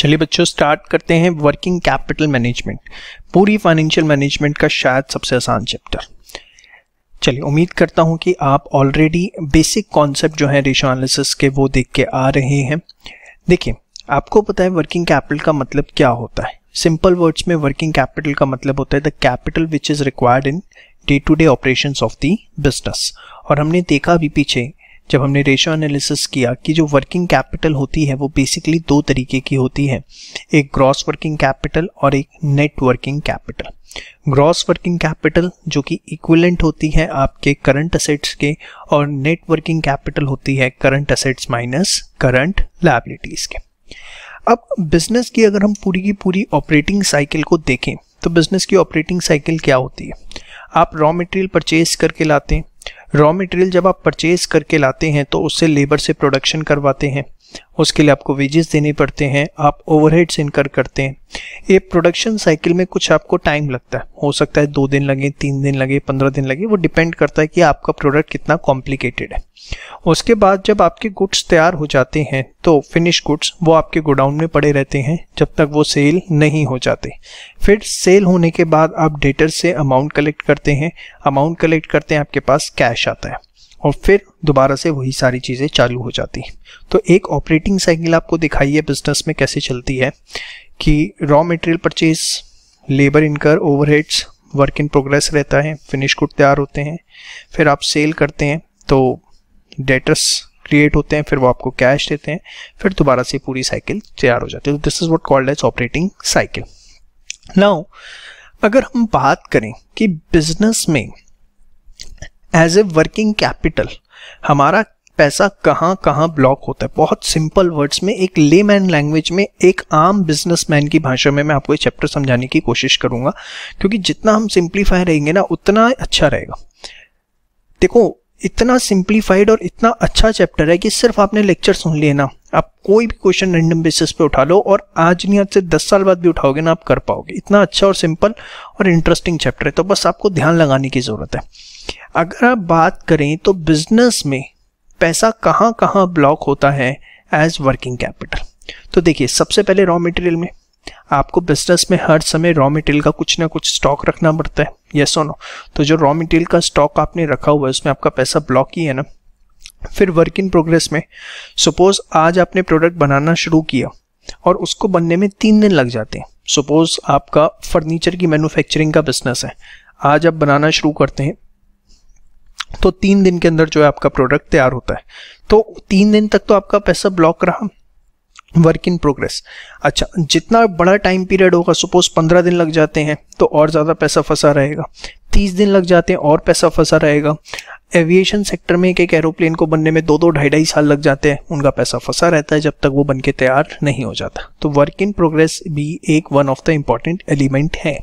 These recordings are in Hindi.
चलिए बच्चों स्टार्ट करते हैं वर्किंग कैपिटल मैनेजमेंट पूरी फाइनेंशियल मैनेजमेंट का शायद सबसे आसान चैप्टर चलिए उम्मीद करता हूं कि आप ऑलरेडी बेसिक कॉन्सेप्ट जो है रेशो एनालिसिस के वो देख के आ रहे हैं देखिए आपको पता है वर्किंग कैपिटल का मतलब क्या होता है सिंपल वर्ड्स में वर्किंग कैपिटल का मतलब होता है the capital which is required in day to day operation of the business और हमने देखा भी पीछे जब हमने रेशो एनालिसिस किया कि जो वर्किंग कैपिटल होती है वो बेसिकली दो तरीके की होती है एक ग्रॉस वर्किंग कैपिटल और एक net working capital gross working capital जो कि इक्विलेंट होती है आपके करंट असेट्स के और नेट वर्किंग कैपिटल होती है current assets minus current liabilities के अब बिजनेस की अगर हम पूरी की पूरी ऑपरेटिंग साइकिल को देखें तो बिजनेस की ऑपरेटिंग साइकिल क्या होती है आप रॉ मटेरियल परचेज करके लाते हैं रॉ मटेरियल जब आप परचेज करके लाते हैं तो उससे लेबर से प्रोडक्शन करवाते हैं उसके लिए आपको वेजेस देने पड़ते हैं आप ओवरहेड्स इनकर करते हैं ये प्रोडक्शन साइकिल में कुछ आपको टाइम लगता है हो सकता है दो दिन लगे तीन दिन लगे पंद्रह दिन लगे वो डिपेंड करता है कि आपका प्रोडक्ट कितना कॉम्प्लिकेटेड है उसके बाद जब आपके गुड्स तैयार हो जाते हैं तो फिनिश गुड्स वो आपके गोडाउन में पड़े रहते हैं जब तक वो सेल नहीं हो जाते फिर सेल होने के बाद आप डेटर से अमाउंट कलेक्ट करते हैं अमाउंट कलेक्ट करते हैं आपके पास कैश आता है और फिर दोबारा से वही सारी चीज़ें चालू हो जाती हैं तो एक ऑपरेटिंग साइकिल आपको दिखाई है बिजनेस में कैसे चलती है कि raw material purchase labour incur overheads work in progress रहता है फिनिश गुड तैयार होते हैं फिर आप सेल करते हैं तो डेटर्स क्रिएट होते हैं फिर वो आपको कैश देते हैं फिर दोबारा से पूरी साइकिल तैयार हो जाती है this is what called as operating cycle now अगर हम बात करें कि बिजनेस में एज ए वर्किंग कैपिटल हमारा पैसा कहाँ कहाँ ब्लॉक होता है बहुत सिंपल वर्ड्स में एक लेमैन लैंग्वेज में एक आम बिजनेसमैन की भाषा में मैं आपको ये चैप्टर समझाने की कोशिश करूंगा क्योंकि जितना हम सिंप्लीफाई रहेंगे ना उतना अच्छा रहेगा देखो इतना सिंप्लीफाइड और इतना अच्छा चैप्टर है कि सिर्फ आपने लेक्चर सुन लिए ना आप कोई भी क्वेश्चन रैंडम बेसिस पे उठा लो और आज नहीं आज से दस साल बाद भी उठाओगे ना आप कर पाओगे इतना अच्छा और सिंपल और इंटरेस्टिंग चैप्टर है तो बस आपको ध्यान लगाने की ज़रूरत है अगर आप बात करें तो बिजनेस में पैसा कहाँ कहाँ ब्लॉक होता है एज वर्किंग कैपिटल तो देखिए सबसे पहले रॉ मटेरियल में आपको बिजनेस में हर समय रॉ मटेरियल का कुछ ना कुछ स्टॉक रखना पड़ता है ये सो नो तो जो रॉ मटेरियल का स्टॉक आपने रखा हुआ है उसमें आपका पैसा ब्लॉक ही है ना फिर वर्क इन प्रोग्रेस में सपोज आज आपने प्रोडक्ट बनाना शुरू किया और उसको बनने में तीन दिन लग जाते हैं सपोज आपका फर्नीचर की मैन्युफैक्चरिंग का बिजनेस है आज आप बनाना शुरू करते हैं तो तीन दिन के अंदर जो है आपका प्रोडक्ट तैयार होता है तो तीन दिन तक तो आपका पैसा ब्लॉक रहा वर्क इन प्रोग्रेस अच्छा जितना बड़ा टाइम पीरियड होगा सपोज पंद्रह दिन लग जाते हैं तो और ज़्यादा पैसा फंसा रहेगा तीस दिन लग जाते हैं और पैसा फंसा रहेगा एविएशन सेक्टर में एक एक एरोप्लेन को बनने में दो दो ढाई ढाई साल लग जाते हैं उनका पैसा फंसा रहता है जब तक वो बन के तैयार नहीं हो जाता तो वर्क इन प्रोग्रेस भी एक one of the important element है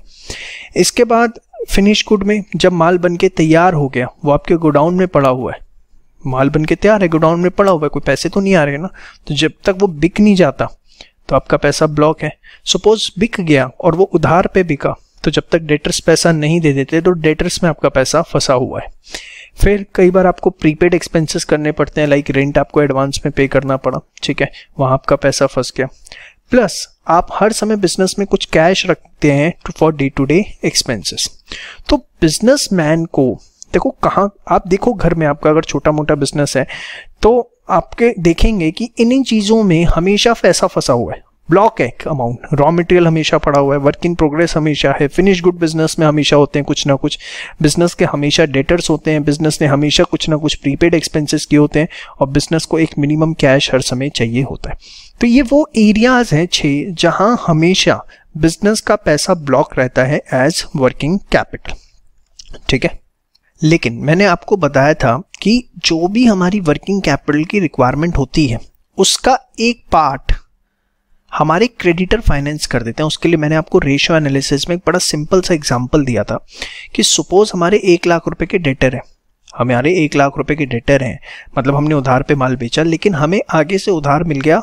इसके बाद फिनिश गुड में जब माल बन के तैयार हो गया वो आपके गोडाउन में पड़ा हुआ है माल बन के तैयार है गोडाउन में पड़ा हुआ है कोई पैसे तो नहीं आ रहे ना तो जब तक वो बिक नहीं जाता तो आपका पैसा ब्लॉक है सपोज बिक गया और वो उधार पे बिका तो जब तक डेटर्स पैसा नहीं दे देते तो डेटर्स में आपका पैसा फंसा हुआ है फिर कई बार आपको प्रीपेड एक्सपेंसेस करने पड़ते हैं लाइक रेंट आपको एडवांस में पे करना पड़ा ठीक है वहाँ आपका पैसा फंस गया प्लस आप हर समय बिजनेस में कुछ कैश रखते हैं for day to day expenses तो बिजनेस मैन को देखो कहाँ आप देखो घर में आपका अगर छोटा मोटा बिजनेस है तो आपके देखेंगे कि इन्हीं चीज़ों में हमेशा पैसा फंसा हुआ है ब्लॉक एक अमाउंट रॉ मटेरियल हमेशा पड़ा हुआ है वर्क इन प्रोग्रेस हमेशा है फिनिश गुड बिजनेस में हमेशा होते हैं कुछ ना कुछ बिजनेस के हमेशा डेटर्स होते हैं बिजनेस ने हमेशा कुछ ना कुछ प्रीपेड एक्सपेंसेस किए होते हैं और बिजनेस को एक मिनिमम कैश हर समय चाहिए होता है तो ये वो एरियाज हैं छः जहाँ हमेशा बिजनेस का पैसा ब्लॉक रहता है एज वर्किंग कैपिटल ठीक है लेकिन मैंने आपको बताया था कि जो भी हमारी वर्किंग कैपिटल की रिक्वायरमेंट होती है उसका एक पार्ट हमारे क्रेडिटर फाइनेंस कर देते हैं उसके लिए मैंने आपको रेशो एनालिसिस में एक बड़ा सिंपल सा एग्जाम्पल दिया था कि सपोज हमारे एक लाख रुपए के डेटर हैं हमारे एक लाख रुपए के डेटर हैं मतलब हमने उधार पे माल बेचा लेकिन हमें आगे से उधार मिल गया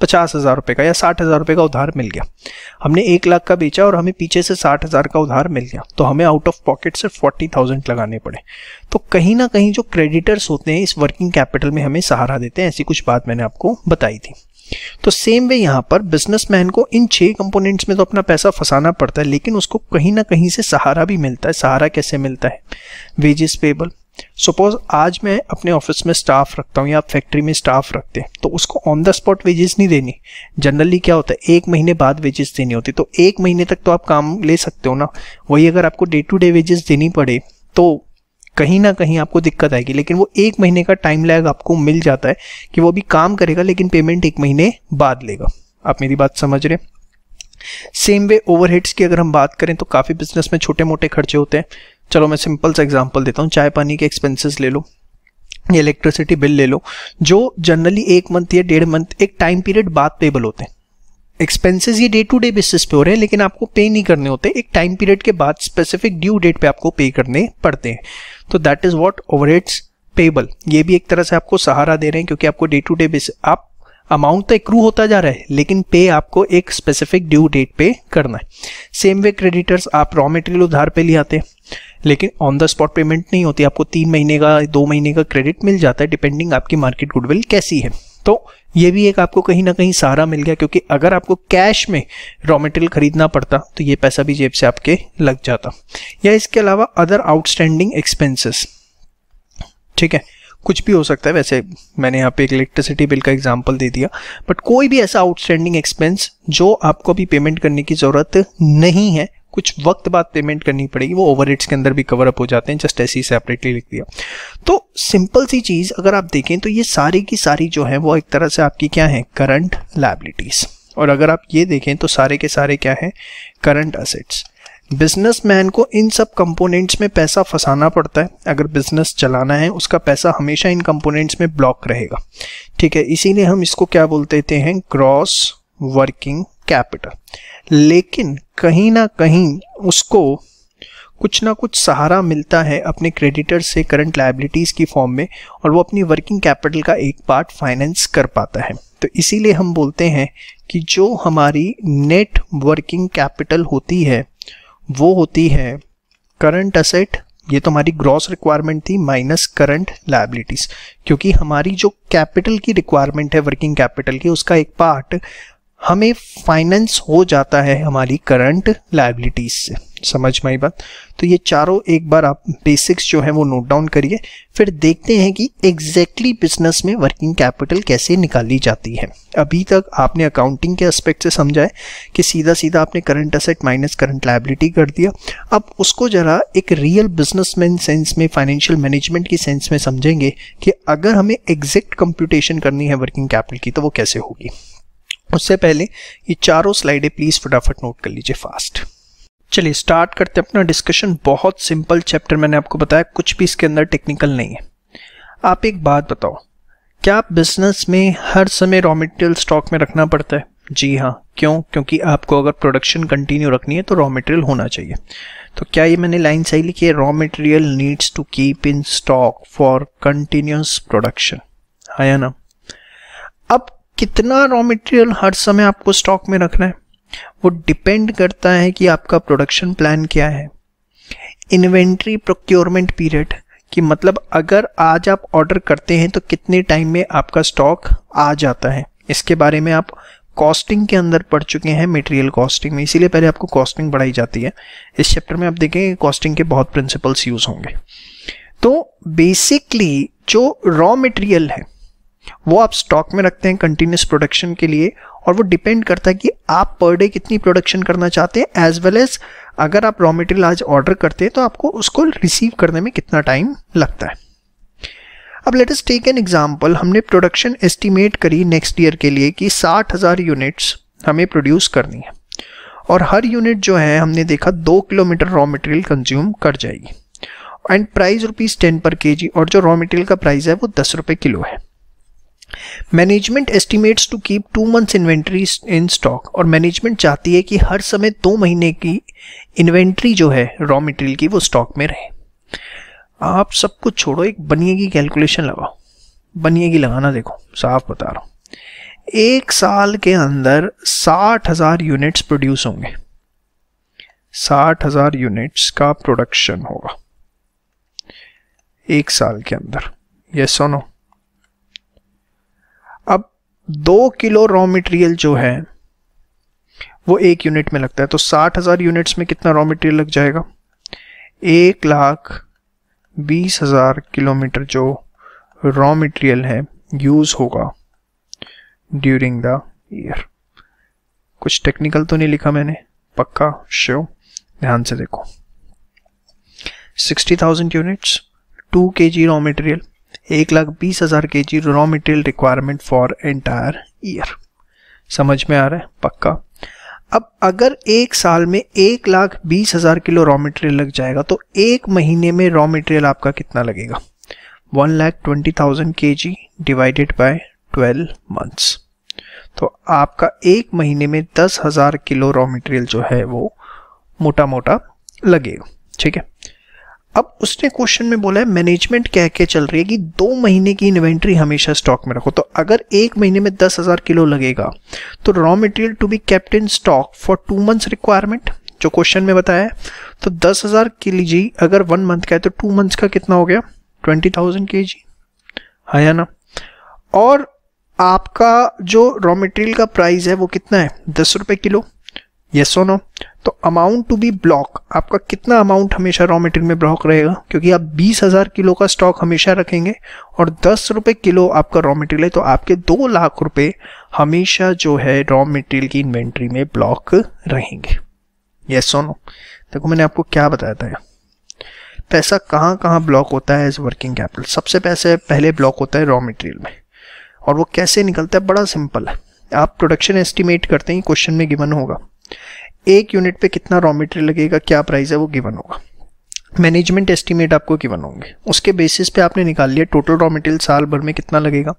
पचास हज़ार रुपये का या साठ हज़ार रुपये का उधार मिल गया हमने एक लाख का बेचा और हमें पीछे से साठ हज़ार का उधार मिल गया तो हमें आउट ऑफ पॉकेट से फोर्टी थाउजेंड लगाने पड़े तो कहीं ना कहीं जो क्रेडिटर्स होते हैं इस वर्किंग कैपिटल में हमें सहारा देते हैं ऐसी कुछ बात मैंने आपको बताई थी तो सेम वे यहाँ पर बिजनेसमैन को इन छह कंपोनेंट्स में तो अपना पैसा फंसाना पड़ता है लेकिन उसको कहीं ना कहीं से सहारा भी मिलता है सहारा कैसे मिलता है वेजेस पेबल सपोज आज मैं अपने ऑफिस में स्टाफ रखता हूँ या फैक्ट्री में स्टाफ रखते हैं तो उसको ऑन द स्पॉट वेजेस नहीं देनी जनरली क्या होता है एक महीने बाद वेजेस देनी होती तो एक महीने तक तो आप काम ले सकते हो ना वही अगर आपको डे टू डे वेजेस देनी पड़े तो कहीं ना कहीं आपको दिक्कत आएगी लेकिन वो एक महीने का टाइम लैग आपको मिल जाता है कि वो अभी काम करेगा लेकिन पेमेंट एक महीने बाद लेगा आप मेरी बात समझ रहे सेम वे ओवरहेड्स की अगर हम बात करें तो काफ़ी बिजनेस में छोटे मोटे खर्चे होते हैं चलो मैं सिंपल सा एग्जाम्पल देता हूँ चाय पानी के एक्सपेंसिस ले लो या इलेक्ट्रिसिटी बिल ले लो जो जनरली एक मंथ या डेढ़ मंथ एक टाइम पीरियड बाद पेबल होते हैं एक्सपेंसेस ये डे टू डे बेसिस पे हो रहे हैं लेकिन आपको पे नहीं करने होते एक टाइम पीरियड के बाद स्पेसिफिक ड्यू डेट पे आपको पे करने पड़ते हैं तो that is what over payable ये भी एक तरह से आपको सहारा दे रहे हैं क्योंकि आपको डे टू डे बेसिस आप अमाउंट तो एक्रू होता जा रहा है लेकिन पे आपको एक स्पेसिफिक ड्यू डेट पे करना है सेम वे क्रेडिटर्स आप रॉ मटेरियल उधार पे ले आते हैं लेकिन ऑन द स्पॉट पेमेंट नहीं होती आपको तीन महीने का दो महीने का क्रेडिट मिल जाता है डिपेंडिंग आपकी मार्केट गुडविल कैसी है तो ये भी एक आपको कहीं ना कहीं सहारा मिल गया क्योंकि अगर आपको कैश में रॉ मटेरियल खरीदना पड़ता तो ये पैसा भी जेब से आपके लग जाता या इसके अलावा अदर आउटस्टैंडिंग एक्सपेंसेस ठीक है कुछ भी हो सकता है वैसे मैंने यहाँ पे एक इलेक्ट्रिसिटी बिल का एग्जाम्पल दे दिया बट कोई भी ऐसा आउटस्टैंडिंग एक्सपेंस जो आपको अभी पेमेंट करने की ज़रूरत नहीं है कुछ वक्त बाद पेमेंट करनी पड़ेगी वो ओवर के अंदर भी कवर अप हो जाते हैं जस्ट ऐसे ही सेपरेटली लिख दिया तो सिंपल सी चीज़ अगर आप देखें तो ये सारी की सारी जो है वो एक तरह से आपकी क्या है करंट लाइबिलिटीज़ और अगर आप ये देखें तो सारे के सारे क्या हैं करंट असेट्स बिजनेसमैन को इन सब कंपोनेंट्स में पैसा फंसाना पड़ता है अगर बिजनेस चलाना है उसका पैसा हमेशा इन कंपोनेंट्स में ब्लॉक रहेगा ठीक है इसीलिए हम इसको क्या बोल देते हैं ग्रॉस वर्किंग कैपिटल लेकिन कहीं ना कहीं उसको कुछ ना कुछ सहारा मिलता है अपने क्रेडिटर से करंट लाइबिलिटीज़ की फॉर्म में और वो अपनी वर्किंग कैपिटल का एक पार्ट फाइनेंस कर पाता है तो इसीलिए हम बोलते हैं कि जो हमारी नेट वर्किंग कैपिटल होती है वो होती है करंट असेट ये तो हमारी ग्रॉस रिक्वायरमेंट थी माइनस करंट लाइबिलिटीज़ क्योंकि हमारी जो कैपिटल की रिक्वायरमेंट है वर्किंग कैपिटल की उसका एक पार्ट हमें फाइनेंस हो जाता है हमारी करंट लाइबिलिटीज से समझ में आई बात तो ये चारों एक बार आप बेसिक्स जो है वो नोट डाउन करिए फिर देखते हैं कि एग्जैक्टली exactly बिजनेस में वर्किंग कैपिटल कैसे निकाली जाती है अभी तक आपने अकाउंटिंग के एस्पेक्ट से समझा है कि सीधा सीधा आपने current asset minus current liability कर दिया अब उसको जरा एक रियल बिजनेसमैन सेंस में फाइनेंशियल मैनेजमेंट की सेंस में समझेंगे कि अगर हमें एग्जैक्ट कंप्यूटेशन करनी है वर्किंग कैपिटल की तो वो कैसे होगी उससे पहले ये चारों स्लाइडें प्लीज़ फटाफट नोट कर लीजिए फास्ट चलिए स्टार्ट करते हैं अपना डिस्कशन बहुत सिंपल चैप्टर मैंने आपको बताया कुछ भी इसके अंदर टेक्निकल नहीं है आप एक बात बताओ क्या आप बिजनेस में हर समय रॉ मटेरियल स्टॉक में रखना पड़ता है जी हाँ क्यों क्योंकि आपको अगर प्रोडक्शन कंटिन्यू रखनी है तो रॉ मटेरियल होना चाहिए तो क्या ये मैंने लाइन सही लिखी है raw material needs to keep in stock for continuous production आया ना अब कितना रॉ मटेरियल हर समय आपको स्टॉक में रखना है वो डिपेंड करता है कि आपका प्रोडक्शन प्लान क्या है इन्वेंट्री प्रोक्योरमेंट पीरियड कि मतलब अगर आज आप ऑर्डर करते हैं तो कितने टाइम में आपका स्टॉक आ जाता है इसके बारे में आप कॉस्टिंग के अंदर पढ़ चुके हैं मटेरियल कॉस्टिंग में इसीलिए पहले आपको कॉस्टिंग बढ़ाई जाती है इस चैप्टर में आप देखेंगे कॉस्टिंग के बहुत प्रिंसिपल्स यूज होंगे तो बेसिकली जो रॉ मटेरियल है वो आप स्टॉक में रखते हैं कंटिन्यूस प्रोडक्शन के लिए और वो डिपेंड करता है कि आप पर डे कितनी प्रोडक्शन करना चाहते हैं एज वेल एज अगर आप रॉ मटेरियल आज ऑर्डर करते हैं तो आपको उसको रिसीव करने में कितना टाइम लगता है अब let us take an example हमने प्रोडक्शन एस्टिमेट करी नेक्स्ट ईयर के लिए कि साठ हज़ार यूनिट्स हमें प्रोड्यूस करनी है और हर यूनिट जो है हमने देखा दो किलोमीटर रॉ मटेरियल कंज्यूम कर जाएगी एंड प्राइस रुपीज़ टेन पर के और जो रॉ मटेरियल का प्राइस है वो दस रुपये किलो है management estimates to keep two months inventory in stock और मैनेजमेंट चाहती है कि हर समय दो महीने की इन्वेंट्री जो है रॉ मटेरियल की वो स्टॉक में रहे आप सब कुछ छोड़ो एक बनिए की कैलकुलेशन लगाओ बनिए की लगाना देखो साफ बता रहा हूँ एक साल के अंदर साठ हज़ार यूनिट्स प्रोड्यूस होंगे साठ हज़ार यूनिट्स का प्रोडक्शन होगा एक साल के अंदर यस और नो दो किलो रॉ मटेरियल जो है वो एक यूनिट में लगता है तो साठ हज़ार यूनिट्स में कितना रॉ मटेरियल लग जाएगा एक लाख बीस हज़ार किलोमीटर जो रॉ मटेरियल है यूज़ होगा ड्यूरिंग द ईयर कुछ टेक्निकल तो नहीं लिखा मैंने पक्का शो ध्यान से देखो sixty thousand units to K kg raw material एक लाख बीस हज़ार के kg raw material requirement for entire year समझ में आ रहा है पक्का अब अगर एक साल में एक लाख बीस हज़ार किलो रॉ मटेरियल लग जाएगा तो एक महीने में रॉ मटेरियल आपका कितना लगेगा वन लाख ट्वेंटी थाउजेंड के जी डिवाइडेड बाय ट्वेल्व मंथ्स तो आपका एक महीने में दस हज़ार किलो रॉ मटेरियल जो है वो मोटा मोटा लगेगा ठीक है अब उसने क्वेश्चन में बोला है मैनेजमेंट कह के चल रही है कि दो महीने की इन्वेंट्री हमेशा स्टॉक में रखो तो अगर एक महीने में दस हज़ार किलो लगेगा तो raw material to be kept in stock for two months requirement जो क्वेश्चन में बताया है तो दस हज़ार के लीजिए अगर वन मंथ का है तो टू मंथ्स का कितना हो गया ट्वेंटी थाउजेंड के जी है या ना और आपका जो रॉ मटेरियल का प्राइस है वो कितना है दस रुपये किलो यस और नो तो अमाउंट टू बी ब्लॉक आपका कितना अमाउंट हमेशा रॉ मटेरियल में ब्लॉक रहेगा क्योंकि आप बीस हज़ार किलो का स्टॉक हमेशा रखेंगे और दस रुपये किलो आपका रॉ मटेरियल है तो आपके दो लाख रुपए हमेशा जो है रॉ मटेरियल की इन्वेंट्री में ब्लॉक रहेंगे यस सोनो देखो मैंने आपको क्या बताया था पैसा तो कहाँ कहाँ ब्लॉक होता है एज वर्किंग कैपिटल सबसे पैसे पहले ब्लॉक होता है रॉ मटेरियल में और वो कैसे निकलता है बड़ा सिंपल है आप प्रोडक्शन एस्टिमेट करते हैं क्वेश्चन में गिवन होगा एक यूनिट पे कितना रॉ मटेरियल लगेगा क्या प्राइस है वो गिवन होगा मैनेजमेंट एस्टीमेट आपको गिवन होंगे उसके बेसिस पे आपने निकाल लिया टोटल रॉ मटेरियल साल भर में कितना लगेगा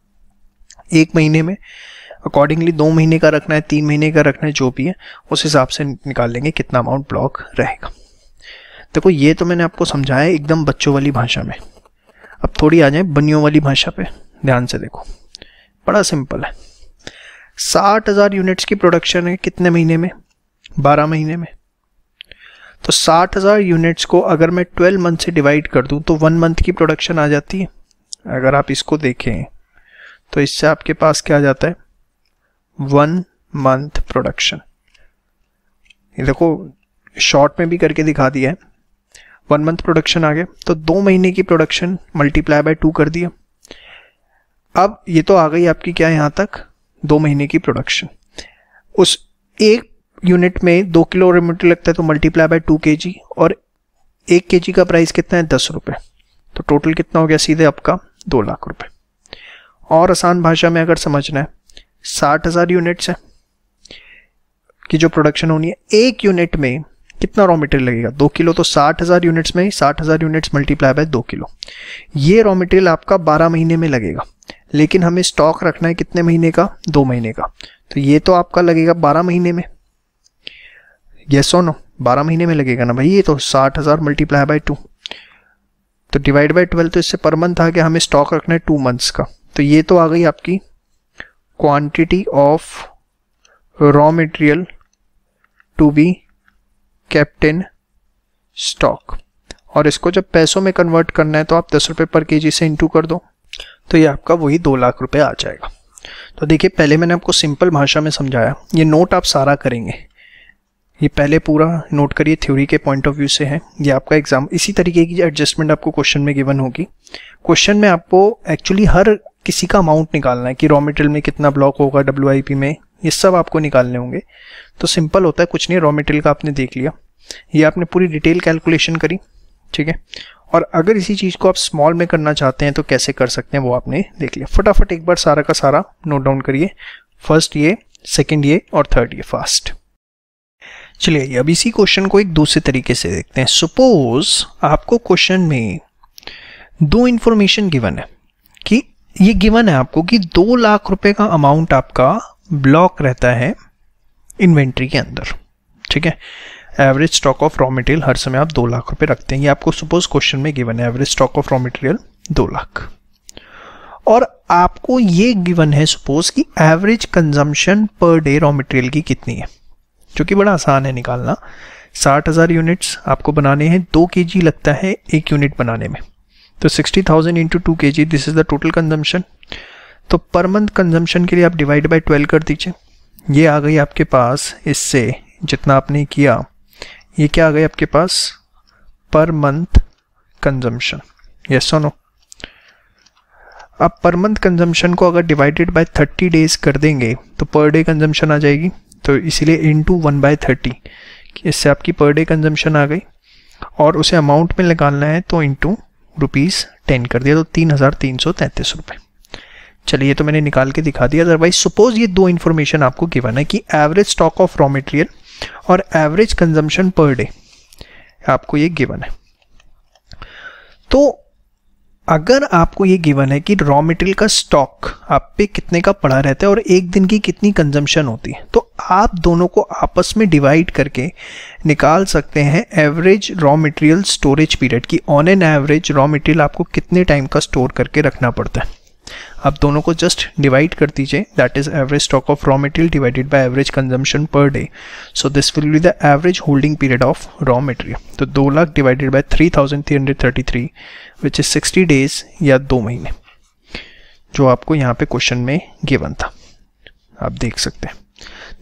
एक महीने में अकॉर्डिंगली दो महीने का रखना है तीन महीने का रखना है जो भी है उस हिसाब से निकाल लेंगे कितना अमाउंट ब्लॉक रहेगा देखो ये तो मैंने आपको समझाया एकदम बच्चों वाली भाषा में अब थोड़ी आ जाए बनियों वाली भाषा पे ध्यान से देखो बड़ा सिंपल है साठ हज़ार यूनिट्स की प्रोडक्शन है कितने महीने में बारह महीने में तो साठ हज़ार यूनिट्स को अगर मैं ट्वेल्व मंथ से डिवाइड कर दूं तो वन मंथ की प्रोडक्शन आ जाती है अगर आप इसको देखें तो इससे आपके पास क्या आ जाता है वन मंथ प्रोडक्शन ये देखो शॉर्ट में भी करके दिखा दिया है वन मंथ प्रोडक्शन आ गया तो दो महीने की प्रोडक्शन मल्टीप्लाई बाय टू कर दिया अब ये तो आ गई आपकी क्या यहाँ तक दो महीने की प्रोडक्शन उस एक यूनिट में दो किलो और मीटर लगता है तो मल्टीप्लाई बाय टू के जी और एक के जी का प्राइस कितना है दस रुपये तो टोटल कितना हो गया सीधे आपका दो लाख रुपये और आसान भाषा में अगर समझना है साठ हज़ार यूनिट्स है की जो प्रोडक्शन होनी है एक यूनिट में कितना रॉ मटेरियल लगेगा दो किलो तो साठ हज़ार यूनिट्स में साठ हज़ार यूनिट्स मल्टीप्लाई बाय दो किलो ये रॉ मटेरियल आपका बारह महीने में लगेगा लेकिन हमें स्टॉक रखना है कितने महीने का दो महीने का तो ये तो आपका लगेगा बारह महीने में ये सो नो बारह महीने में लगेगा ना भाई ये तो साठ हज़ार मल्टीप्लाई बाई टू तो डिवाइड बाई ट्वेल्व तो इससे पर मंथ आ गया हमें स्टॉक रखना है टू मंथ्स का तो ये तो आ गई आपकी quantity of raw material to be kept in stock और इसको जब पैसों में कन्वर्ट करना है तो आप दस रुपये पर जी से इंटू कर दो तो ये आपका वही दो लाख रुपये आ जाएगा तो देखिए पहले मैंने आपको सिंपल भाषा में समझाया ये नोट आप सारा करेंगे ये पहले पूरा नोट करिए थ्योरी के पॉइंट ऑफ व्यू से है ये आपका एग्जाम इसी तरीके की एडजस्टमेंट आपको क्वेश्चन में गिवन होगी क्वेश्चन में आपको एक्चुअली हर किसी का अमाउंट निकालना है कि रॉ मटेरियल में कितना ब्लॉक होगा डब्ल्यू में ये सब आपको निकालने होंगे तो सिंपल होता है कुछ नहीं रॉ मटेरियल का आपने देख लिया ये आपने पूरी डिटेल कैलकुलेशन करी ठीक है और अगर इसी चीज़ को आप स्मॉल में करना चाहते हैं तो कैसे कर सकते हैं वो आपने देख लिया फटाफट एक बार सारा का सारा नोट डाउन करिए फर्स्ट ये सेकेंड ये और थर्ड ये फास्ट चलिए अब इसी क्वेश्चन को एक दूसरे तरीके से देखते हैं सपोज आपको क्वेश्चन में दो इन्फॉर्मेशन गिवन है कि ये गिवन है आपको कि दो लाख रुपए का अमाउंट आपका ब्लॉक रहता है इन्वेंट्री के अंदर ठीक है average stock of raw material हर समय आप दो लाख रुपए रखते हैं ये आपको सपोज क्वेश्चन में गिवन है average stock of raw material दो लाख और आपको ये गिवन है सपोज कि average consumption per day raw material की कितनी है जो कि बड़ा आसान है निकालना साठ हज़ार यूनिट्स आपको बनाने हैं दो के जी लगता है एक यूनिट बनाने में तो sixty thousand into two K G this is the total consumption तो पर मंथ कंजम्पशन के लिए आप डिवाइड बाई ट्वेल्व कर दीजिए ये आ गई आपके पास इससे जितना आपने किया ये क्या आ गई आपके पास पर मंथ कंजम्पशन यस और नो आप पर मंथ कंजम्पशन को अगर डिवाइडेड बाय 30 डेज कर देंगे तो पर डे कंजम्पशन आ जाएगी तो इसीलिए into one by thirty इससे आपकी पर डे कंजम्पशन आ गई और उसे अमाउंट में निकालना है तो इंटू रुपीज़ टेन कर दिया तो तीन हज़ार तीन सौ तैंतीस रुपये चलिए तो मैंने निकाल के दिखा दिया अदरवाइज सपोज ये दो इन्फॉर्मेशन आपको गिवन है कि average stock of raw material और एवरेज कंजम्पशन पर डे आपको ये गिवन है तो अगर आपको ये गिवन है कि रॉ मटेरियल का स्टॉक आप पे कितने का पड़ा रहता है और एक दिन की कितनी कंजम्पशन होती है तो आप दोनों को आपस में डिवाइड करके निकाल सकते हैं average raw material storage period की on an average raw material आपको कितने टाइम का स्टोर करके रखना पड़ता है आप दोनों को जस्ट डिवाइड कर दीजिए that is average stock of raw material divided by average consumption per day so this will be the average holding period of raw material तो दो lakh divided by three thousand three hundred thirty three which is sixty days या दो महीने जो आपको यहाँ पे क्वेश्चन में गिवन था आप देख सकते हैं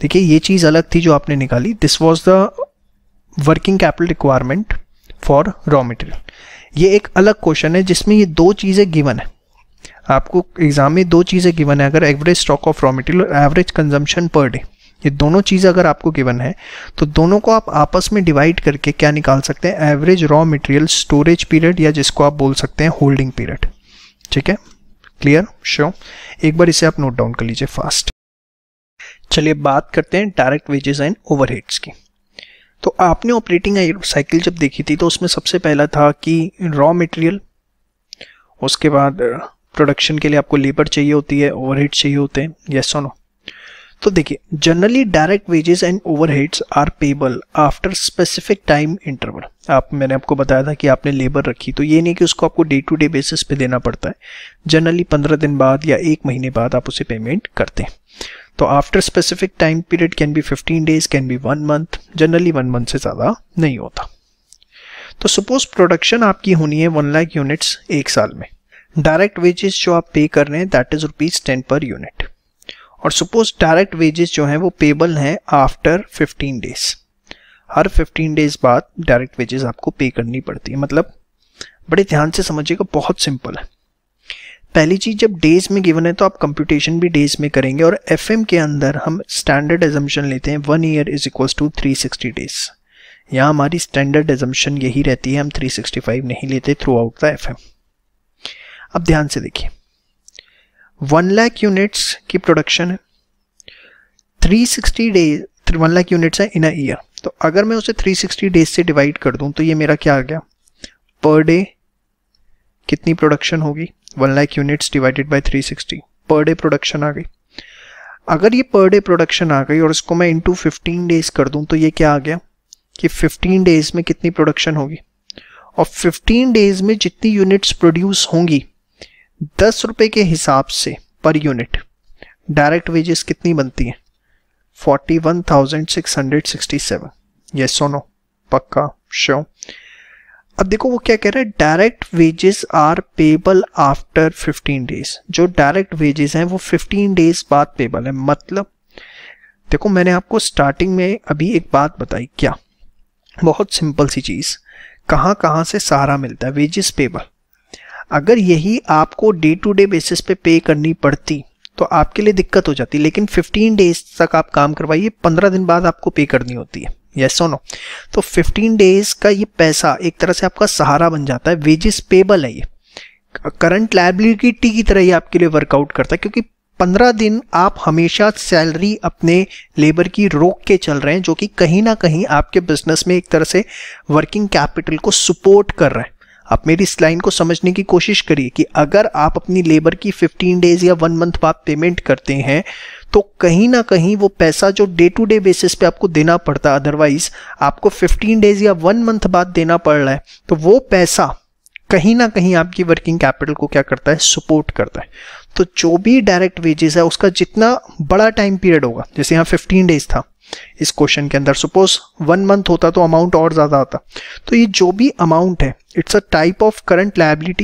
देखिए ये चीज़ अलग थी जो आपने निकाली this was the working capital requirement for raw material ये एक अलग क्वेश्चन है जिसमें ये दो चीज़ें गिवन है आपको एग्जाम में दो चीज़ें गिवन है अगर average stock of raw material और एवरेज कंजम्पशन पर डे ये दोनों चीज़ अगर आपको गिवन है तो दोनों को आप आपस में डिवाइड करके क्या निकाल सकते हैं average raw material storage period या जिसको आप बोल सकते हैं होल्डिंग पीरियड ठीक है क्लियर श्योर एक बार इसे आप नोट डाउन कर लीजिए फास्ट चलिए बात करते हैं डायरेक्ट वेजेस एंड ओवरहेड्स की तो आपने ऑपरेटिंग साइकिल जब देखी थी तो उसमें सबसे पहला था कि रॉ मटेरियल उसके बाद प्रोडक्शन के लिए आपको लेबर चाहिए होती है ओवरहेड चाहिए होते हैं येस और नो तो देखिए generally direct wages and overheads are payable after specific time interval आप मैंने आपको बताया था कि आपने लेबर रखी तो ये नहीं कि उसको आपको डे टू डे बेसिस पे देना पड़ता है जनरली पंद्रह दिन बाद या एक महीने बाद आप उसे पेमेंट करते हैं तो after specific time period can be fifteen days can be one month generally one month से ज़्यादा नहीं होता तो सपोज प्रोडक्शन आपकी होनी है वन लाख यूनिट्स एक साल में डायरेक्ट वेजेस जो आप पे कर रहे हैं that is rupees ten per unit और सपोज डायरेक्ट वेजेस जो हैं वो पेबल हैं आफ्टर फिफ्टीन डेज हर फिफ्टीन डेज बाद डायरेक्ट वेजेस आपको पे करनी पड़ती है मतलब बड़े ध्यान से समझिएगा बहुत सिंपल है पहली चीज जब डेज में गिवन है तो आप कंप्यूटेशन भी डेज में करेंगे और एफ के अंदर हम स्टैंडर्ड एजम्पन लेते हैं one year is equal to three sixty days यहाँ हमारी स्टैंडर्ड एजम्पन यही रहती है हम थ्री सिक्सटी फाइव नहीं लेते थ्रू आउट द एफ अब ध्यान से देखिए वन लाख यूनिट्स की प्रोडक्शन है three sixty days one lakh units है इन अ ईयर तो अगर मैं उसे थ्री सिक्सटी डेज से डिवाइड कर दूं तो ये मेरा क्या आ गया पर डे कितनी प्रोडक्शन होगी one lakh units divided by three sixty per day production आ गई अगर ये पर डे प्रोडक्शन आ गई और इसको मैं इंटू फिफ्टीन डेज कर दूं तो ये क्या आ गया कि 15 डेज में कितनी प्रोडक्शन होगी और 15 डेज में जितनी यूनिट्स प्रोड्यूस होंगी दस रुपये के हिसाब से पर यूनिट डायरेक्ट वेजेस कितनी बनती है forty one thousand six hundred sixty seven ये सोनो पक्का शो अब देखो वो क्या कह रहा है direct wages are payable after 15 days जो डायरेक्ट वेजेस हैं वो 15 डेज बाद पेबल है मतलब देखो मैंने आपको स्टार्टिंग में अभी एक बात बताई क्या बहुत सिंपल सी चीज़ कहाँ कहाँ से सहारा मिलता है वेजेस पेबल अगर यही आपको डे टू डे बेसिस पे पे करनी पड़ती तो आपके लिए दिक्कत हो जाती लेकिन 15 डेज तक आप काम करवाइए 15 दिन बाद आपको पे करनी होती है यस और नो तो 15 डेज का ये पैसा एक तरह से आपका सहारा बन जाता है वेजेस पेबल है ये करंट लाइबिलिटी की तरह ये आपके लिए वर्कआउट करता है क्योंकि पंद्रह दिन आप हमेशा सैलरी अपने लेबर की रोक के चल रहे हैं जो कि कहीं ना कहीं आपके बिजनेस में एक तरह से वर्किंग कैपिटल को सपोर्ट कर रहा है आप मेरी इस लाइन को समझने की कोशिश करिए कि अगर आप अपनी लेबर की 15 डेज या वन मंथ बाद पेमेंट करते हैं तो कहीं ना कहीं वो पैसा जो डे टू डे बेसिस पे आपको देना पड़ता है अदरवाइज आपको 15 डेज या वन मंथ बाद देना पड़ रहा है तो वो पैसा कहीं ना कहीं आपकी वर्किंग कैपिटल को क्या करता है सपोर्ट करता है तो जो भी डायरेक्ट वेजेस है उसका जितना बड़ा टाइम पीरियड होगा जैसे यहाँ 15 डेज था इस क्वेश्चन के अंदर सपोज वन मंथ होता तो अमाउंट और ज़्यादा आता तो ये जो भी अमाउंट है it's a type of current liability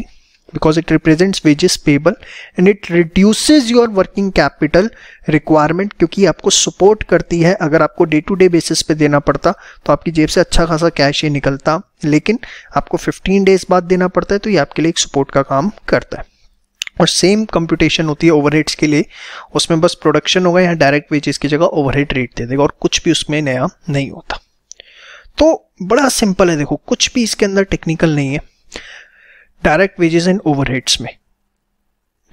because it represent wages payable and it reduces your working capital requirement क्योंकि आपको सपोर्ट करती है अगर आपको डे टू डे बेसिस पे देना पड़ता तो आपकी जेब से अच्छा खासा कैश ही निकलता लेकिन आपको 15 डेज बाद देना पड़ता है तो ये आपके लिए एक सपोर्ट का काम करता है और सेम कंप्यूटेशन होती है ओवरहेड्स के लिए उसमें बस प्रोडक्शन होगा या डायरेक्ट वेजेस की जगह ओवरहेड रेट दे देगा और कुछ भी उसमें नया नहीं होता तो बड़ा सिंपल है देखो कुछ भी इसके अंदर टेक्निकल नहीं है डायरेक्ट वेजेस एंड ओवरहेड्स में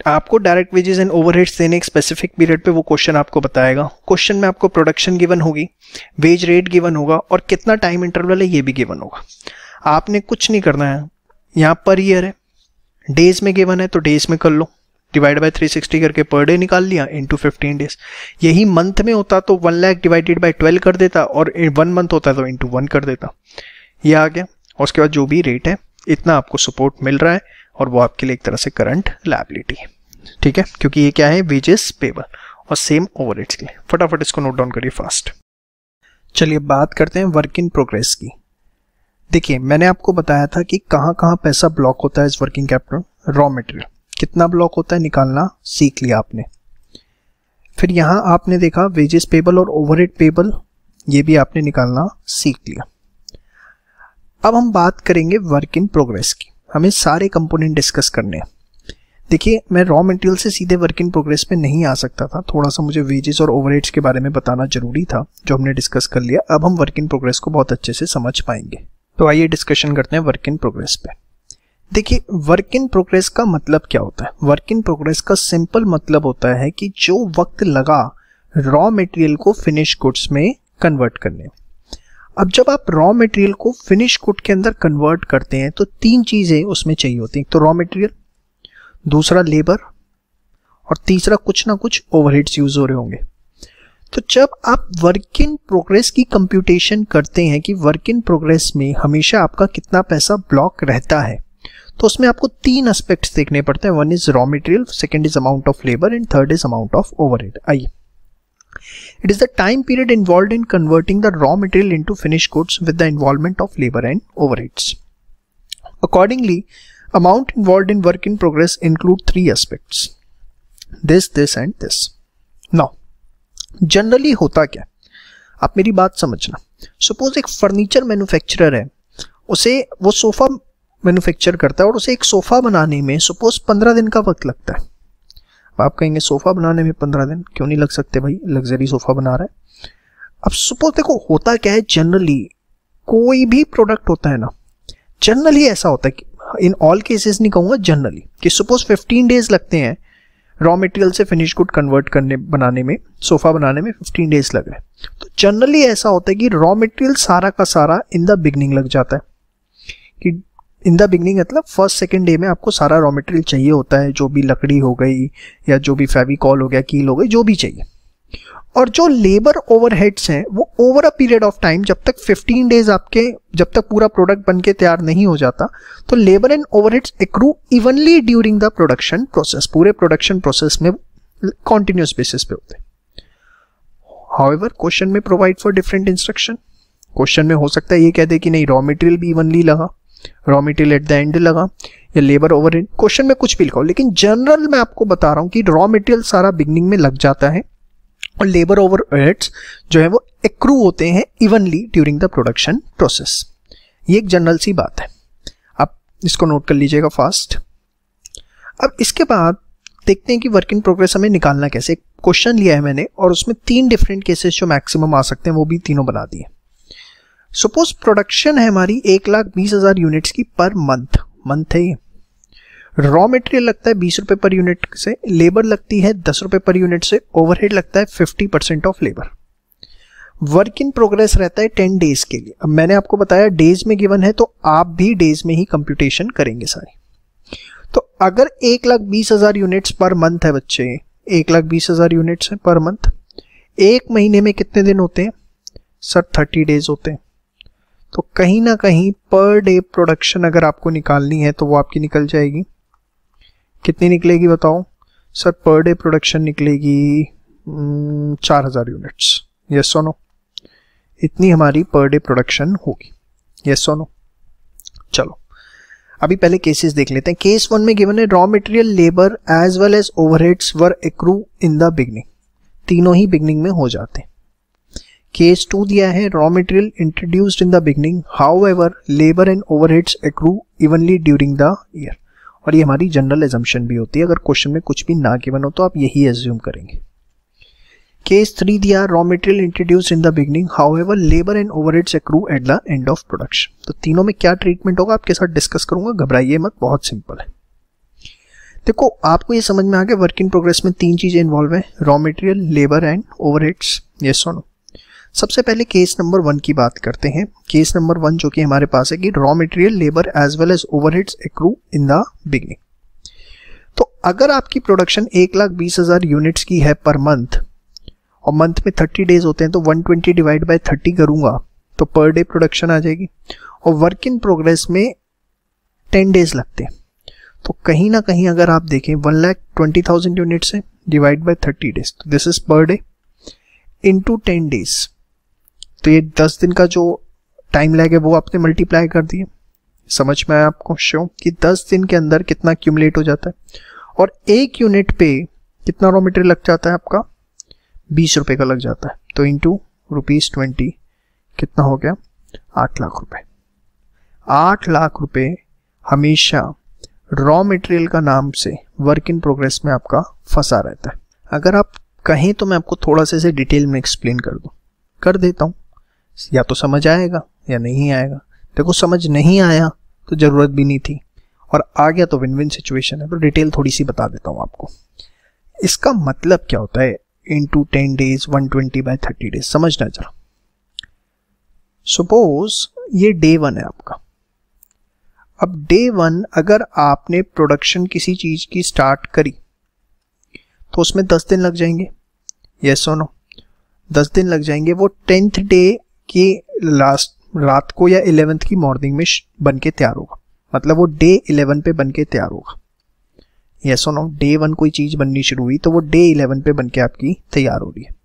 आपको डायरेक्ट वेजेस एंड ओवरहेड्स देने एक स्पेसिफिक पीरियड पे वो क्वेश्चन आपको बताएगा क्वेश्चन में आपको प्रोडक्शन गिवन होगी वेज रेट गिवन होगा और कितना टाइम इंटरवल है ये भी गिवन होगा आपने कुछ नहीं करना है यहाँ पर ईयर है डेज में गिवन है तो डेज में कर लो डिवाइड बाय 360 करके पर डे निकाल लिया इंटू फिफ्टीन डेज यही मंथ में होता तो one lakh divided by twelve कर देता और वन मंथ होता तो इंटू वन कर देता ये आ गया और उसके बाद जो भी रेट है इतना आपको सपोर्ट मिल रहा है और वो आपके लिए एक तरह से करंट लाइबिलिटी है ठीक है क्योंकि ये क्या है वेजेस पेबल और सेम ओवर के लिए फटाफट इसको नोट डाउन करिए फास्ट चलिए बात करते हैं वर्क इन प्रोग्रेस की देखिए मैंने आपको बताया था कि कहाँ कहाँ पैसा ब्लॉक होता है इस वर्किंग कैपिटल रॉ मटेरियल कितना ब्लॉक होता है निकालना सीख लिया आपने फिर यहाँ आपने देखा वेजेस पेबल और ओवरहेड पेबल ये भी आपने निकालना सीख लिया अब हम बात करेंगे वर्क इन प्रोग्रेस की हमें सारे कंपोनेंट डिस्कस करने हैं देखिए मैं रॉ मटेरियल से सीधे वर्क इन प्रोग्रेस पे नहीं आ सकता था थोड़ा सा मुझे वेजेस और ओवरहेड्स के बारे में बताना जरूरी था जो हमने डिस्कस कर लिया अब हम वर्क इन प्रोग्रेस को बहुत अच्छे से समझ पाएंगे तो आइए डिस्कशन करते हैं वर्क इन प्रोग्रेस पे देखिए वर्क इन प्रोग्रेस का मतलब क्या होता है वर्क इन प्रोग्रेस का सिंपल मतलब होता है कि जो वक्त लगा रॉ मटेरियल को फिनिश गुड्स में कन्वर्ट करने में अब जब आप रॉ मटेरियल को फिनिश गुड के अंदर कन्वर्ट करते हैं तो तीन चीज़ें उसमें चाहिए होती हैं तो रॉ मटेरियल दूसरा लेबर और तीसरा कुछ ना कुछ ओवरहेड्स यूज हो रहे होंगे तो जब आप वर्क इन प्रोग्रेस की कंप्यूटेशन करते हैं कि वर्क इन प्रोग्रेस में हमेशा आपका कितना पैसा ब्लॉक रहता है तो उसमें आपको तीन एस्पेक्ट्स देखने पड़ते हैं one is raw material second is amount of labour and third is amount of over आइए it is the time period involve in converting the raw material into finish goods with the involvement of labour and over accordingly amount involve in work in progress include three aspect this this and this now generally होता क्या आप मेरी बात समझना सपोज एक फर्नीचर मैन्युफैक्चरर है उसे वो सोफ़ा मैन्युफैक्चर करता है और उसे एक सोफ़ा बनाने में सपोज पंद्रह दिन का वक्त लगता है आप कहेंगे सोफ़ा बनाने में पंद्रह दिन क्यों नहीं लग सकते भाई लग्जरी सोफ़ा बना रहा है अब सपोज देखो होता क्या है जनरली कोई भी प्रोडक्ट होता है ना जनरली ऐसा होता है कि इन ऑल केसेस नहीं कहूंगा जनरली कि सपोज 15 डेज लगते हैं रॉ मटेरियल से फिनिश गुड कन्वर्ट करने बनाने में सोफा बनाने में 15 डेज लग रहे हैं तो जनरली ऐसा होता है कि रॉ मटेरियल सारा का सारा इन द बिगनिंग लग जाता है कि इन द बिगनिंग मतलब फर्स्ट सेकेंड डे में आपको सारा रॉ मटेरियल चाहिए होता है जो भी लकड़ी हो गई या जो भी फेविकॉल हो गया कील हो गई जो भी चाहिए और जो लेबर ओवरहेड्स हैं वो over a period of time जब तक 15 डेज आपके जब तक पूरा प्रोडक्ट बन के तैयार नहीं हो जाता तो labour and overheads accrue evenly during the production process पूरे प्रोडक्शन प्रोसेस में कॉन्टिन्यूस बेसिस पे होते हाउ हाउएवर क्वेश्चन में provide for different instruction question में हो सकता है ये कह दे कि नहीं रॉ मटेरियल भी इवनली लगा raw material at the end लगा या लेबर ओवर क्वेश्चन में कुछ भी लिखाओ लेकिन जनरल मैं आपको बता रहा हूँ कि रॉ मटेरियल सारा बिगनिंग में लग जाता है और लेबर ओवर जो है वो एक्रू होते हैं evenly during the production process ये एक जनरल सी बात है आप इसको नोट कर लीजिएगा फास्ट अब इसके बाद देखते हैं कि वर्क इन प्रोग्रेस हमें निकालना कैसे एक क्वेश्चन लिया है मैंने और उसमें तीन डिफरेंट केसेस जो मैक्सिमम आ सकते हैं वो भी तीनों बना दिए सपोज प्रोडक्शन है हमारी एक लाख बीस हज़ार यूनिट्स की पर मंथ मंथ है ये रॉ मटेरियल लगता है बीस रुपए पर यूनिट से लेबर लगती है दस रुपए पर यूनिट से ओवरहेड लगता है fifty percent of labour work in progress रहता है टेन डेज के लिए अब मैंने आपको बताया डेज में गिवन है तो आप भी डेज में ही कंप्यूटेशन करेंगे सारे तो अगर एक लाख बीस हजार यूनिट्स पर मंथ है बच्चे एक लाख बीस हजार यूनिट्स है पर मंथ एक महीने में कितने दिन होते हैं सर थर्टी डेज होते हैं तो कहीं ना कहीं पर डे प्रोडक्शन अगर आपको निकालनी है तो वो आपकी निकल जाएगी कितनी निकलेगी बताओ सर पर डे प्रोडक्शन निकलेगी हम्म, चार हज़ार यूनिट्स यस सोनो नो इतनी हमारी पर डे प्रोडक्शन होगी यस सोनो नो चलो अभी पहले केसेस देख लेते हैं केस वन में गिवन है raw material labour as well as overheads were accrue in the beginning तीनों ही बिगनिंग में हो जाते हैं केस टू दिया है raw material introduced in the beginning however labour and overheads accrue evenly during the year और ये हमारी जनरल एजम्पन भी होती है अगर क्वेश्चन में कुछ भी ना गिवन हो तो आप यही एज्यूम करेंगे केस थ्री दिया raw material introduce in the beginning however labour and overheads accrue at the end of production तो तीनों में क्या ट्रीटमेंट होगा आपके साथ डिस्कस करूंगा घबराइए मत बहुत सिंपल है देखो आपको ये समझ में आ गया वर्क इन प्रोग्रेस में तीन चीज़ें इन्वॉल्व है raw material labour and over yes ये सोनो सबसे पहले केस नंबर वन की बात करते हैं केस नंबर वन जो कि हमारे पास है कि raw material labour as well as overheads accrue in the beginning तो अगर आपकी प्रोडक्शन एक लाख बीस हजार यूनिट्स की है पर मंथ और मंथ में थर्टी डेज होते हैं तो one twenty divide by thirty करूंगा तो पर डे प्रोडक्शन आ जाएगी और वर्क इन प्रोग्रेस में टेन डेज लगते हैं तो कहीं ना कहीं अगर आप देखें one lakh twenty thousand unit से डिवाइड बाई थर्टी डेज तो this is per day into ten days तो ये दस दिन का जो टाइम लैग है वो आपने मल्टीप्लाई कर दिए समझ में आया आपको शो कि दस दिन के अंदर कितना क्यूमलेट हो जाता है और एक यूनिट पे कितना रॉ मटेरियल लग जाता है आपका बीस रुपये का लग जाता है तो इंटू रुपीज़ ट्वेंटी कितना हो गया आठ लाख रुपए आठ लाख रुपए हमेशा रॉ मटेरियल का नाम से वर्क इन प्रोग्रेस में आपका फंसा रहता है अगर आप कहें तो मैं आपको थोड़ा सा इसे डिटेल में एक्सप्लेन कर दूँ कर देता हूँ या तो समझ आएगा या नहीं आएगा देखो समझ नहीं आया तो ज़रूरत भी नहीं थी और आ गया तो विन विन सिचुएशन है तो डिटेल थोड़ी सी बता देता हूँ आपको इसका मतलब क्या होता है into ten days one twenty by thirty days समझना जरा सपोज ये डे वन है आपका अब डे वन अगर आपने प्रोडक्शन किसी चीज़ की स्टार्ट करी तो उसमें दस दिन लग जाएंगे यस सोनो दस दिन लग जाएंगे वो टेंथ डे कि लास्ट रात को या इलेवेंथ की मॉर्निंग में बन के तैयार होगा मतलब वो डे इलेवन पे बन के तैयार होगा ये सो नो डे वन कोई चीज़ बननी शुरू हुई तो वो डे इलेवन पे बन के आपकी तैयार हो रही है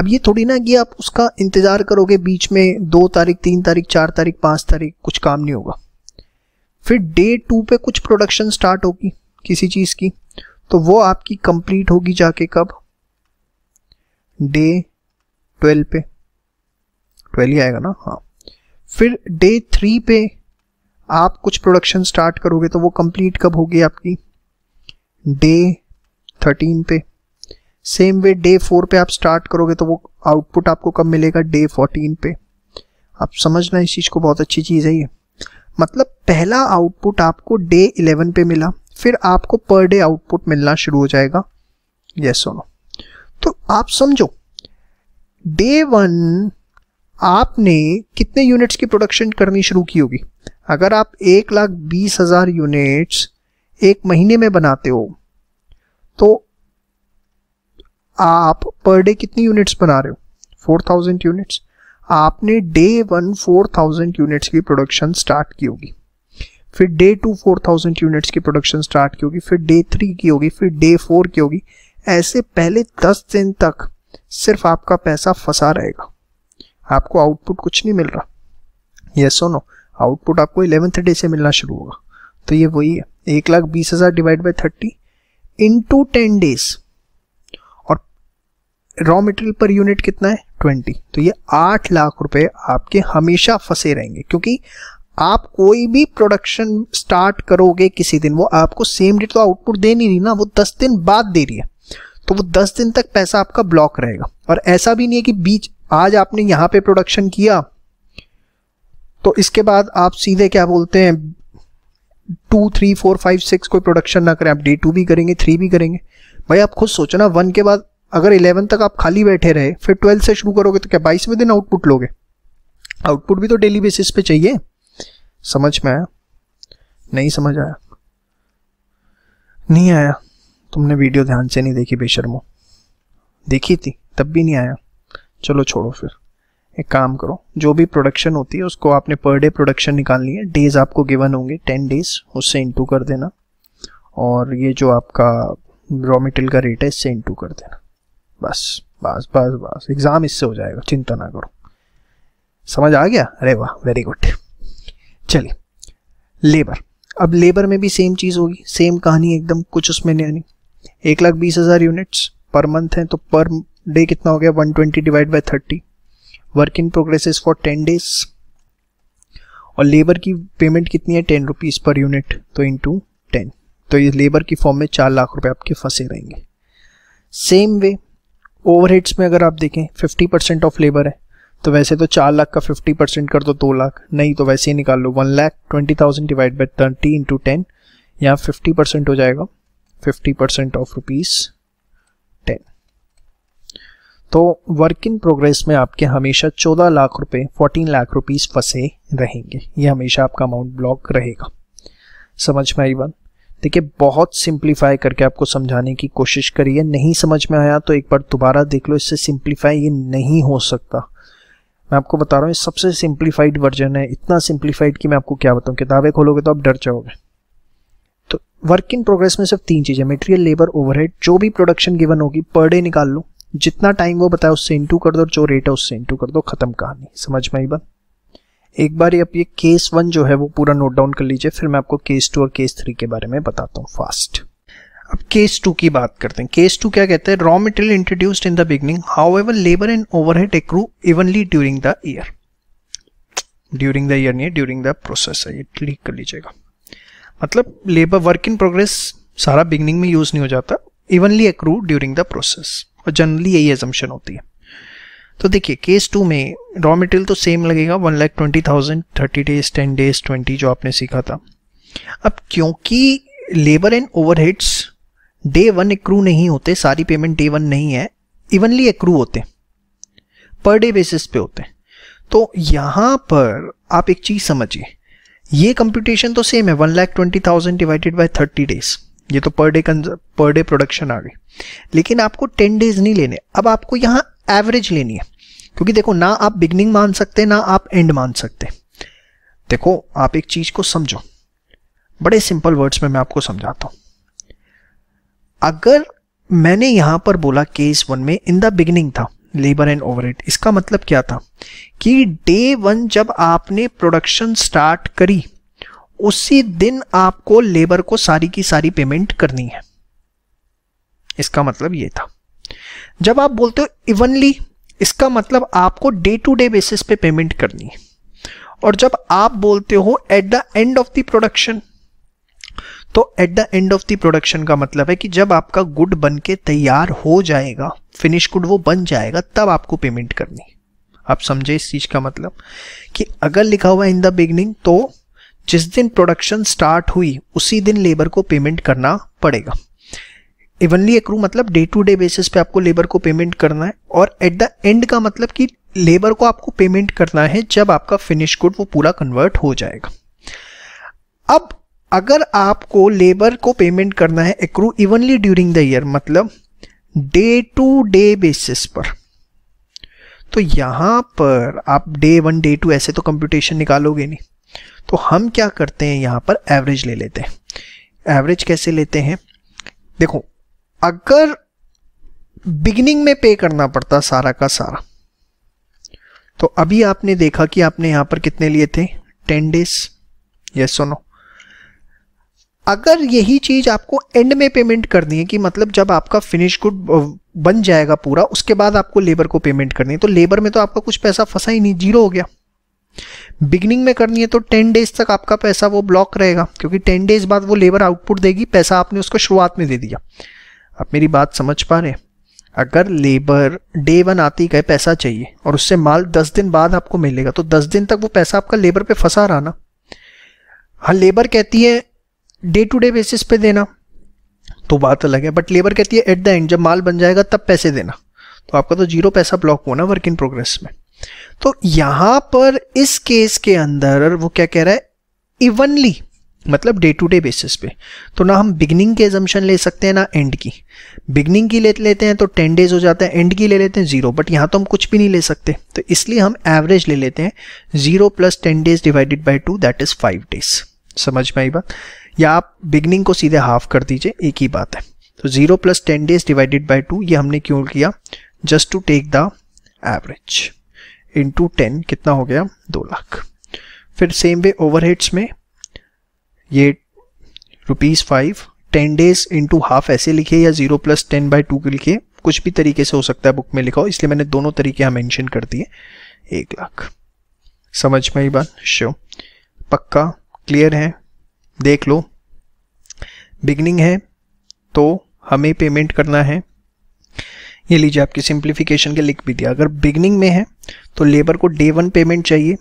अब ये थोड़ी ना कि आप उसका इंतज़ार करोगे बीच में दो तारीख तीन तारीख चार तारीख पाँच तारीख कुछ काम नहीं होगा फिर डे टू पे कुछ प्रोडक्शन स्टार्ट होगी किसी चीज़ की तो वो आपकी कंप्लीट होगी जाके कब डे ट्वेल्व पे ट्वेल्व ही आएगा ना हाँ फिर डे थ्री पे आप कुछ प्रोडक्शन स्टार्ट करोगे तो वो कंप्लीट कब होगी आपकी डे थर्टीन पे सेम वे डे फोर पे आप स्टार्ट करोगे तो वो आउटपुट आपको कब मिलेगा डे फोर्टीन पे आप समझना इस चीज़ को बहुत अच्छी चीज़ है ये मतलब पहला आउटपुट आपको डे इलेवन पे मिला फिर आपको पर डे आउटपुट मिलना शुरू हो जाएगा यस yes नो तो आप समझो डे वन आपने कितने यूनिट्स की प्रोडक्शन करनी शुरू की होगी अगर आप एक लाख बीस हज़ार यूनिट्स एक महीने में बनाते हो तो आप पर डे कितनी यूनिट्स बना रहे हो फोर थाउजेंड यूनिट्स आपने day one four thousand units की प्रोडक्शन स्टार्ट की होगी फिर day two four thousand units की प्रोडक्शन स्टार्ट की होगी फिर डे थ्री की होगी फिर डे फोर की होगी ऐसे पहले दस दिन तक सिर्फ आपका पैसा फंसा रहेगा आपको आउटपुट कुछ नहीं मिल रहा ये सो नो आउटपुट आपको इलेवेंथ डे से मिलना शुरू होगा तो ये वही है एक लाख बीस हज़ार divide by thirty into ten days और रॉ मटेरियल पर यूनिट कितना है ट्वेंटी तो ये आठ लाख रुपए आपके हमेशा फंसे रहेंगे क्योंकि आप कोई भी प्रोडक्शन स्टार्ट करोगे किसी दिन वो आपको सेम डेट तो आउटपुट दे नहीं रही ना वो दस दिन बाद दे रही है तो वो दस दिन तक पैसा आपका ब्लॉक रहेगा और ऐसा भी नहीं है कि बीच आज आपने यहाँ पे प्रोडक्शन किया तो इसके बाद आप सीधे क्या बोलते हैं two three four five six कोई प्रोडक्शन ना करें आप डे टू भी करेंगे थ्री भी करेंगे भाई आप खुद सोचो ना वन के बाद अगर इलेवन तक आप खाली बैठे रहे फिर ट्वेल्थ से शुरू करोगे तो क्या बाईसवें दिन आउटपुट लोगे आउटपुट भी तो डेली बेसिस पे चाहिए समझ में आया नहीं समझ आया नहीं आया तुमने वीडियो ध्यान से नहीं देखी बेशर्मो देखी थी तब भी नहीं आया चलो छोड़ो फिर एक काम करो जो भी प्रोडक्शन होती है उसको आपने पर डे प्रोडक्शन निकालनी है डेज आपको गिवन होंगे टेन डेज उससे इंटू कर देना और ये जो आपका रॉ मटेरियल का रेट है इससे इंटू कर देना बस बस बस बस एग्ज़ाम इससे हो जाएगा चिंता ना करो समझ आ गया अरे वाह वेरी गुड चलिए लेबर अब लेबर में भी सेम चीज़ होगी सेम कहानी एकदम कुछ उसमें नहीं आनी एक लाख बीस हज़ार यूनिट्स पर मंथ हैं तो पर डे कितना हो गया 120 divide by thirty work in progress is for ten days और लेबर की पेमेंट कितनी है टेन रुपीज़ पर यूनिट तो इन टू टेन तो ये लेबर की फॉर्म में चार लाख रुपए आपके फंसे रहेंगे सेम वे ओवरहेड्स में अगर आप देखें फिफ्टी परसेंट ऑफ लेबर है तो वैसे तो चार लाख का फिफ्टी परसेंट कर दो दो लाख नहीं तो वैसे ही निकाल लो one lakh twenty thousand divide by thirty into ten यहाँ फिफ्टी परसेंट हो जाएगा फिफ्टी परसेंट ऑफ रुपीज़ तो वर्क इन प्रोग्रेस में आपके हमेशा 14 लाख रुपए 14 लाख रुपीस फंसे रहेंगे ये हमेशा आपका अमाउंट ब्लॉक रहेगा समझ में आई बात देखिए बहुत सिंप्लीफाई करके आपको समझाने की कोशिश करी है नहीं समझ में आया तो एक बार दोबारा देख लो इससे सिंप्लीफाई ये नहीं हो सकता मैं आपको बता रहा हूँ सबसे सिंप्लीफाइड वर्जन है इतना सिंप्लीफाइड कि मैं आपको क्या बताऊँ किताबें खोलोगे तो आप डर जाओगे तो वर्क इन प्रोग्रेस में सिर्फ तीन चीज़ें मटेरियल लेबर ओवरहेड जो भी प्रोडक्शन गिवन होगी पर डे निकाल लो जितना टाइम वो बताए उससे इंटू कर दो जो रेट है उससे इंटू कर दो खत्म कहानी समझ में आई बात एक बार आप ये केस वन जो है वो पूरा नोट डाउन कर लीजिए फिर मैं आपको केस टू और केस थ्री के बारे में बताता हूँ फास्ट अब केस टू की बात करते हैं केस टू क्या कहते हैं raw material introduced in the beginning however labour and overhead accrue evenly during the year during the year नहीं ड्यूरिंग द प्रोसेस है ये क्लिक कर लीजिएगा मतलब लेबर वर्क इन प्रोग्रेस सारा बिगनिंग में यूज नहीं हो जाता evenly accrue during the process और जनरली यही एजम्पन होती है तो देखिए केस टू में रॉ मटेरियल तो सेम लगेगा one lakh twenty thousand thirty days ten days twenty जो आपने सीखा था अब क्योंकि labour and overheads day one accrue नहीं होते सारी पेमेंट डे वन नहीं है इवनली एक्रू होते पर डे बेसिस पे होते तो यहां पर आप एक चीज़ समझिए ये कंप्यूटेशन तो सेम है one lakh twenty thousand divided by thirty days ये तो पर डे पर डे प्रोडक्शन आ गई लेकिन आपको टेन डेज नहीं लेने अब आपको यहाँ एवरेज लेनी है क्योंकि देखो ना आप बिगनिंग मान सकते ना आप एंड मान सकते देखो आप एक चीज को समझो बड़े सिंपल वर्ड्स में मैं आपको समझाता हूं अगर मैंने यहां पर बोला केस वन में इन द बिगिनिंग था लेबर एंड ओवर इसका मतलब क्या था कि डे वन जब आपने प्रोडक्शन स्टार्ट करी उसी दिन आपको लेबर को सारी की सारी पेमेंट करनी है इसका मतलब ये था जब आप बोलते हो इवनली इसका मतलब आपको डे टू डे बेसिस पे पेमेंट करनी है और जब आप बोलते हो at the end of the production तो at the end of the production का मतलब है कि जब आपका गुड बन के तैयार हो जाएगा फिनिश गुड वो बन जाएगा तब आपको पेमेंट करनी आप समझे इस चीज का मतलब कि अगर लिखा हुआ इन द बिगनिंग तो जिस दिन प्रोडक्शन स्टार्ट हुई उसी दिन लेबर को पेमेंट करना पड़ेगा इवनली एक मतलब डे टू डे बेसिस पे आपको लेबर को पेमेंट करना है और एट द एंड का मतलब कि लेबर को आपको पेमेंट करना है जब आपका फिनिश गुड वो पूरा कन्वर्ट हो जाएगा अब अगर आपको लेबर को पेमेंट करना है एक इवनली ड्यूरिंग द ईयर मतलब डे टू डे बेसिस पर तो यहां पर आप डे वन डे टू ऐसे तो कंप्यूटेशन निकालोगे नहीं तो हम क्या करते हैं यहाँ पर एवरेज ले लेते हैं एवरेज कैसे लेते हैं देखो अगर बिगिनिंग में पे करना पड़ता सारा का सारा तो अभी आपने देखा कि आपने यहां पर कितने लिए थे टेन डेज यस सुनो अगर यही चीज आपको एंड में पेमेंट करनी है कि मतलब जब आपका फिनिश गुड बन जाएगा पूरा उसके बाद आपको लेबर को पेमेंट करनी है तो लेबर में तो आपका कुछ पैसा फंसा ही नहीं जीरो हो गया बिगनिंग में करनी है तो टेन डेज तक आपका पैसा वो ब्लॉक रहेगा क्योंकि टेन डेज बाद वो लेबर आउटपुट देगी पैसा आपने उसको शुरुआत में दे दिया आप मेरी बात समझ पा रहे हैं अगर लेबर डे वन आती गए पैसा चाहिए और उससे माल दस दिन बाद आपको मिलेगा तो दस दिन तक वो पैसा आपका लेबर पे फंसा रहा ना हाँ लेबर कहती है डे टू डे बेसिस पे देना तो बात अलग है बट लेबर कहती है एट द एंड जब माल बन जाएगा तब पैसे देना तो आपका तो जीरो पैसा ब्लॉक हुआ ना वर्क इन प्रोग्रेस में तो यहाँ पर इस केस के अंदर वो क्या कह रहा है इवनली मतलब डे टू डे बेसिस पे तो ना हम बिगनिंग के एजम्पन ले सकते हैं ना एंड की बिगनिंग की ले लेते हैं तो टेन डेज हो जाता है एंड की ले लेते हैं जीरो बट यहाँ तो हम कुछ भी नहीं ले सकते तो इसलिए हम एवरेज ले लेते हैं zero plus ten days divided by two that is five days समझ में आई बात या आप बिगनिंग को सीधे हाफ कर दीजिए एक ही बात है तो zero plus ten days divided by two ये हमने क्यों किया just to take the average into ten कितना हो गया दो लाख फिर सेम वे ओवरहेड्स में ये rupees five ten days into half ऐसे लिखे या zero plus ten by two लिखे कुछ भी तरीके से हो सकता है बुक में लिखा हो इसलिए मैंने दोनों तरीके यहाँ मैंशन कर दिए एक लाख समझ में ही बात श्यो पक्का क्लियर है देख लो बिगनिंग है तो हमें पेमेंट करना है ये लीजिए आपकी सिंप्लीफिकेशन के लिख भी दिया अगर बिगनिंग में है तो लेबर को डे वन पेमेंट चाहिए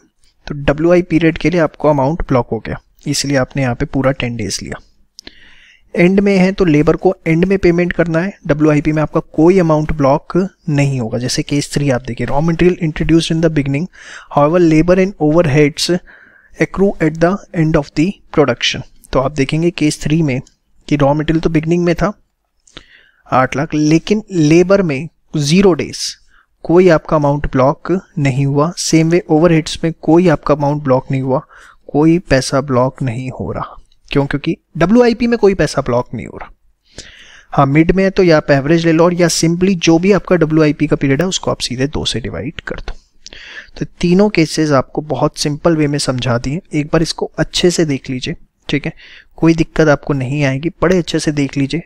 तो डब्ल्यू पीरियड के लिए आपको अमाउंट ब्लॉक हो गया इसलिए आपने यहाँ पे पूरा टेन डेज लिया एंड में है तो लेबर को एंड में पेमेंट करना है डब्ल्यू में आपका कोई अमाउंट ब्लॉक नहीं होगा जैसे केस थ्री आप देखिए raw material introduce in the beginning however labour and overheads accrue at the end of the production तो आप देखेंगे केस थ्री में कि रॉ मटेरियल तो बिगनिंग में था आठ लाख लेकिन लेबर में ज़ीरो डेज कोई आपका अमाउंट ब्लॉक नहीं हुआ सेम वे ओवरहेड्स में कोई आपका अमाउंट ब्लॉक नहीं हुआ कोई पैसा ब्लॉक नहीं हो रहा क्यों क्योंकि डब्ल्यू में कोई पैसा ब्लॉक नहीं हो रहा हाँ मिड में है तो या आप एवरेज ले लो और या सिंपली जो भी आपका डब्ल्यू का पीरियड है उसको आप सीधे दो से डिवाइड कर दो तो तीनों केसेस आपको बहुत सिंपल वे में समझा दिए एक बार इसको अच्छे से देख लीजिए ठीक है कोई दिक्कत आपको नहीं आएगी बड़े अच्छे से देख लीजिए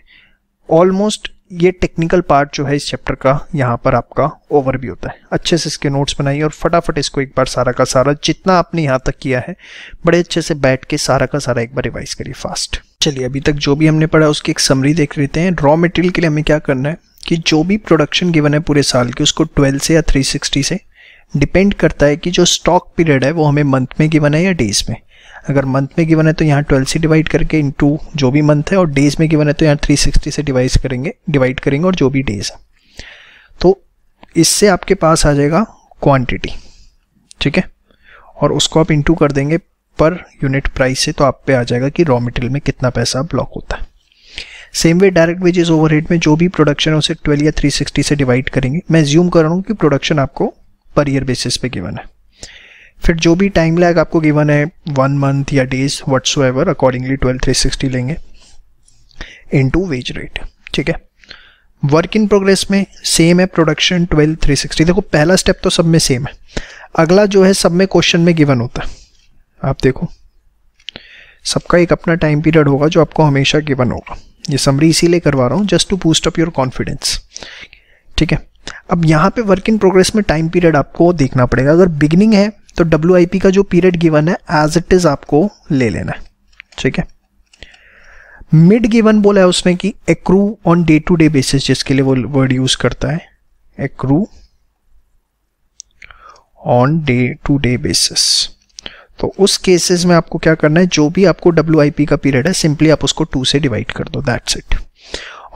ऑलमोस्ट ये टेक्निकल पार्ट जो है इस चैप्टर का यहाँ पर आपका ओवरव्यू होता है अच्छे से इसके नोट्स बनाइए और फटाफट इसको एक बार सारा का सारा जितना आपने यहाँ तक किया है बड़े अच्छे से बैठ के सारा का सारा एक बार रिवाइज करिए फास्ट चलिए अभी तक जो भी हमने पढ़ा उसकी एक समरी देख लेते हैं रॉ मटेरियल के लिए हमें क्या करना है कि जो भी प्रोडक्शन गिवन है पूरे साल की उसको ट्वेल्व से या थ्री सिक्सटी से डिपेंड करता है कि जो स्टॉक पीरियड है वो हमें मंथ में गिवन है या डेज में अगर मंथ में गिवन है तो यहाँ 12 से डिवाइड करके इंटू जो भी मंथ है और डेज में गिवन है तो यहाँ थ्री सिक्सटी से डिवाइड करेंगे डिवाइड करेंगे और जो भी डेज है तो इससे आपके पास आ जाएगा क्वांटिटी ठीक है और उसको आप इंटू कर देंगे पर यूनिट प्राइस से तो आप पे आ जाएगा कि रॉ मटेरियल में कितना पैसा ब्लॉक होता है same way direct wages over में जो भी प्रोडक्शन है उसे ट्वेल्व या थ्री सिक्सटी से डिवाइड करेंगे मैं ज्यूम कर रहा हूँ कि प्रोडक्शन आपको पर ईयर बेसिस पे गिवन है फिर जो भी टाइम लैग आपको गिवन है वन मंथ या days what's accordingly twelve three sixty लेंगे इन टू वेज रेट ठीक है वर्क इन प्रोग्रेस में सेम है प्रोडक्शन ट्वेल्व थ्री सिक्सटी देखो पहला स्टेप तो सब में सेम है अगला जो है सब में क्वेश्चन में गिवन होता है आप देखो सबका एक अपना टाइम पीरियड होगा जो आपको हमेशा गिवन होगा ये समरी इसीलिए करवा रहा हूँ just to boost up your confidence ठीक है अब यहाँ पे वर्क इन प्रोग्रेस में टाइम पीरियड आपको देखना पड़ेगा अगर बिगिनिंग है तो डब्ल्यू का जो पीरियड गिवन है एज इट इज आपको ले लेना है ठीक है मिड गिवन बोला है उसने कि accrue on day to day basis जिसके लिए वो वर्ड यूज करता है accrue on day to day basis तो उस केसेस में आपको क्या करना है जो भी आपको डब्ल्यू का पीरियड है सिंपली आप उसको टू से डिवाइड कर दो दैट्स इट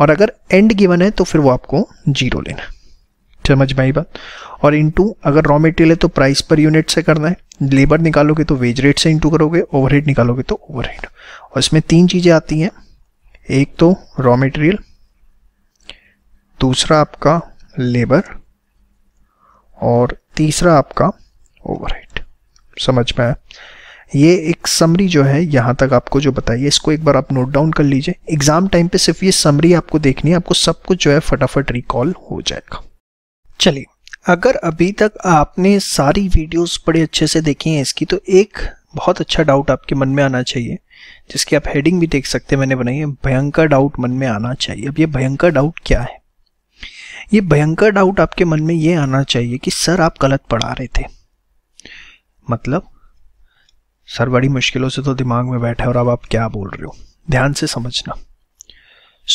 और अगर एंड गिवन है तो फिर वो आपको जीरो लेना है समझ में आई बात और इंटू अगर रॉ मटेरियल है तो प्राइस पर यूनिट से करना है लेबर निकालोगे तो वेज रेट से इंटू करोगे ओवरहेड निकालोगे तो ओवरहेड और इसमें तीन चीज़ें आती हैं एक तो रॉ मटेरियल दूसरा आपका लेबर और तीसरा आपका ओवरहेड समझ में आया ये एक समरी जो है यहाँ तक आपको जो बताइए इसको एक बार आप नोट डाउन कर लीजिए एग्जाम टाइम पे सिर्फ ये समरी आपको देखनी है आपको सब कुछ जो है फटाफट रिकॉल हो जाएगा चलिए अगर अभी तक आपने सारी वीडियोस बड़े अच्छे से देखी हैं इसकी तो एक बहुत अच्छा डाउट आपके मन में आना चाहिए जिसकी आप हेडिंग भी देख सकते हैं मैंने बनाई है भयंकर डाउट मन में आना चाहिए अब ये भयंकर डाउट क्या है ये भयंकर डाउट आपके मन में ये आना चाहिए कि सर आप गलत पढ़ा रहे थे मतलब सर बड़ी मुश्किलों से तो दिमाग में बैठा है और अब आप क्या बोल रहे हो ध्यान से समझना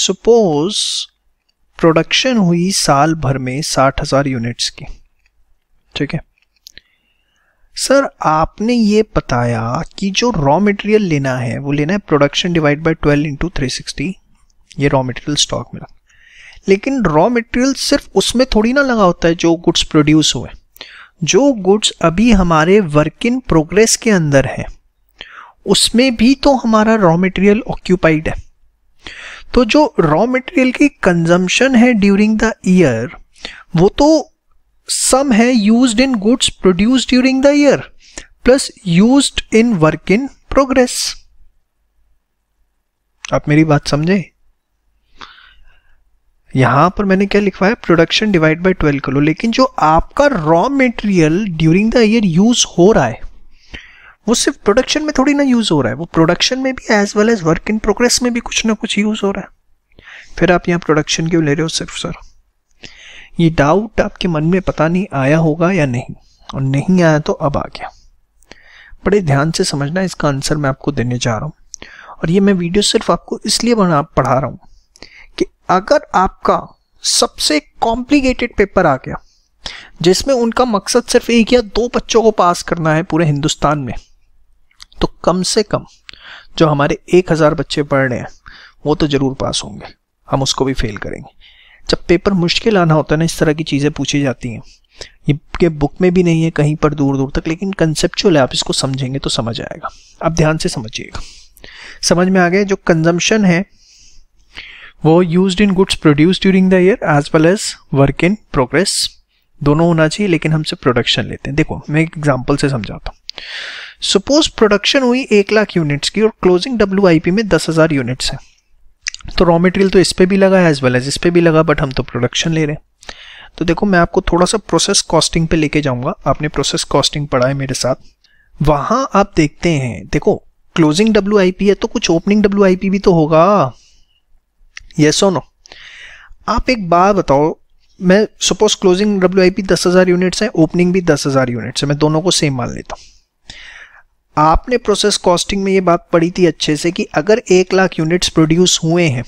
सपोज प्रोडक्शन हुई साल भर में साठ हजार यूनिट्स की ठीक है सर आपने ये बताया कि जो रॉ मटेरियल लेना है वो लेना है production divide by 12 into three ये रॉ मटेरियल स्टॉक मिला लेकिन रॉ मटेरियल सिर्फ उसमें थोड़ी ना लगा होता है जो गुड्स प्रोड्यूस हुए जो गुड्स अभी हमारे वर्क इन प्रोग्रेस के अंदर है उसमें भी तो हमारा रॉ मटेरियल ऑक्यूपाइड है तो जो रॉ मटेरियल की कंजम्पशन है ड्यूरिंग द ईयर वो तो सम है used in goods produce during the year plus used in work in progress आप मेरी बात समझे यहां पर मैंने क्या लिखवा है प्रोडक्शन डिवाइड बाय 12 करो लेकिन जो आपका raw material during the year use हो रहा है वो सिर्फ प्रोडक्शन में थोड़ी ना यूज़ हो रहा है वो प्रोडक्शन में भी as well as work in progress में भी कुछ ना कुछ यूज़ हो रहा है फिर आप यहाँ प्रोडक्शन क्यों ले रहे हो सिर्फ सर ये डाउट आपके मन में पता नहीं आया होगा या नहीं और नहीं आया तो अब आ गया बड़े ध्यान से समझना इसका आंसर मैं आपको देने जा रहा हूँ और ये मैं वीडियो सिर्फ आपको इसलिए बना पढ़ा रहा हूँ कि अगर आपका सबसे कॉम्प्लिकेटेड पेपर आ गया जिसमें उनका मकसद सिर्फ एक या दो बच्चों को पास करना है पूरे हिंदुस्तान में तो कम से कम जो हमारे एक हज़ार बच्चे पढ़ रहे हैं वो तो ज़रूर पास होंगे हम उसको भी फेल करेंगे जब पेपर मुश्किल आना होता है ना इस तरह की चीज़ें पूछी जाती हैं ये बुक में भी नहीं है कहीं पर दूर दूर तक लेकिन कंसेप्चुअल है आप इसको समझेंगे तो समझ आएगा आप ध्यान से समझिएगा समझ में आ गया जो कंजम्पशन है वो use in goods produce during the year as well as work in progress दोनों होना चाहिए लेकिन हमसे प्रोडक्शन लेते हैं देखो मैं एक एग्जाम्पल से समझाता हूँ सपोज प्रोडक्शन हुई एक लाख यूनिट्स की और क्लोजिंग डब्ल्यू में दस हज़ार यूनिट्स है तो रॉ मटेरियल तो इस पर भी लगा एज वेल एज इस पर भी लगा बट हम तो प्रोडक्शन ले रहे हैं तो देखो मैं आपको थोड़ा सा प्रोसेस कॉस्टिंग पे लेके जाऊंगा आपने प्रोसेस कॉस्टिंग पढ़ा है मेरे साथ वहां आप देखते हैं देखो क्लोजिंग डब्ल्यू है तो कुछ ओपनिंग डब्ल्यू भी तो होगा ये सो नो आप एक बार बताओ मैं suppose closing W I P दस हज़ार यूनिट्स है ओपनिंग भी दस हज़ार यूनिट्स है मैं दोनों को सेम मान लेता हूँ आपने प्रोसेस कॉस्टिंग में ये बात पढ़ी थी अच्छे से कि अगर एक लाख यूनिट्स प्रोड्यूस हुए हैं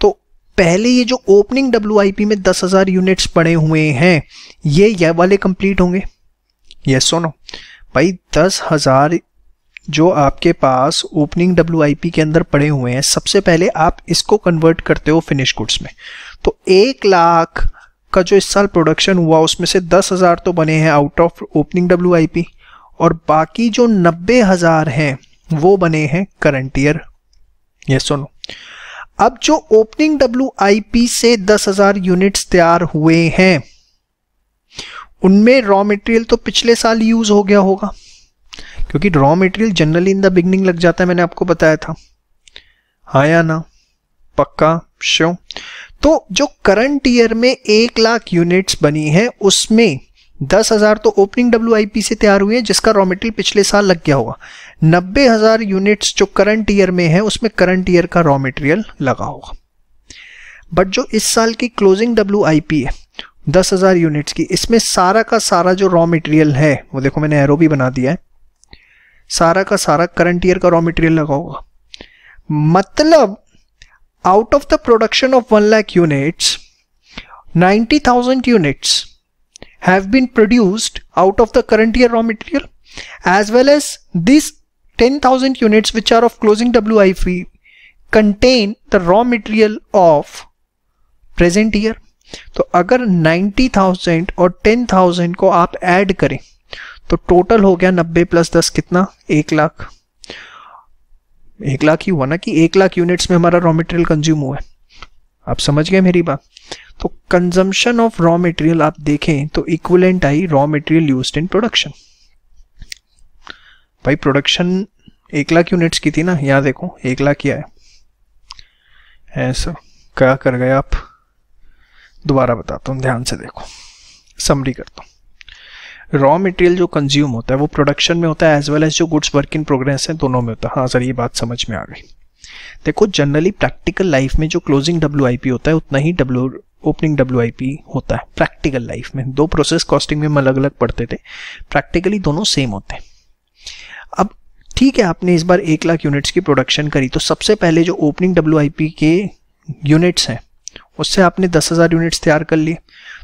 तो पहले ये जो ओपनिंग डब्ल्यू में दस हज़ार यूनिट्स पड़े हुए हैं ये यह वाले कंप्लीट होंगे यस सो नो भाई दस हज़ार जो आपके पास ओपनिंग डब्ल्यू के अंदर पड़े हुए हैं सबसे पहले आप इसको कन्वर्ट करते हो फिनिश गुड्स में तो एक लाख का जो इस साल प्रोडक्शन हुआ उसमें से दस हज़ार तो बने हैं आउट ऑफ ओपनिंग डब्ल्यू और बाकी जो नब्बे हजार हैं वो बने हैं करंट ईयर ये सुनो अब जो ओपनिंग डब्ल्यू से दस हजार यूनिट्स तैयार हुए हैं उनमें रॉ मटेरियल तो पिछले साल यूज हो गया होगा क्योंकि raw material generally in the beginning लग जाता है मैंने आपको बताया था हा या ना पक्का श्यो तो जो करंट ईयर में एक लाख यूनिट्स बनी है उसमें दस हज़ार तो ओपनिंग डब्ल्यू से तैयार हुए जिसका रॉ मटेरियल पिछले साल लग गया होगा नब्बे हज़ार यूनिट्स जो करंट ईयर में है उसमें करंट ईयर का रॉ मटेरियल लगा होगा बट जो इस साल की क्लोजिंग डब्ल्यू है दस हज़ार यूनिट्स की इसमें सारा का सारा जो रॉ मटेरियल है वो देखो मैंने एरो भी बना दिया है सारा का सारा करंट ईयर का रॉ मटेरियल लगा होगा मतलब out of the production of one lakh units ninety thousand units have been produced out of the current year raw material as well as these 10,000 units which are of closing WIP contain the raw material of present year तो अगर 90,000 और 10,000 को आप ऐड करें तो टोटल हो गया 90 प्लस 10 कितना एक लाख एक लाख ही हुआ ना कि एक लाख यूनिट्स में हमारा रॉ मटेरियल कंज्यूम हुआ है आप समझ गए मेरी बात तो कंजम्पशन ऑफ रॉ मटेरियल आप देखें तो equivalent I raw material use in production भाई प्रोडक्शन एक लाख यूनिट्स की थी ना यहां देखो एक लाख ही आया ऐसा क्या कर गए आप दोबारा बताता हूँ ध्यान से देखो समरी करता हूँ रॉ मटेरियल जो कंज्यूम होता है वो प्रोडक्शन में होता है एज वेल एज जो गुड्स वर्क इन प्रोग्रेस है दोनों में होता है हाँ सर ये बात समझ में आ गई देखो जनरली प्रैक्टिकल लाइफ में जो क्लोजिंग डब्ल्यू होता है उतना ही डब्ल्यू ओपनिंग डब्ल्यू होता है प्रैक्टिकल लाइफ में दो प्रोसेस कॉस्टिंग में हम अलग अलग पढ़ते थे प्रैक्टिकली दोनों सेम होते हैं अब ठीक है आपने इस बार एक लाख यूनिट्स की प्रोडक्शन करी तो सबसे पहले जो ओपनिंग डब्ल्यू के यूनिट्स हैं उससे आपने दस हज़ार यूनिट्स तैयार कर लिए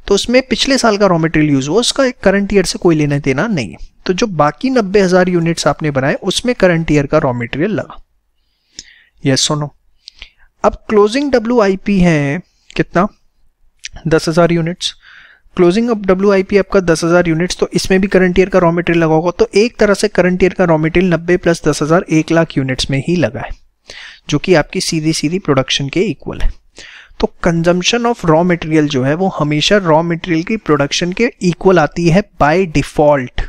तो उसमें पिछले साल का रॉ मटेरियल यूज़ हुआ उसका एक करंट ईयर से कोई लेना देना नहीं तो जो बाकी नब्बे हज़ार यूनिट्स आपने बनाए उसमें करंट ईयर का रॉ मटेरियल लगा यस और अब क्लोजिंग डब्ल्यू है कितना दस हज़ार यूनिट्स क्लोजिंग अब डब्ल्यू आई पी आपका दस हज़ार यूनिट्स तो इसमें भी करंट ईयर का रॉ मटेरियल लगा होगा तो एक तरह से करंट ईयर का रॉ मटेरियल नब्बे प्लस दस हज़ार एक लाख यूनिट्स में ही लगा है जो कि आपकी सीधी सीधी प्रोडक्शन के इक्वल है तो कंजम्पशन ऑफ रॉ मटेरियल जो है वो हमेशा रॉ मटेरियल की प्रोडक्शन के इक्वल आती है बाय डिफॉल्ट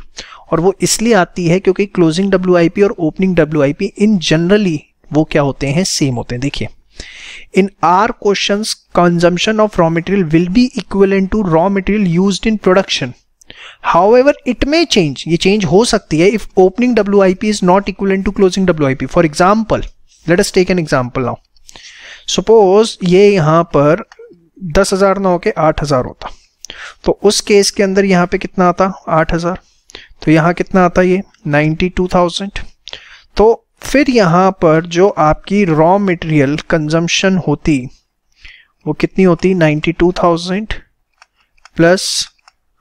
और वो इसलिए आती है क्योंकि क्लोजिंग डब्ल्यू और ओपनिंग डब्ल्यू इन जनरली वो क्या होते हैं सेम होते हैं देखिए in our question consumption of raw material will be equivalent to raw material use in production however it may change ये चेंज हो सकती है if opening W I P is not equivalent to closing W I P for example let us take an example now suppose ये यहां पर दस हजार ना होकर आठ हजार होता तो उस केस के अंदर यहां पर कितना आता आठ हजार तो यहां कितना आता ये नाइनटी टू थाउजेंड तो फिर यहाँ पर जो आपकी रॉ मटेरियल कंजम्पशन होती वो कितनी होती 92,000 plus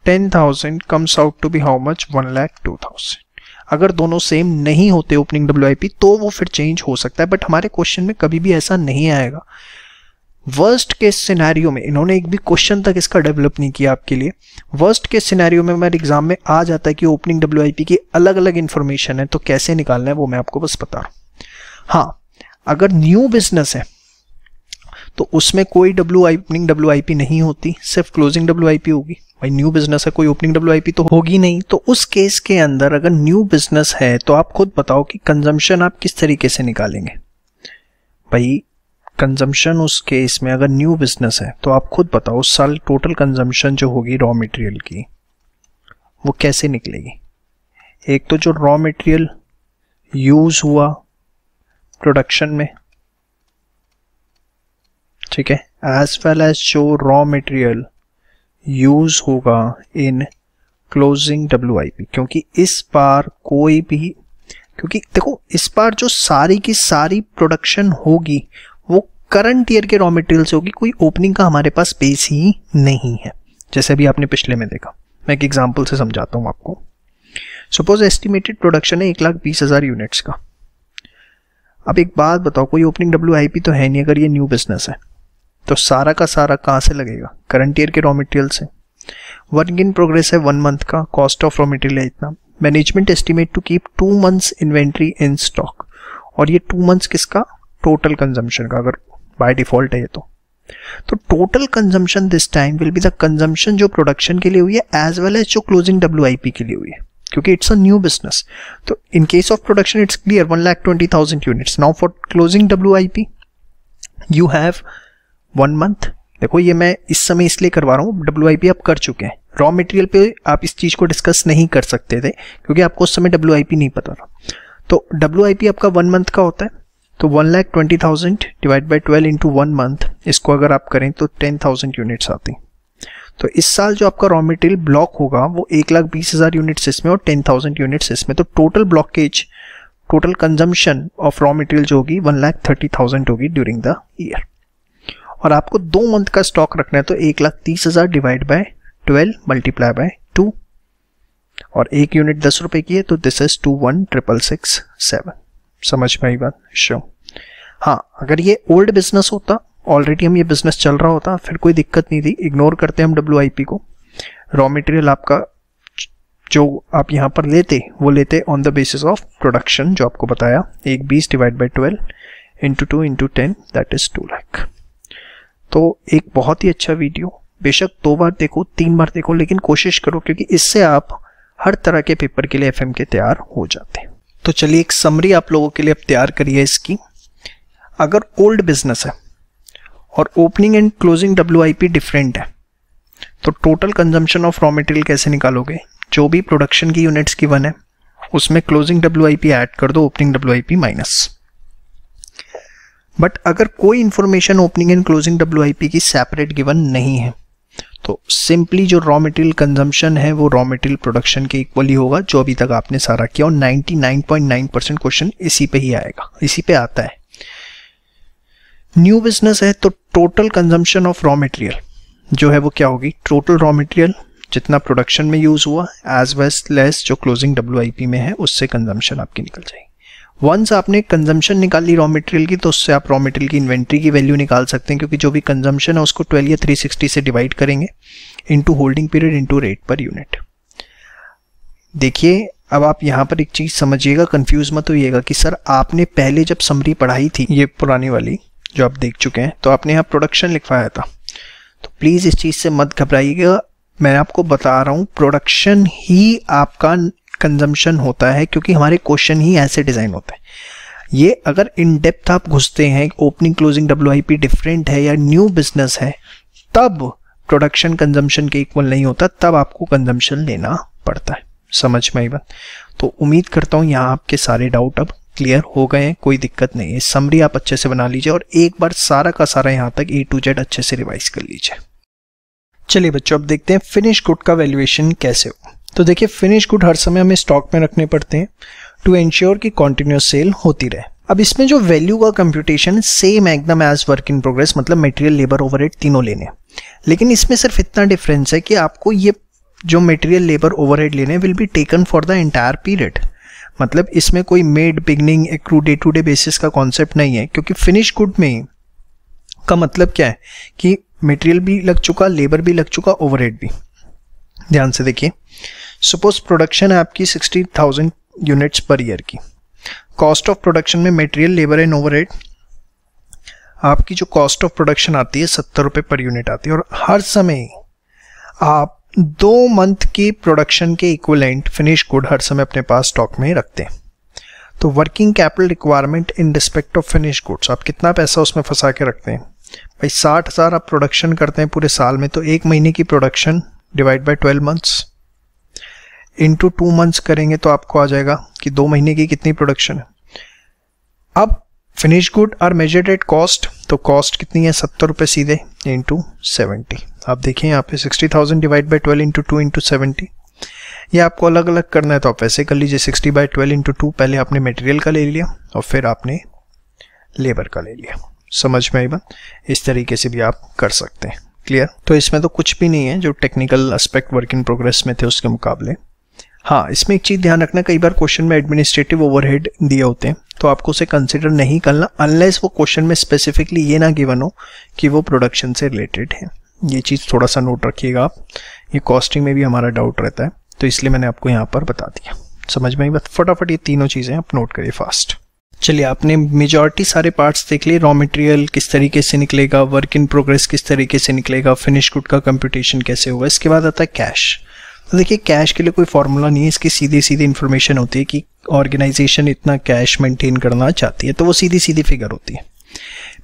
10,000 comes out to be how much one lakh two thousand अगर दोनों सेम नहीं होते ओपनिंग डब्ल्यू तो वो फिर चेंज हो सकता है बट हमारे क्वेश्चन में कभी भी ऐसा नहीं आएगा वर्स्ट केस सिनेरियो में इन्होंने एक भी क्वेश्चन तक इसका डेवलप नहीं किया आपके लिए वर्स्ट केस सिनेरियो में हमारे एग्जाम में आ जाता है कि ओपनिंग डब्ल्यू की अलग अलग इन्फॉर्मेशन है तो कैसे निकालना है वो मैं आपको बस बता रहा हूँ हाँ अगर न्यू बिजनेस है तो उसमें कोई डब्ल्यू ओपनिंग डब्ल्यू नहीं होती सिर्फ क्लोजिंग डब्ल्यू होगी भाई न्यू बिजनेस है कोई ओपनिंग डब्ल्यू तो होगी नहीं तो उस केस के अंदर अगर न्यू बिजनेस है तो आप खुद बताओ कि कंजम्पशन आप किस तरीके से निकालेंगे भाई कंजम्पशन उस केस में अगर न्यू बिजनेस है तो आप खुद बताओ उस साल टोटल कंजम्पशन जो होगी रॉ मटेरियल की वो कैसे निकलेगी एक तो जो रॉ मटेरियल यूज हुआ प्रोडक्शन में ठीक है एज वेल एज जो रॉ मटेरियल यूज होगा इन क्लोजिंग डब्ल्यू क्योंकि इस बार कोई भी क्योंकि देखो इस बार जो सारी की सारी प्रोडक्शन होगी वो करंट ईयर के रॉ मटेरियल से होगी कोई ओपनिंग का हमारे पास स्पेस ही नहीं है जैसे अभी आपने पिछले में देखा मैं एक एग्जाम्पल से समझाता हूँ आपको सपोज एस्टिमेटेड प्रोडक्शन है एक लाख बीस हज़ार यूनिट्स का अब एक बात बताओ कोई ओपनिंग डब्ल्यू तो है नहीं अगर ये न्यू बिजनेस है तो सारा का सारा कहाँ से लगेगा करंट ईयर के रॉ मटेरियल से वर्क इन प्रोग्रेस है वन मंथ का कॉस्ट ऑफ रॉ मटेरियल है इतना management estimate to keep two months inventory in stock और ये टू मंथ्स किसका टोटल कंजम्पशन का अगर बाय डिफॉल्ट है ये तो तो total consumption this time will be the consumption जो प्रोडक्शन के लिए हुई है एज वेल एज जो क्लोजिंग डब्ल्यू के लिए हुई है क्योंकि इट्स अ न्यू बिजनेस तो in case of production it's clear one lakh twenty thousand units now for closing W I P you have one month देखो ये मैं इस समय इसलिए करवा रहा हूँ डब्ल्यू आई पी आप कर चुके हैं रॉ मटेरियल पे आप इस चीज़ को डिस्कस नहीं कर सकते थे क्योंकि आपको उस समय डब्ल्यू आई पी नहीं पता था तो डब्ल्यू आई पी आपका वन मंथ का होता है तो one lakh twenty thousand divide by twelve into one month इसको अगर आप करें तो टेन थाउजेंड यूनिट्स आती तो इस साल जो आपका रॉ मटेरियल ब्लॉक होगा वो एक लाख बीस हज़ार यूनिट्स इसमें और टेन थाउजेंड यूनिट्स इसमें तो total blockage total consumption of raw material जो होगी वन लाख थर्टी थाउजेंड होगी ड्यूरिंग द ईयर और आपको दो मंथ का स्टॉक रखना है तो एक लाख तीस हज़ार divide by twelve multiply by two और एक यूनिट दस रुपये की है तो this is two one triple six seven समझ में आई बात श्योर हाँ अगर ये ओल्ड बिजनेस होता ऑलरेडी हम ये बिजनेस चल रहा होता फिर कोई दिक्कत नहीं थी इग्नोर करते हम डब्ल्यू को रॉ मटेरियल आपका जो आप यहाँ पर लेते वो लेते on the basis of production जो आपको बताया एक बीस divide by twelve into two into ten that is two lakh तो एक बहुत ही अच्छा वीडियो बेशक दो बार देखो तीन बार देखो लेकिन कोशिश करो क्योंकि इससे आप हर तरह के पेपर के लिए एफ के तैयार हो जाते हैं तो चलिए एक समरी आप लोगों के लिए अब तैयार करिए इसकी अगर ओल्ड बिजनेस है और opening and closing W different है तो total consumption of raw material कैसे निकालोगे जो भी प्रोडक्शन की यूनिट्स की वन है उसमें क्लोजिंग डब्ल्यू ऐड कर दो ओपनिंग डब्ल्यू माइनस बट अगर कोई information opening and closing W की सेपरेट गिवन नहीं है तो सिंपली जो रॉ मटेरियल कंजम्पशन है वो रॉ मटेरियल प्रोडक्शन के इक्वली होगा जो अभी तक आपने सारा किया और 99.9 परसेंट क्वेश्चन इसी पे ही आएगा इसी पे आता है न्यू बिजनेस है तो total consumption of raw material जो है वो क्या होगी टोटल रॉ मटेरियल जितना प्रोडक्शन में यूज़ हुआ एज वेस लेस जो क्लोजिंग डब्ल्यू में है उससे कंजम्पशन आपकी निकल जाएगी वंस आपने कंजम्पशन निकाल ली रॉ मटेरियल की तो उससे आप रॉ मटेरियल की इन्वेंट्री की वैल्यू निकाल सकते हैं क्योंकि जो भी कंजम्पशन है उसको 12 या 360 से डिवाइड करेंगे into holding period into rate per unit देखिए अब आप यहाँ पर एक चीज़ समझिएगा कंफ्यूज मत होइएगा कि सर आपने पहले जब समरी पढ़ाई थी ये पुरानी वाली जो आप देख चुके हैं तो आपने यहाँ प्रोडक्शन लिखवाया था तो प्लीज़ इस चीज़ से मत घबराइएगा मैं आपको बता रहा हूँ प्रोडक्शन ही आपका कंजम्पशन होता है क्योंकि हमारे क्वेश्चन ही ऐसे डिज़ाइन होते हैं ये अगर इन डेप्थ आप घुसते हैं ओपनिंग क्लोजिंग डब्ल्यू डिफरेंट है या न्यू बिजनेस है तब प्रोडक्शन कंजम्पशन के इक्वल नहीं होता तब आपको कंजम्पशन लेना पड़ता है समझ में ही बात तो उम्मीद करता हूँ यहाँ आपके सारे डाउट अब क्लियर हो गए हैं कोई दिक्कत नहीं है समरी आप अच्छे से बना लीजिए और एक बार सारा का सारा यहाँ तक ए टू जेड अच्छे से रिवाइज कर लीजिए चलिए बच्चों अब देखते हैं फिनिश गुड का वैल्यूएशन कैसे हो तो देखिए फिनिश गुड हर समय हमें स्टॉक में रखने पड़ते हैं टू एंश्योर कि कॉन्टिन्यूस सेल होती रहे अब इसमें जो वैल्यू का कंप्यूटेशन सेम एकदम एज वर्क इन प्रोग्रेस मतलब मेटेरियल लेबर ओवर तीनों लेने लेकिन इसमें सिर्फ इतना डिफरेंस है कि आपको ये जो मटेरियल लेबर ओवरहेड लेने will be taken for the entire period मतलब इसमें कोई made beginning accrue day to day basis का कॉन्सेप्ट नहीं है क्योंकि फिनिश गुड में का मतलब क्या है कि मटेरियल भी लग चुका लेबर भी लग चुका ओवरहेड भी ध्यान से देखिए सपोज प्रोडक्शन है आपकी sixty thousand units per year की कॉस्ट ऑफ प्रोडक्शन में मटेरियल लेबर एंड ओवरहेड आपकी जो कॉस्ट ऑफ प्रोडक्शन आती है सत्तर रुपये पर यूनिट आती है और हर समय आप दो मंथ की प्रोडक्शन के इक्वलेंट फिनिश गुड हर समय अपने पास स्टॉक में रखते हैं तो working capital requirement in respect of finish goods आप कितना पैसा उसमें फंसा के रखते हैं भाई साठ हज़ार आप प्रोडक्शन करते हैं पूरे साल में तो एक महीने की production divide by twelve months into two months करेंगे तो आपको आ जाएगा कि दो महीने की कितनी प्रोडक्शन है अब finish good are measured at cost तो कॉस्ट कितनी है सत्तर रुपये सीधे इंटू सेवेंटी आप देखें यहाँ पे sixty thousand divide by twelve into two into seventy ये आपको अलग अलग करना है तो आप वैसे कर लीजिए sixty by twelve into two पहले आपने मटेरियल का ले लिया और फिर आपने लेबर का ले लिया समझ में आई बात इस तरीके से भी आप कर सकते हैं क्लियर तो इसमें तो कुछ भी नहीं है जो technical aspect work in progress में थे उसके मुकाबले हाँ इसमें एक चीज़ ध्यान रखना कई बार क्वेश्चन में एडमिनिस्ट्रेटिव ओवरहेड दिए होते हैं तो आपको उसे कंसिडर नहीं करना अनलेस वो क्वेश्चन में स्पेसिफिकली ये ना गिवन हो कि वो प्रोडक्शन से रिलेटेड है ये चीज़ थोड़ा सा नोट रखिएगा आप ये कॉस्टिंग में भी हमारा डाउट रहता है तो इसलिए मैंने आपको यहाँ पर बता दिया समझ में बस फटाफट ये तीनों चीज़ें आप नोट करिए फास्ट चलिए आपने मेजॉरिटी सारे पार्ट्स देख लिए रॉ मटेरियल किस तरीके से निकलेगा वर्क इन प्रोग्रेस किस तरीके से निकलेगा फिनिश गुड का कंप्यूटेशन कैसे होगा इसके बाद आता है कैश तो देखिए कैश के लिए कोई फार्मूला नहीं है इसकी सीधी सीधी इन्फॉर्मेशन होती है कि ऑर्गेनाइजेशन इतना कैश मेंटेन करना चाहती है तो वो सीधी सीधी फिगर होती है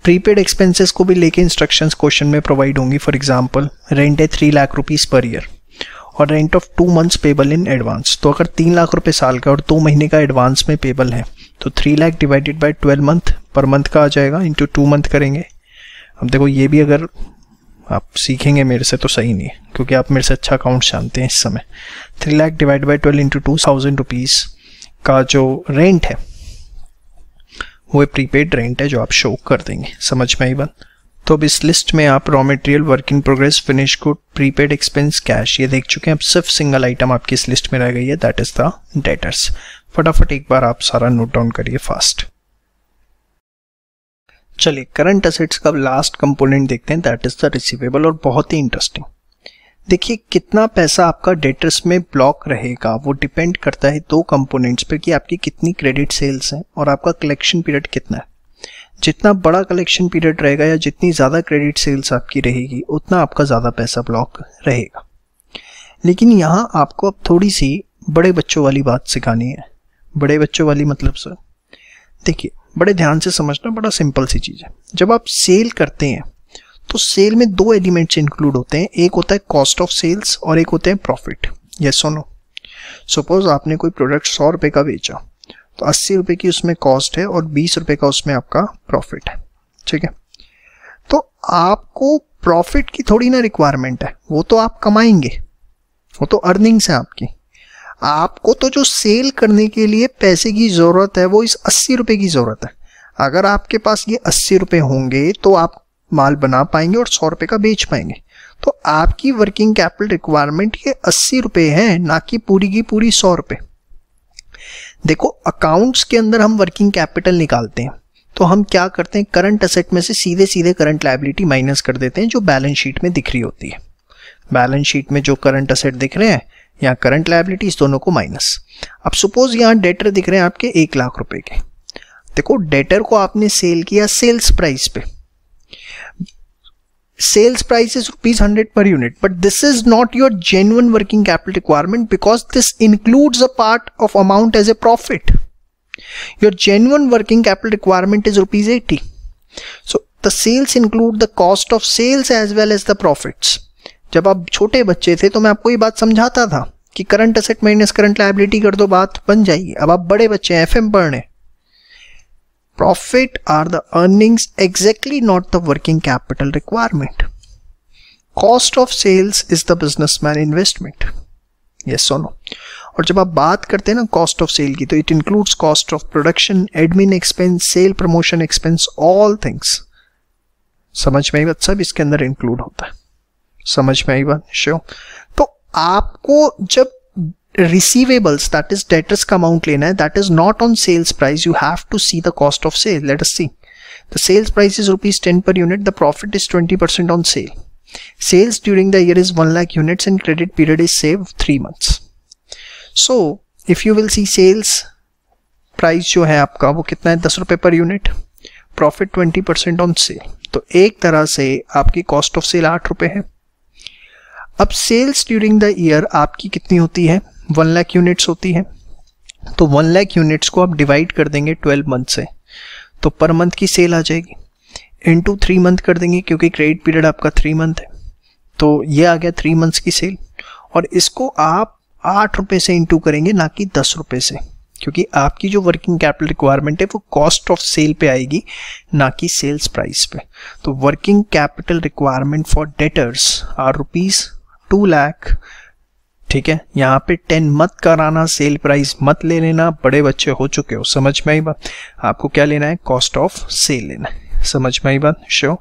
प्रीपेड एक्सपेंसेस को भी लेके इंस्ट्रक्शंस क्वेश्चन में प्रोवाइड होंगी फॉर एग्जांपल रेंट है three lakh rupees per year और rent of two months payable in advance तो अगर तीन लाख रुपए साल का और दो महीने का एडवांस में पेबल है तो three lakh divided by twelve month per month का आ जाएगा इंटू टू मंथ करेंगे अब देखो ये भी अगर आप सीखेंगे मेरे से तो सही नहीं है क्योंकि आप मेरे से अच्छा अकाउंट जानते हैं इस समय three lakh divide by twelve into two thousand rupees का जो रेंट है वो प्रीपेड रेंट है जो आप शो कर देंगे समझ में आई बात तो अब इस लिस्ट में आप raw material work in progress finish good prepaid expense cash ये देख चुके हैं अब सिर्फ सिंगल आइटम आपकी इस लिस्ट में रह गई है दैट इज द डेटर्स फटाफट एक बार आप सारा नोट डाउन करिए फास्ट चलिए करंट असेट्स का लास्ट कंपोनेंट देखते हैं दैट इज द रिसीवेबल और बहुत ही इंटरेस्टिंग देखिए कितना पैसा आपका डेटर्स में ब्लॉक रहेगा वो डिपेंड करता है दो कंपोनेंट्स पर कि आपकी कितनी क्रेडिट सेल्स हैं और आपका कलेक्शन पीरियड कितना है जितना बड़ा कलेक्शन पीरियड रहेगा या जितनी ज़्यादा क्रेडिट सेल्स आपकी रहेगी उतना आपका ज़्यादा पैसा ब्लॉक रहेगा लेकिन यहाँ आपको अब थोड़ी सी बड़े बच्चों वाली बात सिखानी है बड़े बच्चों वाली मतलब सर देखिए बड़े ध्यान से समझना बड़ा सिंपल सी चीज़ है जब आप सेल करते हैं तो सेल में दो एलिमेंट्स इंक्लूड होते हैं एक होता है कॉस्ट ऑफ सेल्स और एक होता है प्रॉफिट ये और नो सपोज आपने कोई प्रोडक्ट सौ रुपये का बेचा तो अस्सी रुपये की उसमें कॉस्ट है और बीस रुपये का उसमें आपका प्रॉफिट है ठीक है तो आपको प्रॉफिट की थोड़ी ना रिक्वायरमेंट है वो तो आप कमाएंगे वो तो अर्निंग्स है आपकी आपको तो जो सेल करने के लिए पैसे की ज़रूरत है वो इस अस्सी रुपए की ज़रूरत है अगर आपके पास ये अस्सी रुपए होंगे तो आप माल बना पाएंगे और सौ रुपए का बेच पाएंगे तो आपकी वर्किंग कैपिटल रिक्वायरमेंट ये अस्सी रुपए है ना कि पूरी की पूरी सौ रुपए देखो अकाउंट्स के अंदर हम वर्किंग कैपिटल निकालते हैं तो हम क्या करते हैं करंट असेट में से सीधे सीधे करंट लाइबिलिटी माइनस कर देते हैं जो बैलेंस शीट में दिख रही होती है बैलेंस शीट में जो करंट असेट दिख रहे हैं यहाँ करंट लाइबिलिटीज दोनों को माइनस अब सपोज यहाँ डेटर दिख रहे हैं आपके एक लाख रुपए के देखो डेटर को आपने सेल किया सेल्स प्राइस पे sales price is rupees hundred per unit but this is not your genuine working capital requirement because this includes a part of amount as a profit your genuine working capital requirement is rupees eighty so the sales include the cost of sales as well as the profits जब आप छोटे बच्चे थे तो मैं आपको ये बात समझाता था कि current asset minus current liability कर दो बात बन जाएगी अब आप बड़े बच्चे हैं एफ एम पढ़ रहे profit are the earnings exactly not the working capital requirement cost of sales is the businessman investment ये सोनो और जब आप बात करते हैं ना कॉस्ट ऑफ सेल की तो it includes cost of production admin expense sale promotion expense all things समझ में सब इसके अंदर इंक्लूड होता है समझ में आई बात श्योर तो आपको जब रिसीवेबल्स दैट इज डेटर्स का अमाउंट लेना है that is not on sales price you have to see the cost of sale let us see the sales price is rupees ten per unit the profit is twenty percent on sale sales during the year is one lakh units and credit period is save three months so if you will see sales price जो है आपका वो कितना है दस रुपये per unit profit twenty percent on sale तो एक तरह से आपकी कॉस्ट ऑफ सेल आठ रुपये है अब सेल्स ड्यूरिंग द ईयर आपकी कितनी होती है वन लाख यूनिट्स होती है तो वन लाख यूनिट्स को आप डिवाइड कर देंगे ट्वेल्व मंथ से तो पर मंथ की सेल आ जाएगी इन टू थ्री मंथ कर देंगे क्योंकि क्रेडिट पीरियड आपका थ्री मंथ है तो ये आ गया थ्री मंथ्स की सेल और इसको आप आठ रुपये से इंटू करेंगे ना कि दस रुपये से क्योंकि आपकी जो वर्किंग कैपिटल रिक्वायरमेंट है वो कॉस्ट ऑफ सेल पे आएगी ना कि सेल्स प्राइस पे तो working capital requirement for debtors are rupees two lakh ठीक है यहाँ पे टेन मत कराना सेल प्राइस मत ले लेना बड़े बच्चे हो चुके हो समझ में आई बात आपको क्या लेना है कॉस्ट ऑफ सेल लेना है समझ में आई बात शो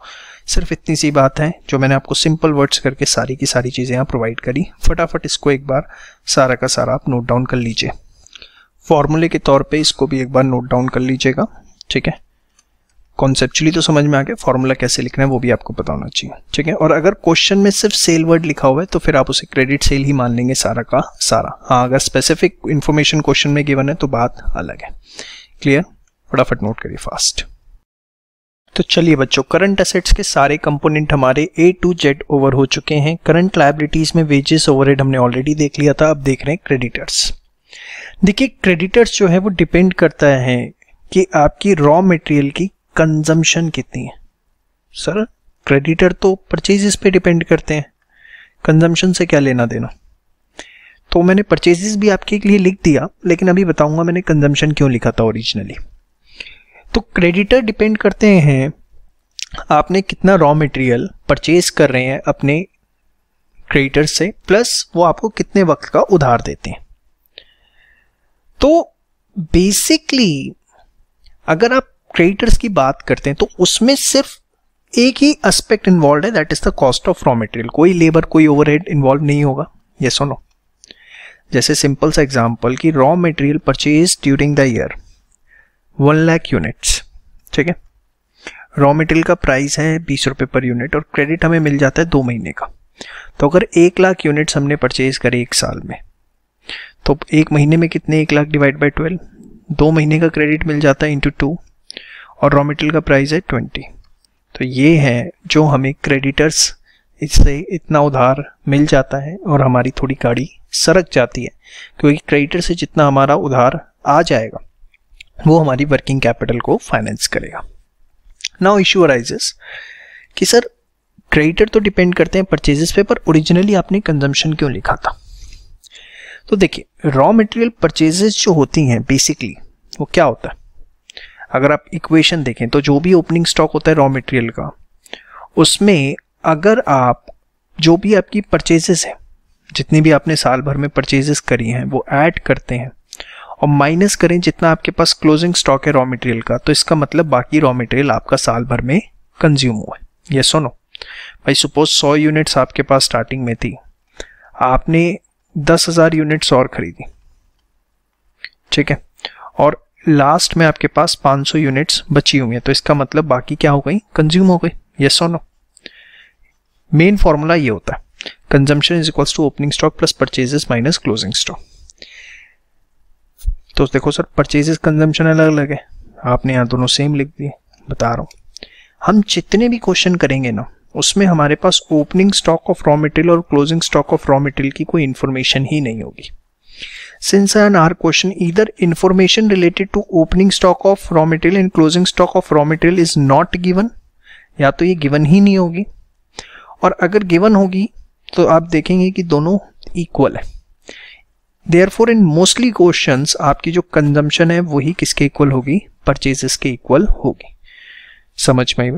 सिर्फ इतनी सी बात है जो मैंने आपको सिंपल वर्ड्स करके सारी की सारी चीज़ें यहाँ प्रोवाइड करी फटाफट इसको एक बार सारा का सारा आप नोट डाउन कर लीजिए फॉर्मूले के तौर पे इसको भी एक बार नोट डाउन कर लीजिएगा ठीक है कॉन्सेप्चुअली तो समझ में आ गया फॉर्मूला कैसे लिखना है वो भी आपको पता होना चाहिए ठीक है और अगर क्वेश्चन में सिर्फ सेल वर्ड लिखा हुआ है तो फिर आप उसे क्रेडिट सेल ही मान लेंगे सारा का सारा हाँ अगर स्पेसिफिक इन्फॉर्मेशन क्वेश्चन में गिवन है तो बात अलग है क्लियर फटाफट नोट करिए फास्ट तो चलिए बच्चों करंट असेट्स के सारे कंपोनेंट हमारे ए टू जेड ओवर हो चुके हैं करंट लाइबिलिटीज में वेजेस ओवरहेड हमने ऑलरेडी देख लिया था अब देख रहे हैं क्रेडिटर्स देखिए क्रेडिटर्स जो है वो डिपेंड करता है कि आपकी रॉ मटेरियल की कंजम्पशन कितनी है सर क्रेडिटर तो परचेजेस पे डिपेंड करते हैं कंजम्पशन से क्या लेना देना तो मैंने परचेजेस भी आपके लिए लिख दिया लेकिन अभी बताऊंगा मैंने कंजम्पशन क्यों लिखा था ओरिजिनली तो क्रेडिटर डिपेंड करते हैं आपने कितना रॉ मटेरियल परचेज कर रहे हैं अपने क्रेडिटर से प्लस वो आपको कितने वक्त का उधार देते हैं तो बेसिकली अगर आप क्रेडिटर्स की बात करते हैं तो उसमें सिर्फ एक ही एस्पेक्ट इन्वॉल्व है that is the cost of raw material कोई लेबर कोई ओवरहेड इन्वॉल्व नहीं होगा ये और नो जैसे सिंपल सा एग्जांपल कि raw material purchase during the year one lakh units ठीक है रॉ मटेरियल का प्राइस है बीस रुपये पर यूनिट और क्रेडिट हमें मिल जाता है दो महीने का तो अगर एक लाख यूनिट्स हमने परचेज करे एक साल में तो एक महीने में कितने एक लाख डिवाइड बाई ट्वेल्व दो महीने का क्रेडिट मिल जाता है इंटू टू और रॉ मटेरियल का प्राइस है ट्वेंटी तो ये है जो हमें क्रेडिटर्स इससे इतना उधार मिल जाता है और हमारी थोड़ी गाड़ी सरक जाती है क्योंकि क्रेडिटर से जितना हमारा उधार आ जाएगा वो हमारी वर्किंग कैपिटल को फाइनेंस करेगा नाउ इश्यू अराइजेस कि सर क्रेडिटर तो डिपेंड करते हैं परचेजेस पे पर ओरिजिनली आपने कंजम्पशन क्यों लिखा था तो देखिए रॉ मटेरियल परचेजेस जो होती हैं बेसिकली वो क्या होता है अगर आप इक्वेशन देखें तो जो भी ओपनिंग स्टॉक होता है रॉ मटेरियल का उसमें अगर आप जो भी आपकी परचेजेस है जितनी भी आपने साल भर में परचेजेस करी हैं वो ऐड करते हैं और माइनस करें जितना आपके पास क्लोजिंग स्टॉक है रॉ मटेरियल का तो इसका मतलब बाकी रॉ मटेरियल आपका साल भर में कंज्यूम हुआ है ये सुनो भाई सपोज सौ यूनिट्स आपके पास स्टार्टिंग में थी आपने दस हज़ार यूनिट्स और खरीदी ठीक है और लास्ट में आपके पास 500 यूनिट्स बची हुई हैं तो इसका मतलब बाकी क्या हो गई कंज्यूम हो गई यस और नो मेन फॉर्मूला ये होता है consumption is equals to opening stock plus purchases minus closing stock तो देखो सर परचेजेस कंजम्पशन अलग अलग है आपने यहाँ दोनों सेम लिख दिए बता रहा हूँ हम जितने भी क्वेश्चन करेंगे ना उसमें हमारे पास opening stock of raw material और closing stock of raw material की कोई इन्फॉर्मेशन ही नहीं होगी Since an R question, either information related to opening stock of raw material and closing stock of raw material is not given, या तो ये गिवन ही नहीं होगी और अगर गिवन होगी तो आप देखेंगे कि दोनों इक्वल है therefore in mostly question आपकी जो कंजम्पशन है वही किसके इक्वल होगी परचेजेस के इक्वल होगी समझ में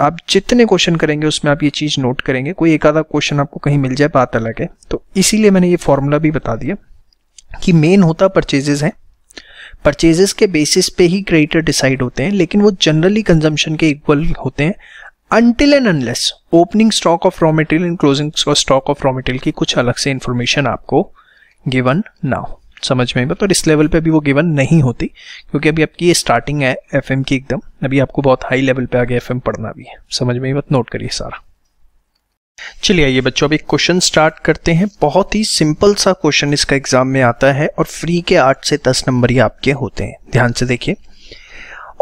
आप जितने क्वेश्चन करेंगे उसमें आप ये चीज़ नोट करेंगे कोई एक आधा क्वेश्चन आपको कहीं मिल जाए बात अलग है तो इसीलिए मैंने ये फॉर्मूला भी बता दिया कि मेन होता परचेजेस हैं परचेजेस के बेसिस पे ही क्रेडिटर डिसाइड होते हैं लेकिन वो जनरली कंजम्पशन के इक्वल होते हैं until and unless opening stock of raw material and closing stock of raw material की कुछ अलग से इन्फॉर्मेशन आपको गिवन ना हो समझ में बट और इस लेवल पे भी वो गिवन नहीं होती क्योंकि अभी आपकी ये स्टार्टिंग है एफ की एकदम अभी आपको बहुत हाई लेवल पे आगे एफ पढ़ना भी है समझ में बट नोट करिए सारा चलिए आइए बच्चों अब एक क्वेश्चन स्टार्ट करते हैं बहुत ही सिंपल सा क्वेश्चन इसका एग्जाम में आता है और फ्री के आठ से दस नंबर ही आपके होते हैं ध्यान से देखिए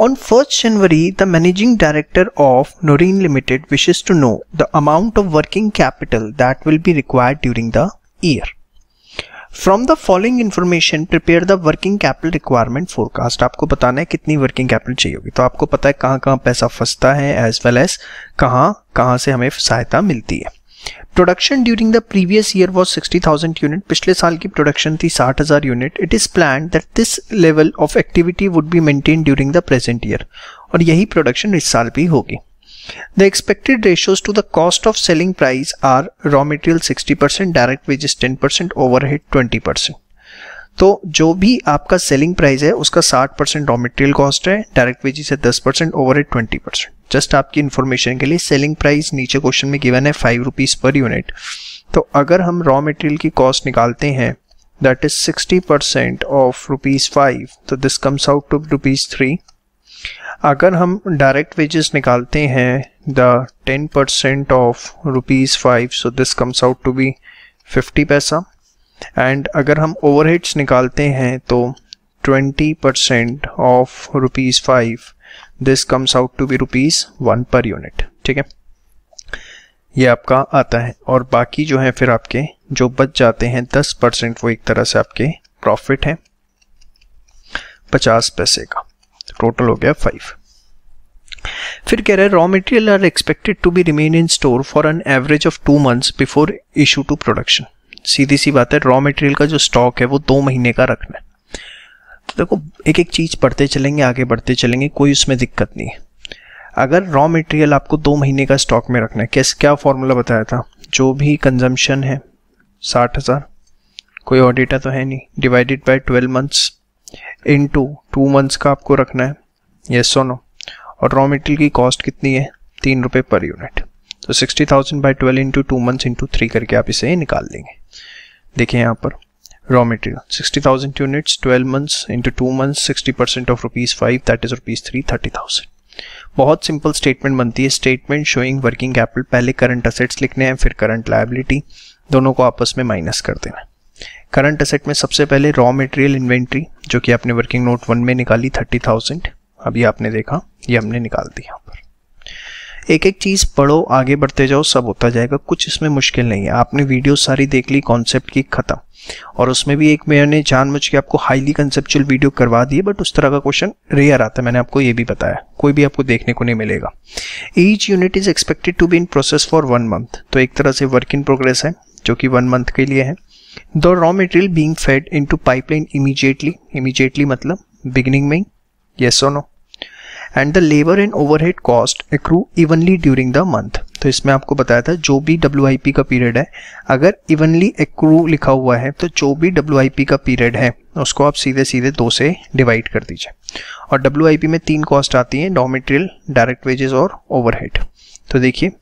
on first January the managing director of Norin limited wishes to know the amount of working capital that will be required during the year from the following information prepare the working capital requirement forecast आपको बताना है कितनी वर्किंग कैपिटल चाहिए होगी तो आपको पता है कहाँ कहाँ पैसा फंसता है एज वेल एज कहाँ कहाँ से हमें सहायता मिलती है production during the previous year was sixty thousand unit पिछले साल की प्रोडक्शन थी साठ हज़ार unit it is plan that this level of activity would be maintain during the present year और यही प्रोडक्शन इस साल भी होगी The expected ratios to the cost of selling price are raw material 60%, direct wages 10%, overhead 20%. तो जो भी आपका सेलिंग प्राइस है उसका 60 परसेंट रॉ मटेरियल कॉस्ट है डायरेक्ट वेजेस है 10 परसेंट ओवर है ट्वेंटी परसेंट जस्ट आपकी इन्फॉर्मेशन के लिए सेलिंग प्राइस नीचे क्वेश्चन में गिवन है फाइव रुपीज़ पर यूनिट तो अगर हम रॉ मटेरियल की कॉस्ट निकालते हैं that is 60 percent of rupees five तो this comes out to rupees three अगर हम डायरेक्ट वेजेस निकालते हैं the ten percent of rupees five so this comes out to be fifty paisa and अगर हम ओवरहेड्स निकालते हैं तो twenty percent of rupees five this comes out to be rupees one per unit ठीक है ये आपका आता है और बाकी जो है फिर आपके जो बच जाते हैं दस परसेंट वो एक तरह से आपके प्रॉफिट है पचास पैसे का टोटल हो गया फाइव फिर कह रहे हैं raw material are expected to be remain in store for an average of two months before issue to production सीधी सी बात है रॉ मटेरियल का जो स्टॉक है वो दो महीने का रखना है तो देखो एक एक चीज़ पढ़ते चलेंगे आगे बढ़ते चलेंगे कोई उसमें दिक्कत नहीं है अगर रॉ मटेरियल आपको दो महीने का स्टॉक में रखना है कैसे क्या फॉर्मूला बताया था जो भी कंजम्पशन है साठ हज़ार कोई ऑडिटा तो है नहीं divided by twelve months into two months का आपको रखना है येस और नो और रॉ मेटेरियल की कॉस्ट कितनी है तीन रुपये पर यूनिट तो sixty thousand by twelve into two months into three करके आप इसे निकाल लेंगे देखिए यहाँ पर raw material sixty thousand units twelve months into two months sixty percent of rupees five that is rupees three thirty thousand बहुत सिंपल स्टेटमेंट बनती है स्टेटमेंट शोइंग वर्किंग कैपिटल पहले करंट असेट्स लिखने हैं फिर करंट लाइबिलिटी दोनों को आपस में माइनस कर देना करंट असेट में सबसे पहले रॉ मेटेरियल इन्वेंट्री जो कि आपने वर्किंग नोट वन में निकाली थर्टी थाउजेंड अभी आपने देखा ये हमने निकाल दी यहाँ पर एक एक चीज़ पढ़ो आगे बढ़ते जाओ सब होता जाएगा कुछ इसमें मुश्किल नहीं है आपने वीडियो सारी देख ली कॉन्सेप्ट की ख़त्म और उसमें भी एक मैंने जानबूझ के आपको हाईली कंसेप्चुअल वीडियो करवा दिए बट उस तरह का क्वेश्चन रेयर आता है मैंने आपको ये भी बताया कोई भी आपको देखने को नहीं मिलेगा each unit is expected to be in process for one month तो एक तरह से वर्क इन प्रोग्रेस है जो कि वन मंथ के लिए है the raw material being fed into pipeline immediately immediately मतलब बिगिनिंग में येस और no and the labour and overhead cost accrue evenly during the month तो इसमें आपको बताया था जो भी डब्ल्यू आई पी का पीरियड है अगर इवनली एक्रू लिखा हुआ है तो जो भी डब्ल्यू आई पी का पीरियड है उसको आप सीधे सीधे दो से डिवाइड कर दीजिए और डब्ल्यू आई पी में तीन कॉस्ट आती हैं रॉ मेटेरियल डायरेक्ट वेजेस और ओवर हेड तो देखिए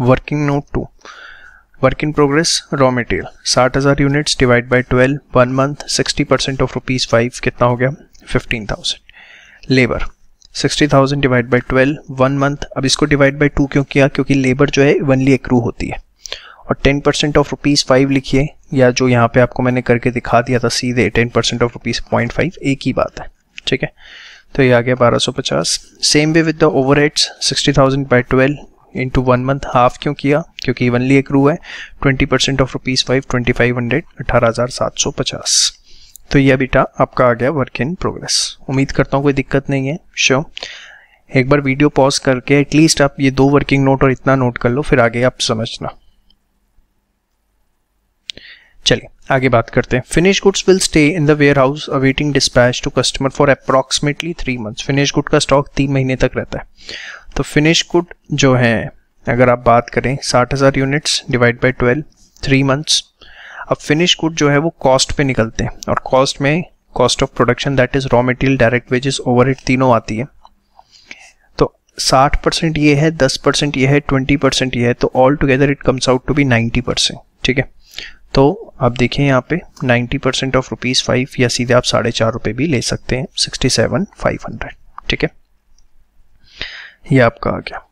working note to work in progress raw material साठ हज़ार units divide by twelve one month sixty percent of rupees five कितना हो गया fifteen thousand labour sixty thousand divide by twelve one month अब इसको डिवाइड बाई टू क्यों किया क्योंकि लेबर जो है वनली एक होती है और ten percent of rupees five लिखिए या जो यहाँ पे आपको मैंने करके दिखा दिया था सीधे ten percent of rupees point five एक ही बात है ठीक है तो ये आ गया बारह सौ पचास same way with the overheads sixty thousand by twelve into one month half क्यों किया क्योंकि इवनली एक रू है twenty percent of rupees five twenty five hundred अठारह हज़ार सात सौ पचास तो यह बेटा आपका आ गया वर्क इन प्रोग्रेस उम्मीद करता हूँ कोई दिक्कत नहीं है श्योर एक बार वीडियो पॉज करके एटलीस्ट आप ये दो वर्किंग नोट और इतना नोट कर लो फिर आगे आप समझना चलिए आगे बात करते हैं finish goods will stay in the warehouse awaiting dispatch to customer for approximately three months finish good का स्टॉक तीन महीने तक रहता है तो फिनिश गुड जो है अगर आप बात करें साठ हज़ार units divide by twelve three months अब फिनिश गुड जो है वो कॉस्ट पे निकलते हैं और कॉस्ट में cost of production that is raw material direct wages over तीनों आती है तो साठ परसेंट ये है दस परसेंट ये है ट्वेंटी परसेंट ये है तो all together it comes out to be ninety percent ठीक है तो आप देखिए यहाँ पे 90 परसेंट ऑफ रुपीज़ फाइव या सीधे आप साढ़े चार रुपये भी ले सकते हैं सिक्सटी सेवन फाइव हंड्रेड ठीक है ये आपका आ गया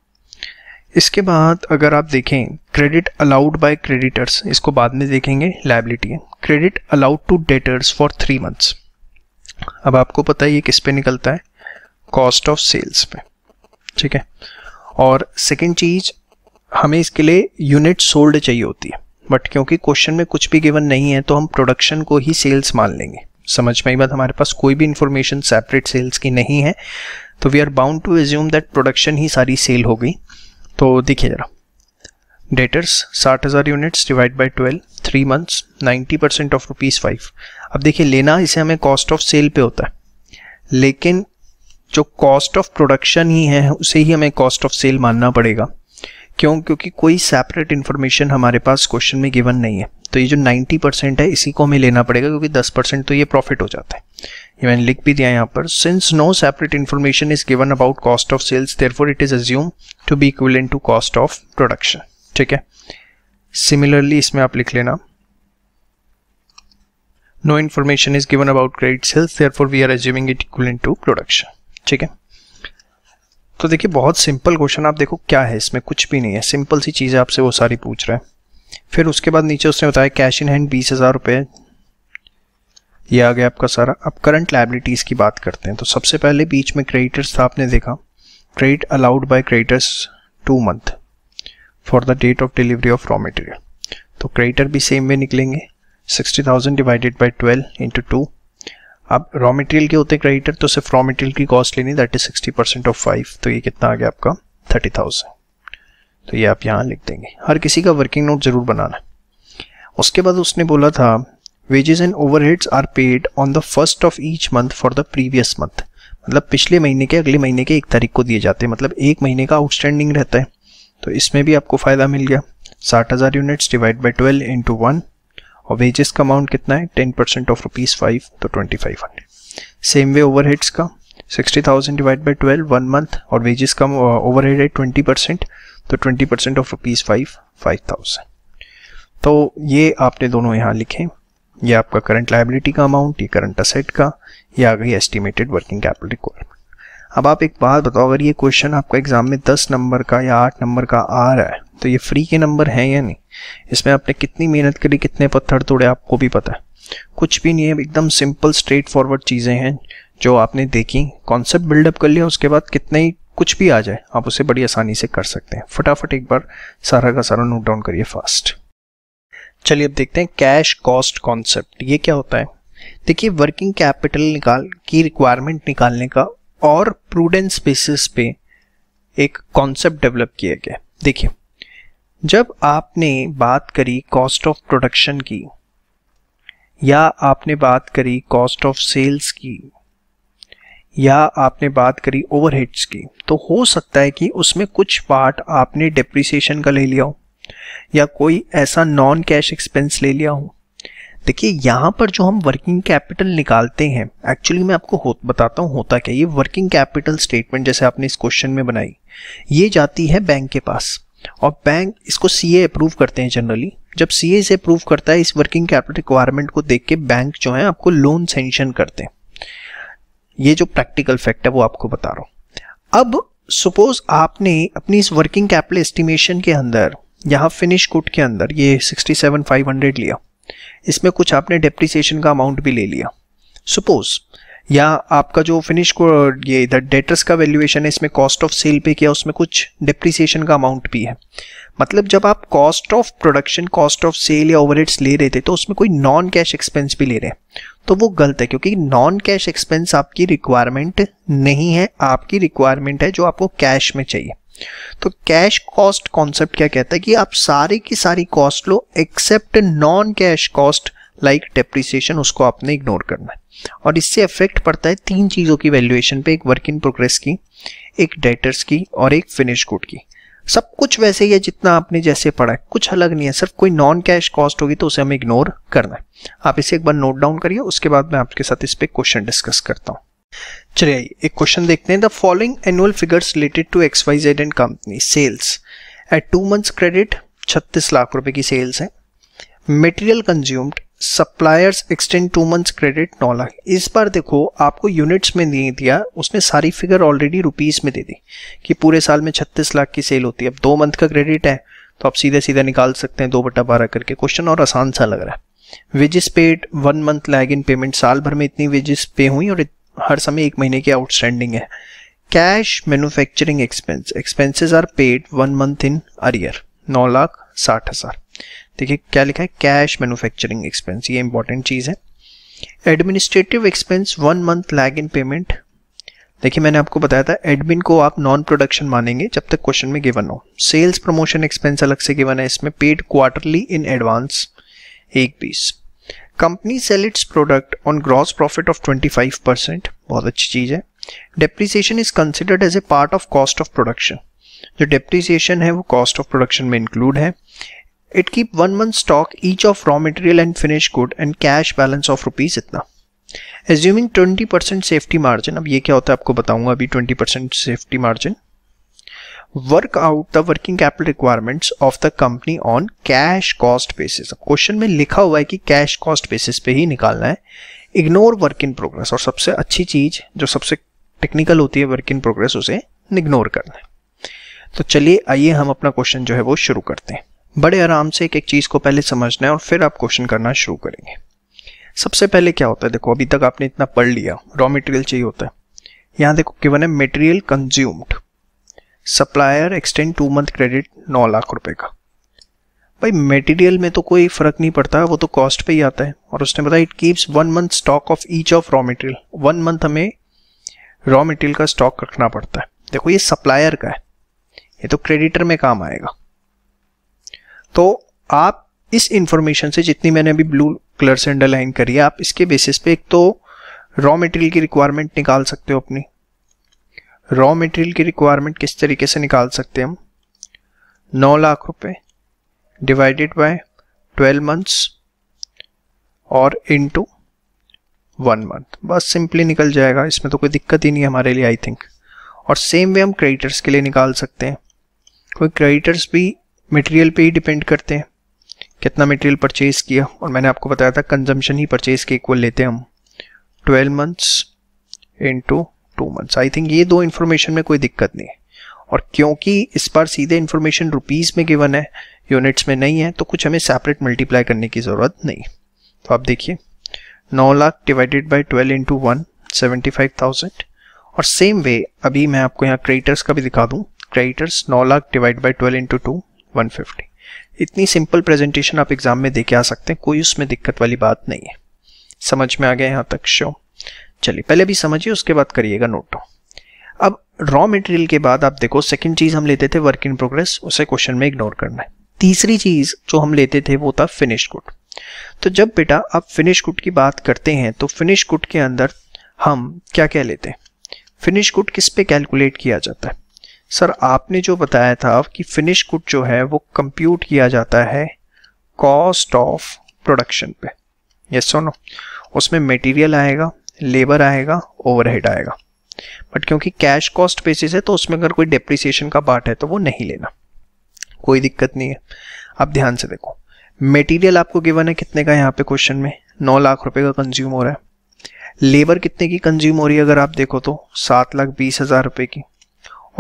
इसके बाद अगर आप देखें क्रेडिट अलाउड बाय क्रेडिटर्स इसको बाद में देखेंगे liability credit allowed to debtors for three months अब आपको पता है ये किस पे निकलता है कॉस्ट ऑफ सेल्स पे ठीक है और सेकेंड चीज हमें इसके लिए यूनिट सोल्ड चाहिए होती है बट क्योंकि क्वेश्चन में कुछ भी गिवन नहीं है तो हम प्रोडक्शन को ही सेल्स मान लेंगे समझ में ही बात हमारे पास कोई भी इंफॉर्मेशन सेपरेट सेल्स की नहीं है तो we are bound to assume that production ही सारी सेल हो गई तो देखिए ज़रा डेटर्स साठ हज़ार units divide by twelve three months ninety percent of rupees five अब देखिए लेना इसे हमें कॉस्ट ऑफ सेल पे होता है लेकिन जो कॉस्ट ऑफ प्रोडक्शन ही है उसे ही हमें कॉस्ट ऑफ सेल मानना पड़ेगा क्यों क्योंकि कोई सेपरेट इन्फॉर्मेशन हमारे पास क्वेश्चन में गिवन नहीं है तो ये जो 90 परसेंट है इसी को हमें लेना पड़ेगा क्योंकि 10 परसेंट तो ये प्रॉफिट हो जाता है ये मैंने लिख भी दिया यहाँ पर since no separate information is given about cost of sales for it is assume to be equal to cost of production ठीक है सिमिलरली इसमें आप लिख लेना no information is given about credit sales for we are assuming it equal to production ठीक है तो देखिए बहुत सिंपल क्वेश्चन आप देखो क्या है इसमें कुछ भी नहीं है सिंपल सी चीज़ें आपसे वो सारी पूछ रहा है फिर उसके बाद नीचे उसने बताया कैश इन हैंड बीस हज़ार रुपये ये आ गया आपका सारा अब करंट लाइबिलिटीज़ की बात करते हैं तो सबसे पहले बीच में क्रेडिटर्स था आपने देखा credit allowed by creditors two month for the date of delivery of raw material तो क्रेडिटर भी सेम वे निकलेंगे sixty thousand divided by twelve into two अब रॉ मटेरियल के होते हैं क्रेडिटर तो सिर्फ रॉ मटेरियल की कॉस्ट लेनी that is sixty percent of five तो ये कितना आ गया आपका थर्टी थाउजेंड तो ये आप यहाँ लिख देंगे हर किसी का वर्किंग नोट ज़रूर बनाना उसके बाद उसने बोला था wages and overheads are paid on the first of each month for the previous month मतलब पिछले महीने के अगले महीने के एक तारीख को दिए जाते हैं मतलब एक महीने का आउटस्टैंडिंग रहता है तो इसमें भी आपको फ़ायदा मिल गया साठ हज़ार units divide by twelve into one और वेजेस का अमाउंट कितना है ten percent of rupees five तो twenty five hundred same way overheads का sixty thousand divide by twelve one month और वेजेस का ओवर uh, हेड है ट्वेंटी परसेंट तो twenty percent of rupees five five thousand तो ये आपने दोनों यहाँ लिखे ये आपका करंट लाइबिलिटी का अमाउंट ये करंट असेट का ये आ गई एस्टिमेटेड वर्किंग कैपिटल रिक्वायरमेंट अब आप एक बात बताओ अगर ये क्वेश्चन आपका एग्जाम में दस नंबर का या आठ नंबर का आ रहा है तो ये फ्री के नंबर हैं या नहीं इसमें आपने कितनी मेहनत करी कितने पत्थर तोड़े आपको भी पता है कुछ भी नहीं है एकदम सिंपल स्ट्रेट फॉरवर्ड चीज़ें हैं जो आपने देखी कॉन्सेप्ट बिल्डअप कर लिया उसके बाद कितने ही कुछ भी आ जाए आप उसे बड़ी आसानी से कर सकते हैं फटाफट एक बार सारा का सारा नोट डाउन करिए फास्ट चलिए अब देखते हैं कैश कॉस्ट कॉन्सेप्ट ये क्या होता है देखिए वर्किंग कैपिटल निकाल की रिक्वायरमेंट निकालने का और प्रूडेंस बेसिस पे एक कॉन्सेप्ट डेवलप किया गया देखिए जब आपने बात करी कॉस्ट ऑफ प्रोडक्शन की या आपने बात करी कॉस्ट ऑफ सेल्स की या आपने बात करी ओवरहेड्स की तो हो सकता है कि उसमें कुछ पार्ट आपने डिप्रिसिएशन का ले लिया हो या कोई ऐसा नॉन कैश एक्सपेंस ले लिया हो देखिए यहाँ पर जो हम वर्किंग कैपिटल निकालते हैं एक्चुअली मैं आपको हो बताता हूँ होता क्या ये वर्किंग कैपिटल स्टेटमेंट जैसे आपने इस क्वेश्चन में बनाई ये जाती है बैंक के पास और बैंक इसको सी अप्रूव करते हैं जनरली जब सी से अप्रूव करता है इस वर्किंग कैपिटल रिक्वायरमेंट को देख के बैंक जो है आपको लोन सेंशन करते हैं ये जो प्रैक्टिकल फैक्ट है वो आपको बता रहा हूँ अब सपोज आपने अपनी इस वर्किंग कैपिटल एस्टिमेशन के अंदर यहाँ फिनिश कोट के अंदर ये 67,500 लिया इसमें कुछ आपने डेप्रिसिएशन का अमाउंट भी ले लिया सपोज या आपका जो फिनिश को ये इधर डेटर्स का वैल्यूएशन है इसमें कॉस्ट ऑफ सेल पे किया उसमें कुछ डिप्रिसिएशन का अमाउंट भी है मतलब जब आप cost of production cost of sale या ओवरहेड्स ले रहे थे तो उसमें कोई नॉन कैश एक्सपेंस भी ले रहे हैं तो वो गलत है क्योंकि नॉन कैश एक्सपेंस आपकी रिक्वायरमेंट नहीं है आपकी रिक्वायरमेंट है जो आपको कैश में चाहिए तो कैश कॉस्ट कॉन्सेप्ट क्या कहता है कि आप सारी की सारी कॉस्ट लो except non cash cost like like depreciation उसको आपने इग्नोर करना है और इससे इफेक्ट पड़ता है तीन चीज़ों की वैल्यूएशन पे एक वर्क इन प्रोग्रेस की एक डेटर्स की और एक फिनिश गुड की सब कुछ वैसे ही है जितना आपने जैसे पढ़ा है कुछ अलग नहीं है सिर्फ कोई नॉन कैश कॉस्ट होगी तो उसे हमें इग्नोर करना है आप इसे एक बार नोट डाउन करिए उसके बाद मैं आपके साथ इस पर क्वेश्चन डिस्कस करता हूँ चलिए आइए एक क्वेश्चन देखते हैं the following annual figures related to X Y Z and company sales at two months credit छत्तीस लाख रुपए की सेल्स है material consumed suppliers extend two months credit नौ लाख इस बार देखो आपको यूनिट्स में नहीं दिया उसने सारी फिगर ऑलरेडी रुपीस में दे दी कि पूरे साल में छत्तीस लाख की सेल होती है अब दो मंथ का क्रेडिट है तो आप सीधे सीधे निकाल सकते हैं दो बटा बारह करके क्वेश्चन और आसान सा लग रहा है wages paid one month lag in payment साल भर में इतनी वेजेस पे हुई और हर समय एक महीने की आउटस्टैंडिंग है cash manufacturing expense expenses are paid one month in arrear नौ लाख साठ हजार देखिए क्या लिखा है कैश मैन्युफैक्चरिंग एक्सपेंस ये इंपॉर्टेंट चीज़ है administrative expense one month lag in payment देखिए मैंने आपको बताया था एडमिन को आप नॉन प्रोडक्शन मानेंगे जब तक क्वेश्चन में गिवन हो सेल्स प्रमोशन एक्सपेंस अलग से गिवन है इसमें पेड क्वार्टरली इन एडवांस एक piece company sell its product on gross profit of 25 percent बहुत अच्छी चीज़ है depreciation is considered as a part of cost of production जो डेप्रिसिएशन है वो कॉस्ट ऑफ प्रोडक्शन में इंक्लूड है it keep one month stock each of raw material and finish good and cash balance of rupees इतना assuming twenty percent safety margin अब ये क्या होता है आपको बताऊंगा अभी twenty percent safety margin work out the working capital requirements of the company on cash cost basis question में लिखा हुआ है कि कैश कॉस्ट बेसिस पे ही निकालना है इग्नोर वर्क इन प्रोग्रेस और सबसे अच्छी चीज जो सबसे टेक्निकल होती है वर्क इन प्रोग्रेस उसे इग्नोर करना है तो चलिए आइए हम अपना क्वेश्चन जो है वो शुरू करते हैं बड़े आराम से एक एक चीज़ को पहले समझना है और फिर आप क्वेश्चन करना शुरू करेंगे सबसे पहले क्या होता है देखो अभी तक आपने इतना पढ़ लिया रॉ मटेरियल चाहिए होता है यहाँ देखो गिवन है material consumed supplier extend two month credit नौ लाख रुपए का भाई मटेरियल में तो कोई फर्क नहीं पड़ता वो तो कॉस्ट पे ही आता है और उसने बताया it keeps one month stock of each of raw material one month हमें रॉ मटेरियल का स्टॉक रखना पड़ता है देखो ये सप्लायर का है ये तो क्रेडिटर में काम आएगा तो आप इस इंफॉर्मेशन से जितनी मैंने अभी ब्लू कलर से अंडरलाइन करी है आप इसके बेसिस पे एक तो रॉ मटेरियल की रिक्वायरमेंट निकाल सकते हो अपनी रॉ मटेरियल की रिक्वायरमेंट किस तरीके से निकाल सकते हैं हम नौ लाख रुपए डिवाइडेड बाय ट्वेल्व मंथ्स और इनटू वन मंथ बस सिंपली निकल जाएगा इसमें तो कोई दिक्कत ही नहीं है हमारे लिए आई थिंक और सेम वे हम क्रेडिटर्स के लिए निकाल सकते हैं कोई क्रेडिटर्स भी मटेरियल पे ही डिपेंड करते हैं कितना मटेरियल परचेज किया और मैंने आपको बताया था कंजम्पशन ही परचेज के इक्वल लेते हैं हम twelve months into two months I think ये दो इन्फॉर्मेशन में कोई दिक्कत नहीं है और क्योंकि इस बार सीधे इन्फॉर्मेशन रुपीज़ में गिवन है यूनिट्स में नहीं है तो कुछ हमें सेपरेट मल्टीप्लाई करने की ज़रूरत नहीं तो आप देखिए नौ lakh divided by twelve into one seventy five thousand और सेम वे अभी मैं आपको यहाँ क्रेडिटर्स का भी दिखा दूँ क्रेडिटर्स नौ lakh divide by twelve into two 150 इतनी सिंपल प्रेजेंटेशन आप एग्जाम में देके आ सकते हैं कोई उसमें दिक्कत वाली बात नहीं है समझ में आ गया यहाँ तक शो चलिए पहले भी समझिए उसके बाद करिएगा नोट तो। अब रॉ मटेरियल के बाद आप देखो सेकंड चीज़ हम लेते थे वर्क इन प्रोग्रेस उसे क्वेश्चन में इग्नोर करना है तीसरी चीज़ जो हम लेते थे वो था फिनिश गुड तो जब बेटा आप फिनिश गुड की बात करते हैं तो फिनिश गुड के अंदर हम क्या क्या लेते हैं फिनिश गुड किस पे कैलकुलेट किया जाता है सर आपने जो बताया था कि फिनिश गुड जो है वो कंप्यूट किया जाता है कॉस्ट ऑफ प्रोडक्शन पे यस सो नो उसमें मटेरियल आएगा लेबर आएगा ओवरहेड आएगा बट क्योंकि कैश कॉस्ट बेसिस है तो उसमें अगर कोई डेप्रिसिएशन का पार्ट है तो वो नहीं लेना कोई दिक्कत नहीं है आप ध्यान से देखो मटेरियल आपको गिवन है कितने का यहाँ पे क्वेश्चन में नौ लाख रुपए का कंज्यूम हो रहा है लेबर कितने की कंज्यूम हो रही है अगर आप देखो तो सात लाख बीस हज़ार रुपए की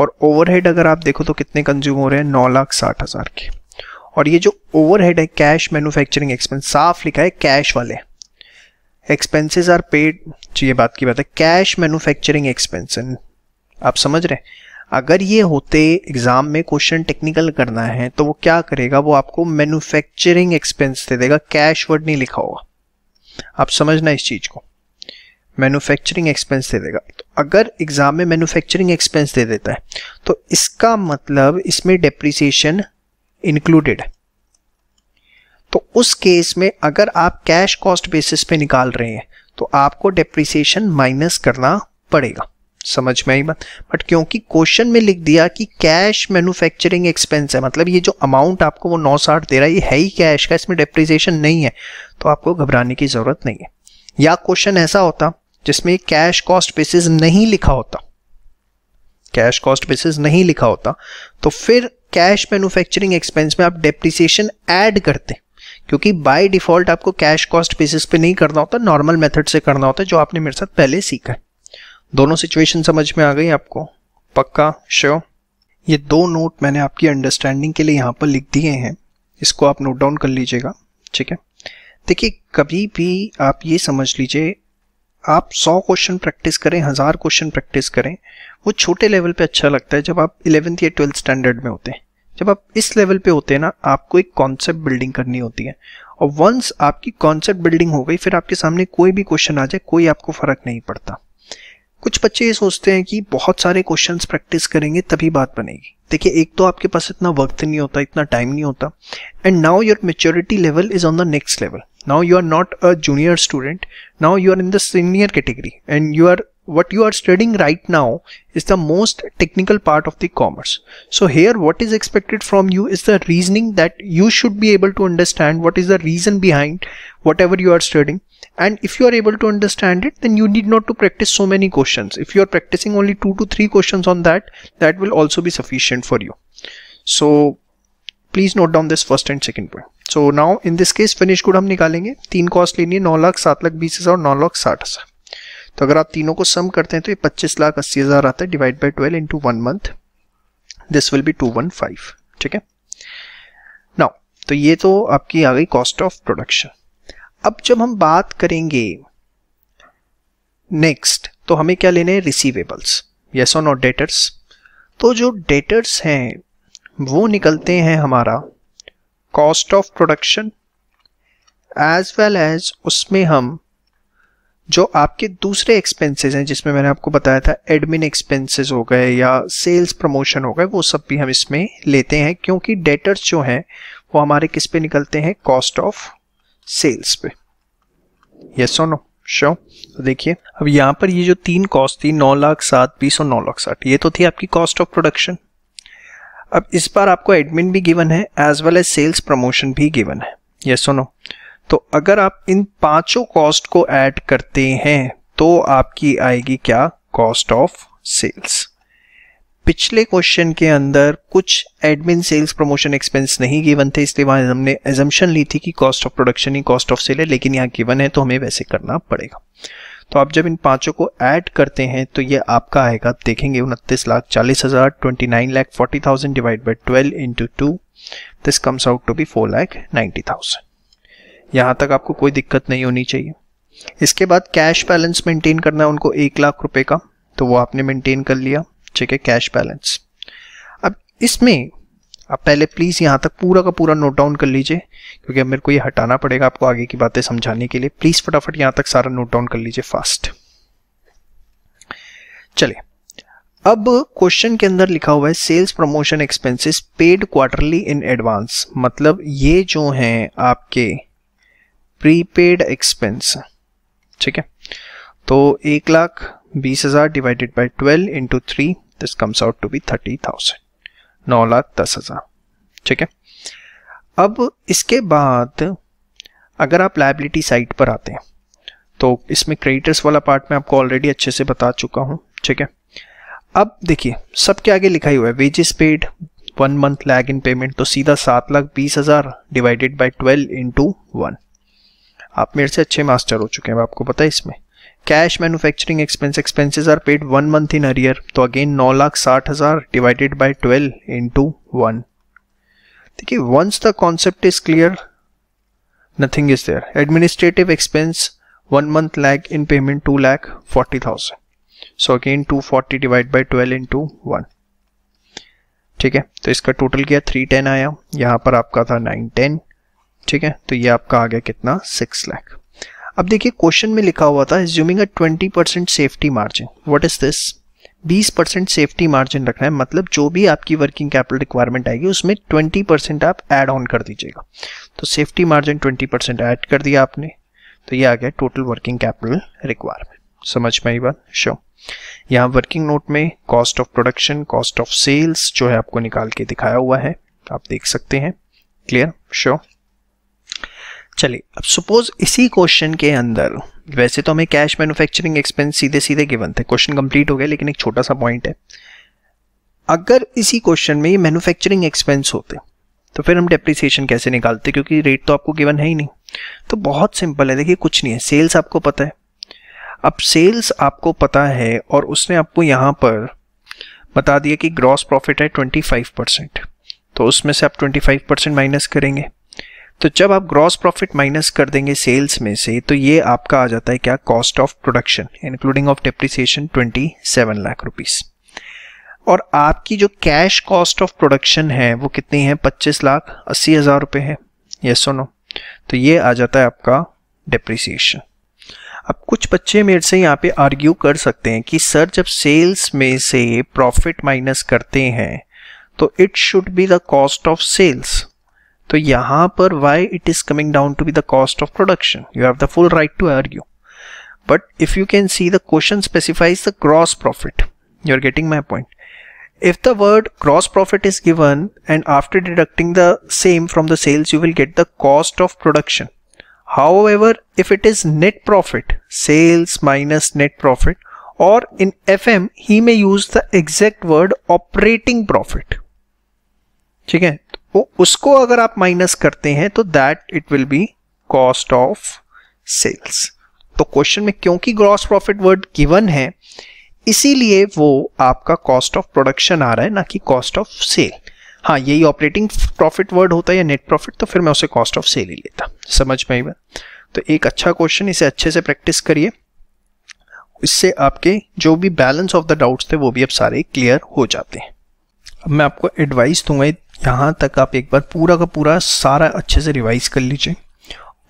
और ओवरहेड अगर आप देखो तो कितने कंज्यूम हो रहे हैं नौ लाख साठ हज़ार के और ये जो ओवरहेड है कैश मैन्युफैक्चरिंग एक्सपेंस साफ लिखा है कैश वाले एक्सपेंसेस आर पेड ये बात की बात है कैश मैन्युफैक्चरिंग एक्सपेंस आप समझ रहे हैं अगर ये होते एग्जाम में क्वेश्चन टेक्निकल करना है तो वो क्या करेगा वो आपको मैन्युफैक्चरिंग एक्सपेंस दे देगा कैश वर्ड नहीं लिखा होगा आप समझना इस चीज को मैन्युफैक्चरिंग एक्सपेंस दे देगा तो अगर एग्ज़ाम में मैन्युफैक्चरिंग एक्सपेंस दे देता है तो इसका मतलब इसमें डेप्रिसिएशन इंक्लूडेड है तो उस केस में अगर आप कैश कॉस्ट बेसिस पे निकाल रहे हैं तो आपको डेप्रिसिएशन माइनस करना पड़ेगा समझ में आई बात बट क्योंकि क्वेश्चन में लिख दिया कि कैश मैन्युफैक्चरिंग एक्सपेंस है मतलब ये जो अमाउंट आपको वो नौ साठ दे रहा है ये है ही कैश का इसमें डेप्रिसिएशन नहीं है तो आपको घबराने की ज़रूरत नहीं है या क्वेश्चन ऐसा होता जिसमें कैश कॉस्ट बेसिस नहीं लिखा होता कैश कॉस्ट बेसिस नहीं लिखा होता तो फिर कैश मैन्युफैक्चरिंग एक्सपेंस में आप डेप्रिसिएशन ऐड करते क्योंकि बाय डिफॉल्ट आपको कैश कॉस्ट बेसिस पे नहीं करना होता नॉर्मल मेथड से करना होता है जो आपने मेरे साथ पहले सीखा है दोनों सिचुएशन समझ में आ गई आपको पक्का श्योर ये दो नोट मैंने आपकी अंडरस्टैंडिंग के लिए यहाँ पर लिख दिए हैं इसको आप नोट डाउन कर लीजिएगा ठीक है देखिए कभी भी आप ये समझ लीजिए आप सौ क्वेश्चन प्रैक्टिस करें हज़ार क्वेश्चन प्रैक्टिस करें वो छोटे लेवल पे अच्छा लगता है जब आप इलेवंथ या ट्वेल्थ स्टैंडर्ड में होते हैं जब आप इस लेवल पे होते हैं ना आपको एक कॉन्सेप्ट बिल्डिंग करनी होती है और वंस आपकी कॉन्सेप्ट बिल्डिंग हो गई फिर आपके सामने कोई भी क्वेश्चन आ जाए कोई आपको फ़र्क नहीं पड़ता कुछ बच्चे ये सोचते हैं कि बहुत सारे क्वेश्चन प्रैक्टिस करेंगे तभी बात बनेगी देखिए एक तो आपके पास इतना वक्त नहीं होता इतना टाइम नहीं होता and now your maturity level is on the next level now you are not a junior student now you are in the senior category and you are what you are studying right now is the most technical part of the commerce so here what is expected from you is the reasoning that you should be able to understand what is the reason behind whatever you are studying and if you are able to understand it then you need not to practice so many questions if you are practicing only two to three questions on that that will also be sufficient for you so please note down this first and second point so now in this case finish good हम निकालेंगे तीन कॉस्ट लेनी है नौ लाख सात लाख बीस हज़ार नौ लाख साठ हज़ार तो अगर आप तीनों को सम करते हैं तो ये पच्चीस लाख अस्सी हज़ार आता है divide by twelve into one month this will be two one five ठीक है नाउ तो ये तो आपकी आ गई कॉस्ट ऑफ प्रोडक्शन अब जब हम बात करेंगे नेक्स्ट तो हमें क्या लेने हैं रिसीवेबल्स यस और नॉट डेटर्स तो जो डेटर्स हैं वो निकलते हैं हमारा cost of production as well as उसमें हम जो आपके दूसरे एक्सपेंसेस हैं जिसमें मैंने आपको बताया था एडमिन एक्सपेंसेस हो गए या सेल्स प्रमोशन हो गए वो सब भी हम इसमें लेते हैं क्योंकि डेटर्स जो हैं वो हमारे किस पे निकलते हैं कॉस्ट ऑफ सेल्स पे यस और नो शो तो देखिए अब यहां पर ये जो तीन कॉस्ट थी नौ लाख सात बीस और नौ लाख साठ ये तो थी आपकी कॉस्ट ऑफ प्रोडक्शन अब इस बार आपको एडमिन भी गिवन है as well as sales promotion भी गिवन है यस और नो तो अगर आप इन पांचों कॉस्ट को ऐड करते हैं तो आपकी आएगी क्या कॉस्ट ऑफ सेल्स पिछले क्वेश्चन के अंदर कुछ एडमिन सेल्स प्रमोशन एक्सपेंस नहीं गिवन थे इसलिए वहां हमने एजम्पन ली थी कि कॉस्ट ऑफ प्रोडक्शन ही कॉस्ट ऑफ सेल है लेकिन यहाँ गिवन है तो हमें वैसे करना पड़ेगा तो आप जब इन पांचों को ऐड करते हैं तो ये आपका आएगा आप देखेंगे उनतीस लाख चालीस हजार twenty nine lakh forty thousand divide by twelve into two this comes out to be four lakh ninety thousand यहाँ तक आपको कोई दिक्कत नहीं होनी चाहिए इसके बाद कैश बैलेंस मेंटेन करना है उनको एक लाख रुपए का तो वो आपने मेंटेन कर लिया ठीक है कैश बैलेंस अब इसमें आप पहले प्लीज़ यहां तक पूरा का पूरा नोट डाउन कर लीजिए क्योंकि अब मेरे को ये हटाना पड़ेगा आपको आगे की बातें समझाने के लिए प्लीज़ फटाफट यहां तक सारा नोट डाउन कर लीजिए फास्ट चलिए अब क्वेश्चन के अंदर लिखा हुआ है sales promotion expenses paid quarterly in advance मतलब ये जो है आपके प्रीपेड एक्सपेंस ठीक है तो एक lakh 20,000 divided by 12 into 3 this comes out to be 30,000 नौ लाख दस हज़ार ठीक है अब इसके बाद अगर आप लाइबिलिटी साइड पर आते हैं तो इसमें क्रेडिटर्स वाला पार्ट में आपको ऑलरेडी अच्छे से बता चुका हूँ ठीक है अब देखिए सबके आगे लिखा ही हुआ है wages paid one month lag in payment तो सीधा सात लाख बीस हज़ार divided by twelve into one आप मेरे से अच्छे मास्टर हो चुके हैं आपको पता है इसमें cash manufacturing expense expenses are paid one month in arrear तो अगेन नौ लाख साठ हज़ार divided by twelve into one देखिए once the concept is clear nothing is there administrative expense one month lag in payment two lakh forty thousand so again two forty divide by twelve into one ठीक है तो इसका टोटल किया टेन आया यहाँ पर आपका था नाइन टेन ठीक है तो ये आपका आ गया कितना सिक्स लैख अब देखिए क्वेश्चन में लिखा हुआ था assuming a percent safety margin what is this 20 percent safety margin रखना है मतलब जो भी आपकी वर्किंग कैपिटल रिक्वायरमेंट आएगी उसमें 20 परसेंट आप एड ऑन कर दीजिएगा तो सेफ्टी मार्जिन 20 परसेंट एड कर दिया आपने तो ये आ गया टोटल वर्किंग कैपिटल रिक्वायरमेंट समझ में आई बात श्योर यहाँ वर्किंग नोट में cost of production cost of sales जो है आपको निकाल के दिखाया हुआ है आप देख सकते हैं क्लियर श्योर चलिए अब सपोज इसी क्वेश्चन के अंदर वैसे तो हमें कैश मैन्युफैक्चरिंग एक्सपेंस सीधे सीधे गिवन थे क्वेश्चन कंप्लीट हो गया लेकिन एक छोटा सा पॉइंट है अगर इसी क्वेश्चन में ये मैन्युफैक्चरिंग एक्सपेंस होते तो फिर हम डेप्रिसिएशन कैसे निकालते क्योंकि रेट तो आपको गिवन है ही नहीं तो बहुत सिंपल है देखिए कुछ नहीं है सेल्स आपको पता है अब सेल्स आपको पता है और उसने आपको यहाँ पर बता दिया कि ग्रॉस प्रॉफिट है फाइव परसेंट तो उसमें से आप फाइव परसेंट माइनस करेंगे तो जब आप ग्रॉस प्रॉफिट माइनस कर देंगे सेल्स में से तो ये आपका आ जाता है क्या cost of production including of depreciation 27 lakh rupees और आपकी जो कैश कॉस्ट ऑफ प्रोडक्शन है वो कितनी है 25 लाख अस्सी हज़ार रुपये है ये और नो तो ये आ जाता है आपका डिप्रिसिएशन अब कुछ बच्चे मेरे से यहाँ पे आर्ग्यू कर सकते हैं कि सर जब सेल्स में से प्रॉफिट माइनस करते हैं तो it should be the cost of sales तो यहां पर why it is coming down to be the cost of production you have the full right to argue but if you can see the question specifies the gross profit you are getting my point if the word gross profit is given and after deducting the same from the sales you will get the cost of production however if it is net profit sales minus net profit or in fm he may use the exact word operating profit ठीक वो उसको अगर आप माइनस करते हैं तो that it will be cost of sales तो क्वेश्चन में क्योंकि ग्रॉस प्रॉफिट वर्ड गिवन है इसीलिए वो आपका कॉस्ट ऑफ प्रोडक्शन आ रहा है ना कि कॉस्ट ऑफ सेल हाँ यही ऑपरेटिंग प्रॉफिट वर्ड होता है या नेट प्रॉफिट तो फिर मैं उसे कॉस्ट ऑफ सेल ही लेता समझ में आई तो एक अच्छा क्वेश्चन इसे अच्छे से प्रैक्टिस करिए इससे आपके जो भी बैलेंस ऑफ द डाउट्स थे वो भी अब सारे क्लियर हो जाते हैं अब मैं आपको एडवाइस दूंगा यहाँ तक आप एक बार पूरा का पूरा सारा अच्छे से रिवाइज कर लीजिए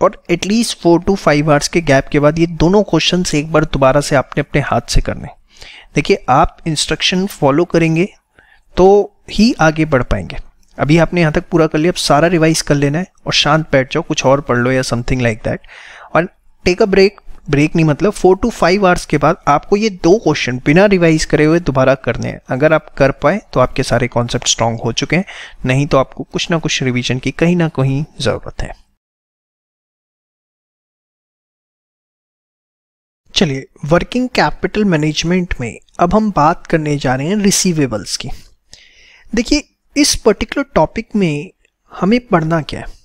और at least four to five hours के गैप के बाद ये दोनों क्वेश्चन एक बार दोबारा से आपने अपने हाथ से करने देखिए आप इंस्ट्रक्शन फॉलो करेंगे तो ही आगे बढ़ पाएंगे अभी आपने यहाँ तक पूरा कर लिया अब सारा रिवाइज कर लेना है और शांत बैठ जाओ कुछ और पढ़ लो या समथिंग लाइक दैट और टेक अ ब्रेक ब्रेक नहीं मतलब फोर टू फाइव आवर्स के बाद आपको ये दो क्वेश्चन बिना रिवाइज करे हुए दोबारा करने हैं अगर आप कर पाए तो आपके सारे कॉन्सेप्ट स्ट्रांग हो चुके हैं नहीं तो आपको कुछ ना कुछ रिविजन की कहीं ना कहीं ज़रूरत है चलिए वर्किंग कैपिटल मैनेजमेंट में अब हम बात करने जा रहे हैं रिसीवेबल्स की देखिए इस पर्टिकुलर टॉपिक में हमें पढ़ना क्या है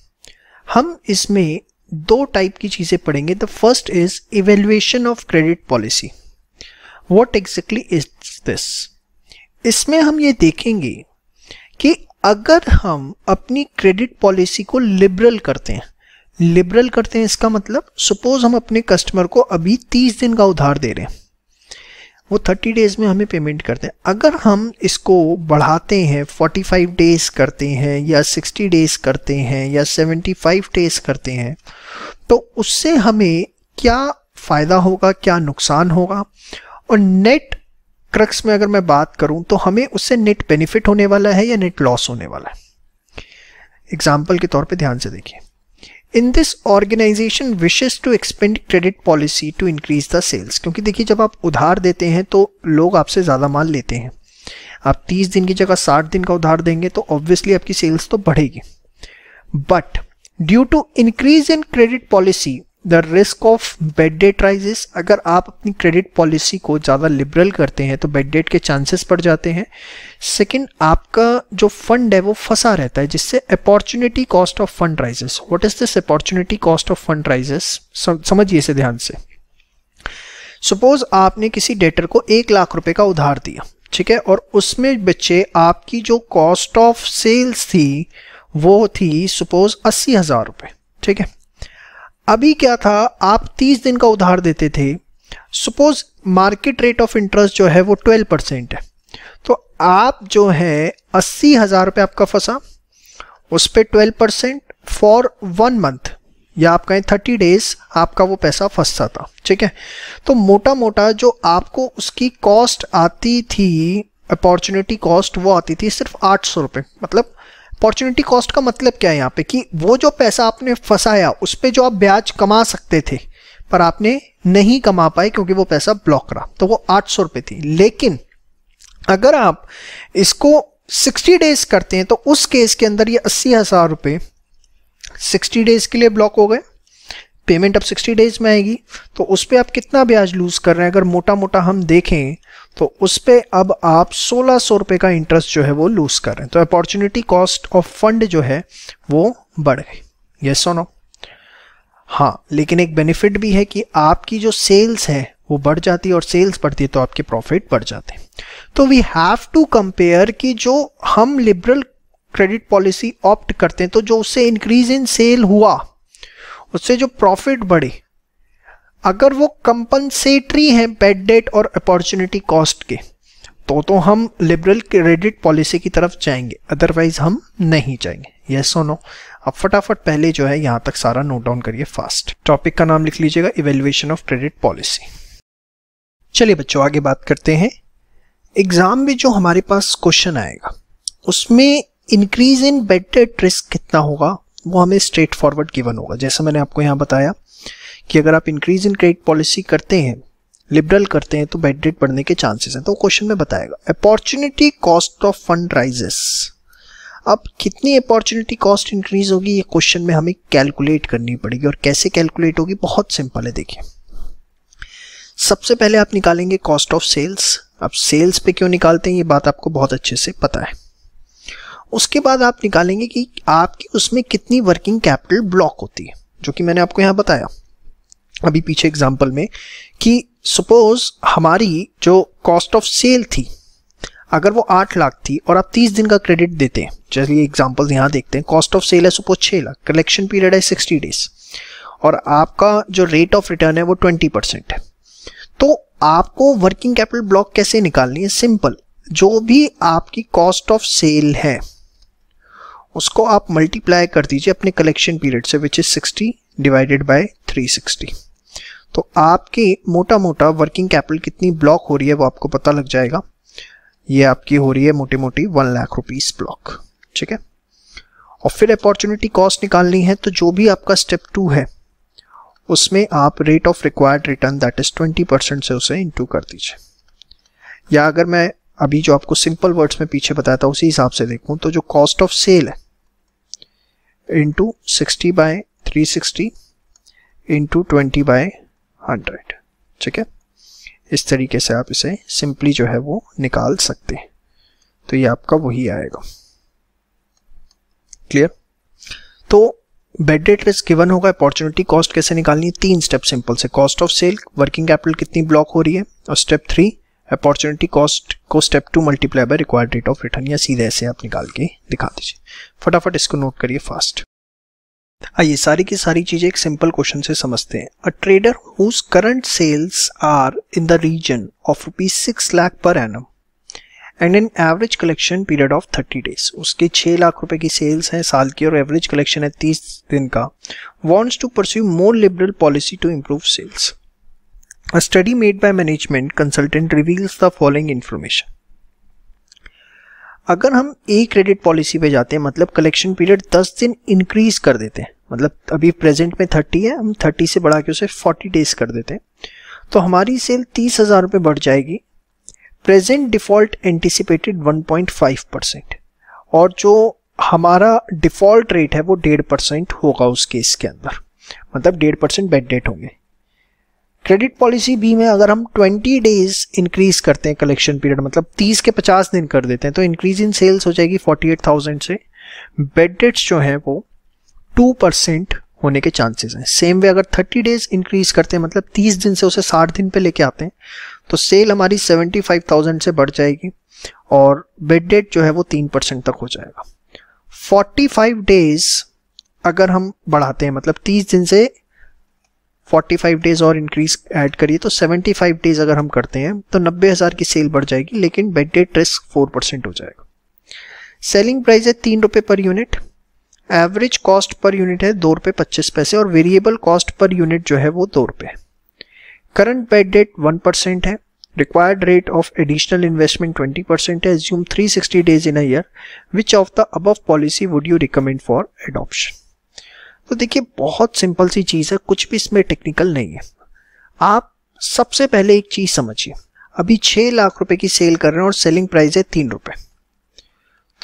हम इसमें दो टाइप की चीज़ें पढ़ेंगे the first is evaluation of credit policy what exactly is this इसमें हम ये देखेंगे कि अगर हम अपनी क्रेडिट पॉलिसी को लिबरल करते हैं लिबरल करते हैं इसका मतलब सपोज हम अपने कस्टमर को अभी तीस दिन का उधार दे रहे हैं वो थर्टी डेज़ में हमें पेमेंट करते हैं अगर हम इसको बढ़ाते हैं फोर्टी फाइव डेज़ करते हैं या सिक्सटी डेज़ करते हैं या सेवेंटी फाइव डेज़ करते हैं तो उससे हमें क्या फ़ायदा होगा क्या नुकसान होगा और नेट क्रक्स में अगर मैं बात करूं तो हमें उससे नेट बेनिफिट होने वाला है या नेट लॉस होने वाला है एग्जाम्पल के तौर पे ध्यान से देखिए in this organisation wishes to expand credit policy to increase the sales क्योंकि देखिए जब आप उधार देते हैं तो लोग आपसे ज़्यादा माल लेते हैं आप 30 दिन की जगह 60 दिन का उधार देंगे तो ऑब्वियसली आपकी सेल्स तो बढ़ेगी but due to increase in credit policy the risk of bad debt rises अगर आप अपनी क्रेडिट पॉलिसी को ज़्यादा लिबरल करते हैं तो बेड डेट के चांसेस बढ़ जाते हैं सेकेंड आपका जो फंड है वो फंसा रहता है जिससे opportunity cost of fund rises what is this opportunity cost of fund rises समझिए इसे ध्यान से सपोज आपने किसी डेटर को एक लाख रुपए का उधार दिया ठीक है और उसमें बच्चे आपकी जो कॉस्ट ऑफ सेल्स थी वो थी सपोज अस्सी हज़ार रुपये ठीक है अभी क्या था आप 30 दिन का उधार देते थे suppose market rate of interest जो है वो 12 परसेंट है तो आप जो है अस्सी हज़ार रुपये आपका फंसा उस पर twelve percent for one month या आप कहें थर्टी डेज आपका वो पैसा फंसता था ठीक है तो मोटा मोटा जो आपको उसकी कॉस्ट आती थी अपॉर्चुनिटी कॉस्ट वो आती थी सिर्फ आठ सौ रुपये मतलब अपॉर्चुनिटी कॉस्ट का मतलब क्या है यहाँ पे कि वो जो पैसा आपने फंसाया उस पर जो आप ब्याज कमा सकते थे पर आपने नहीं कमा पाए क्योंकि वो पैसा ब्लॉक रहा तो वो आठ सौ रुपये थी लेकिन अगर आप इसको 60 डेज करते हैं तो उस केस के अंदर ये अस्सी हज़ार रुपये सिक्सटी डेज के लिए ब्लॉक हो गए पेमेंट अब 60 डेज में आएगी तो उस पर आप कितना ब्याज लूज़ कर रहे हैं अगर मोटा मोटा हम देखें तो उस पर अब आप सोलह सौ रुपये का इंटरेस्ट जो है वो लूज़ कर रहे हैं तो अपॉर्चुनिटी कॉस्ट ऑफ फंड जो है वो बढ़ गई ये सोनो नो हाँ लेकिन एक बेनिफिट भी है कि आपकी जो सेल्स है वो बढ़ जाती है और सेल्स बढ़ती है तो आपके प्रॉफिट बढ़ जाते हैं तो वी हैव टू कंपेयर कि जो हम लिबरल क्रेडिट पॉलिसी ऑप्ट करते हैं तो जो उससे इंक्रीज इन सेल हुआ उससे जो प्रॉफिट बढ़े अगर वो कंपनसेटरी हैं बेड डेट और अपॉर्चुनिटी कॉस्ट के तो तो हम लिबरल क्रेडिट पॉलिसी की तरफ जाएंगे अदरवाइज हम नहीं जाएंगे यस yes नो अब फटाफट पहले जो है यहाँ तक सारा नोट डाउन करिए फास्ट टॉपिक का नाम लिख लीजिएगा इवेल्युएशन ऑफ क्रेडिट पॉलिसी चलिए बच्चों आगे बात करते हैं एग्जाम में जो हमारे पास क्वेश्चन आएगा उसमें increase in bad debt risk कितना होगा वो हमें स्ट्रेट फॉरवर्ड गिवन होगा जैसा मैंने आपको यहाँ बताया कि अगर आप इंक्रीज इन क्रेडिट पॉलिसी करते हैं लिबरल करते हैं तो बेड डेट बढ़ने के चांसेस हैं तो क्वेश्चन में बताएगा opportunity cost of fund rises अब कितनी अपॉर्चुनिटी कॉस्ट इंक्रीज होगी ये क्वेश्चन में हमें कैलकुलेट करनी पड़ेगी और कैसे कैलकुलेट होगी बहुत सिंपल है देखिए सबसे पहले आप निकालेंगे कॉस्ट ऑफ सेल्स अब सेल्स पे क्यों निकालते हैं ये बात आपको बहुत अच्छे से पता है उसके बाद आप निकालेंगे कि आपकी उसमें कितनी वर्किंग कैपिटल ब्लॉक होती है जो कि मैंने आपको यहाँ बताया अभी पीछे एग्जाम्पल में कि सपोज हमारी जो कॉस्ट ऑफ सेल थी अगर वो आठ लाख थी और आप तीस दिन का क्रेडिट देते हैं चलिए एग्जाम्पल यहाँ देखते हैं कॉस्ट ऑफ सेल है सपोज छः लाख कलेक्शन पीरियड है सिक्सटी डेज और आपका जो रेट ऑफ रिटर्न है वो ट्वेंटी परसेंट है तो आपको वर्किंग कैपिटल ब्लॉक कैसे निकालनी है सिंपल जो भी आपकी कॉस्ट ऑफ सेल है उसको आप मल्टीप्लाई कर दीजिए अपने कलेक्शन पीरियड से which is sixty divided by 360 तो आपकी मोटा मोटा वर्किंग कैपिटल कितनी ब्लॉक हो रही है वो आपको पता लग जाएगा ये आपकी हो रही है मोटी मोटी वन लाख रुपीज़ ब्लॉक ठीक है और फिर अपॉर्चुनिटी कॉस्ट निकालनी है तो जो भी आपका स्टेप टू है उसमें आप rate of required return that is twenty percent से उसे इंटू कर दीजिए या अगर मैं अभी जो आपको सिंपल वर्ड्स में पीछे बताया था उसी हिसाब से देखूं तो जो कॉस्ट ऑफ सेल है into 60 by 360 into twenty by hundred ठीक है इस तरीके से आप इसे सिंपली जो है वो निकाल सकते हैं तो ये आपका वही आएगा क्लियर तो बेड रेट रिस्क गिवन होगा अपॉर्चुनिटी कॉस्ट कैसे निकालनी है तीन स्टेप सिंपल से cost of sale working capital कितनी ब्लॉक हो रही है और स्टेप थ्री अपॉर्चुनिटी कॉस्ट को step two multiply by required rate of return या सीधे ऐसे आप निकाल के दिखा दीजिए फटाफट इसको नोट करिए फास्ट आइए सारी की सारी चीजें एक सिंपल क्वेश्चन से समझते हैं a trader whose current sales are in the region of rupees six lakh per annum and an average collection period of thirty days उसके छः लाख रुपए की सेल्स हैं साल की और एवरेज कलेक्शन है तीस दिन का wants to pursue more liberal policy to improve sales A study made by management consultant reveals the following information. अगर हम ए क्रेडिट पॉलिसी पे जाते हैं मतलब कलेक्शन पीरियड 10 दिन इंक्रीज कर देते हैं मतलब अभी प्रेजेंट में 30 है हम 30 से बढ़ा के उसे 40 डेज कर देते हैं तो हमारी सेल तीस हज़ार रुपये बढ़ जाएगी प्रेजेंट डिफ़ॉल्ट एंटिसिपेटेड 1.5 परसेंट और जो हमारा डिफ़ॉल्ट रेट है वो डेढ़ परसेंट होगा उस केस के अंदर मतलब डेढ़ परसेंट बेड डेट होंगे क्रेडिट पॉलिसी बी में अगर हम 20 डेज इंक्रीज करते हैं कलेक्शन पीरियड मतलब 30 के 50 दिन कर देते हैं तो इंक्रीज इन सेल्स हो जाएगी 48,000 से बेड डेट्स जो हैं वो 2 परसेंट होने के चांसेस हैं सेम वे अगर 30 डेज इंक्रीज करते हैं मतलब 30 दिन से उसे 60 दिन पे लेके आते हैं तो सेल हमारी 75,000 से बढ़ जाएगी और बेड डेट जो है वो तीन परसेंट तक हो जाएगा फोर्टी डेज अगर हम बढ़ाते हैं मतलब तीस दिन से 45 डेज और इंक्रीज ऐड करिए तो 75 डेज अगर हम करते हैं तो नब्बे हज़ार की सेल बढ़ जाएगी लेकिन bad debt risk four percent हो जाएगा सेलिंग प्राइस है तीन रुपये per unit average cost per unit है दो रुपये पच्चीस पैसे और वेरिएबल कॉस्ट पर यूनिट जो है वो दो रुपये है current bad debt one percent है of additional investment twenty percent है assume three sixty days in a year which of the above policy would you recommend for adoption तो देखिए बहुत सिंपल सी चीज़ है कुछ भी इसमें टेक्निकल नहीं है आप सबसे पहले एक चीज़ समझिए अभी छः लाख रुपए की सेल कर रहे हैं और सेलिंग प्राइस है तीन रुपये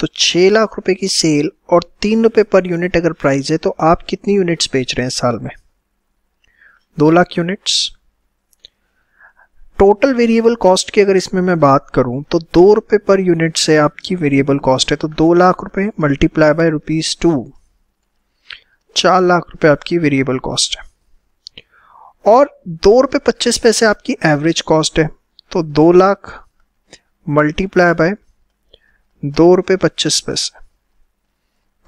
तो छः लाख रुपए की सेल और तीन रुपये पर यूनिट अगर प्राइस है तो आप कितनी यूनिट्स बेच रहे हैं साल में दो lakh units total variable cost की अगर इसमें मैं बात करूं तो दो रुपये पर यूनिट से आपकी वेरिएबल कॉस्ट है तो दो लाख रुपए मल्टीप्लाई बाय रुपीज़ टू चार लाख रुपए आपकी वेरिएबल कॉस्ट है और दो रुपए पच्चीस पैसे आपकी एवरेज कॉस्ट है तो दो लाख मल्टीप्लाई बाय दो रुपए पच्चीस पैसे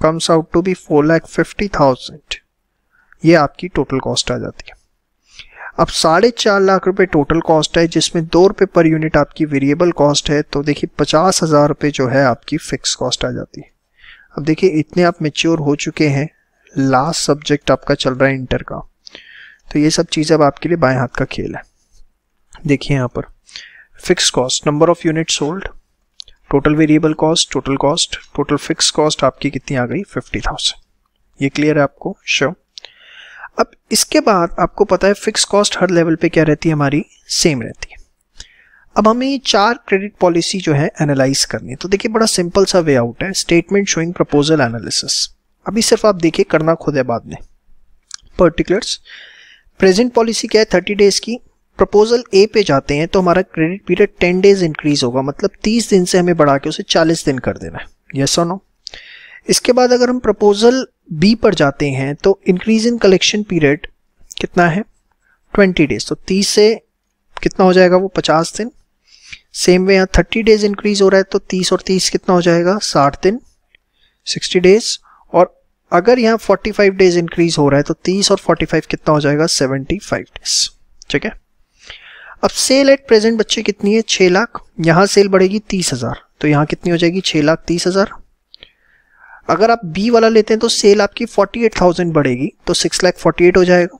comes out to be four lakh fifty thousand ये आपकी टोटल कॉस्ट आ जाती है अब साढ़े चार लाख रुपए टोटल कॉस्ट है जिसमें दो रुपए पर यूनिट आपकी वेरिएबल कॉस्ट है तो देखिए पचास हज़ार रुपए जो है आपकी फिक्स कॉस्ट आ जाती है अब देखिए इतने आप मेच्योर हो चुके हैं लास्ट सब्जेक्ट आपका चल रहा है इंटर का तो ये सब चीज़ अब आपके लिए बाएं हाथ का खेल है देखिए यहाँ पर fix cost number of unit sold total variable cost total cost total fix cost आपकी कितनी आ गई फिफ्टी थाउजेंड ये क्लियर है आपको श्योर अब इसके बाद आपको पता है फिक्स कॉस्ट हर लेवल पे क्या रहती है हमारी सेम रहती है अब हमें ये चार क्रेडिट पॉलिसी जो है एनालाइज करनी है तो देखिए बड़ा सिंपल सा वे आउट है स्टेटमेंट शोइंग प्रपोजल एनालिसिस अभी सिर्फ आप देखिए करना खुद है बाद में पर्टिकुलर्स प्रेजेंट पॉलिसी क्या है थर्टी डेज की प्रपोजल ए पे जाते हैं तो हमारा credit period ten days increase होगा मतलब तीस दिन से हमें बढ़ा के उसे चालीस दिन कर देना है यस और नो इसके बाद अगर हम प्रपोजल बी पर जाते हैं तो इंक्रीज इन कलेक्शन पीरियड कितना है ट्वेंटी डेज तो तीस से कितना हो जाएगा वो पचास दिन सेम वे यहाँ थर्टी डेज इंक्रीज हो रहा है तो तीस और तीस कितना हो जाएगा साठ दिन सिक्सटी डेज और अगर यहाँ 45 डेज इंक्रीज हो रहा है तो 30 और 45 कितना हो जाएगा 75 डेज ठीक है अब सेल एट प्रेजेंट बच्चे कितनी है छः लाख यहाँ सेल बढ़ेगी तीस हज़ार तो यहाँ कितनी हो जाएगी छः लाख तीस हज़ार अगर आप बी वाला लेते हैं तो सेल आपकी फोर्टी एट थाउजेंड बढ़ेगी तो सिक्स लाख फोर्टी एट हो जाएगा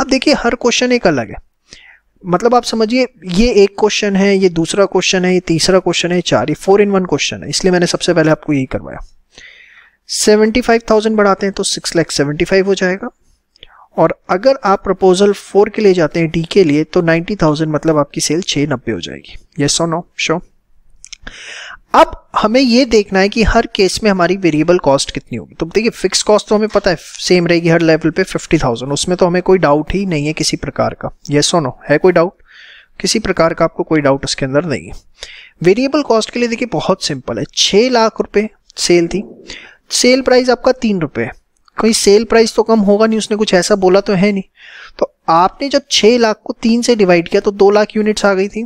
आप देखिए हर क्वेश्चन एक अलग है मतलब आप समझिए ये एक क्वेश्चन है ये दूसरा क्वेश्चन है ये तीसरा क्वेश्चन है चार ये फोर इन वन क्वेश्चन है इसलिए मैंने सबसे पहले आपको यही करवाया सेवेंटी फाइव थाउजेंड बढ़ाते हैं तो सिक्स लैख सेवेंटी फाइव हो जाएगा और अगर आप प्रपोजल फोर के लिए जाते हैं डी के लिए तो 90,000 थाउजेंड मतलब आपकी सेल छः नब्बे हो जाएगी ये सो नो शो अब हमें यह देखना है कि हर केस में हमारी वेरिएबल कॉस्ट कितनी होगी तो देखिए फिक्स कॉस्ट तो हमें पता है सेम रहेगी हर लेवल पे फिफ्टी थाउजेंड उसमें तो हमें कोई डाउट ही नहीं है किसी प्रकार का ये सो नो है कोई डाउट किसी प्रकार का आपको कोई डाउट उसके अंदर नहीं है वेरिएबल कॉस्ट के लिए देखिए बहुत सिंपल है छः लाख रुपए सेल थी सेल प्राइस आपका तीन रुपये कोई सेल प्राइस तो कम होगा नहीं उसने कुछ ऐसा बोला तो है नहीं तो आपने जब छः लाख को तीन से डिवाइड किया तो दो लाख यूनिट्स आ गई थी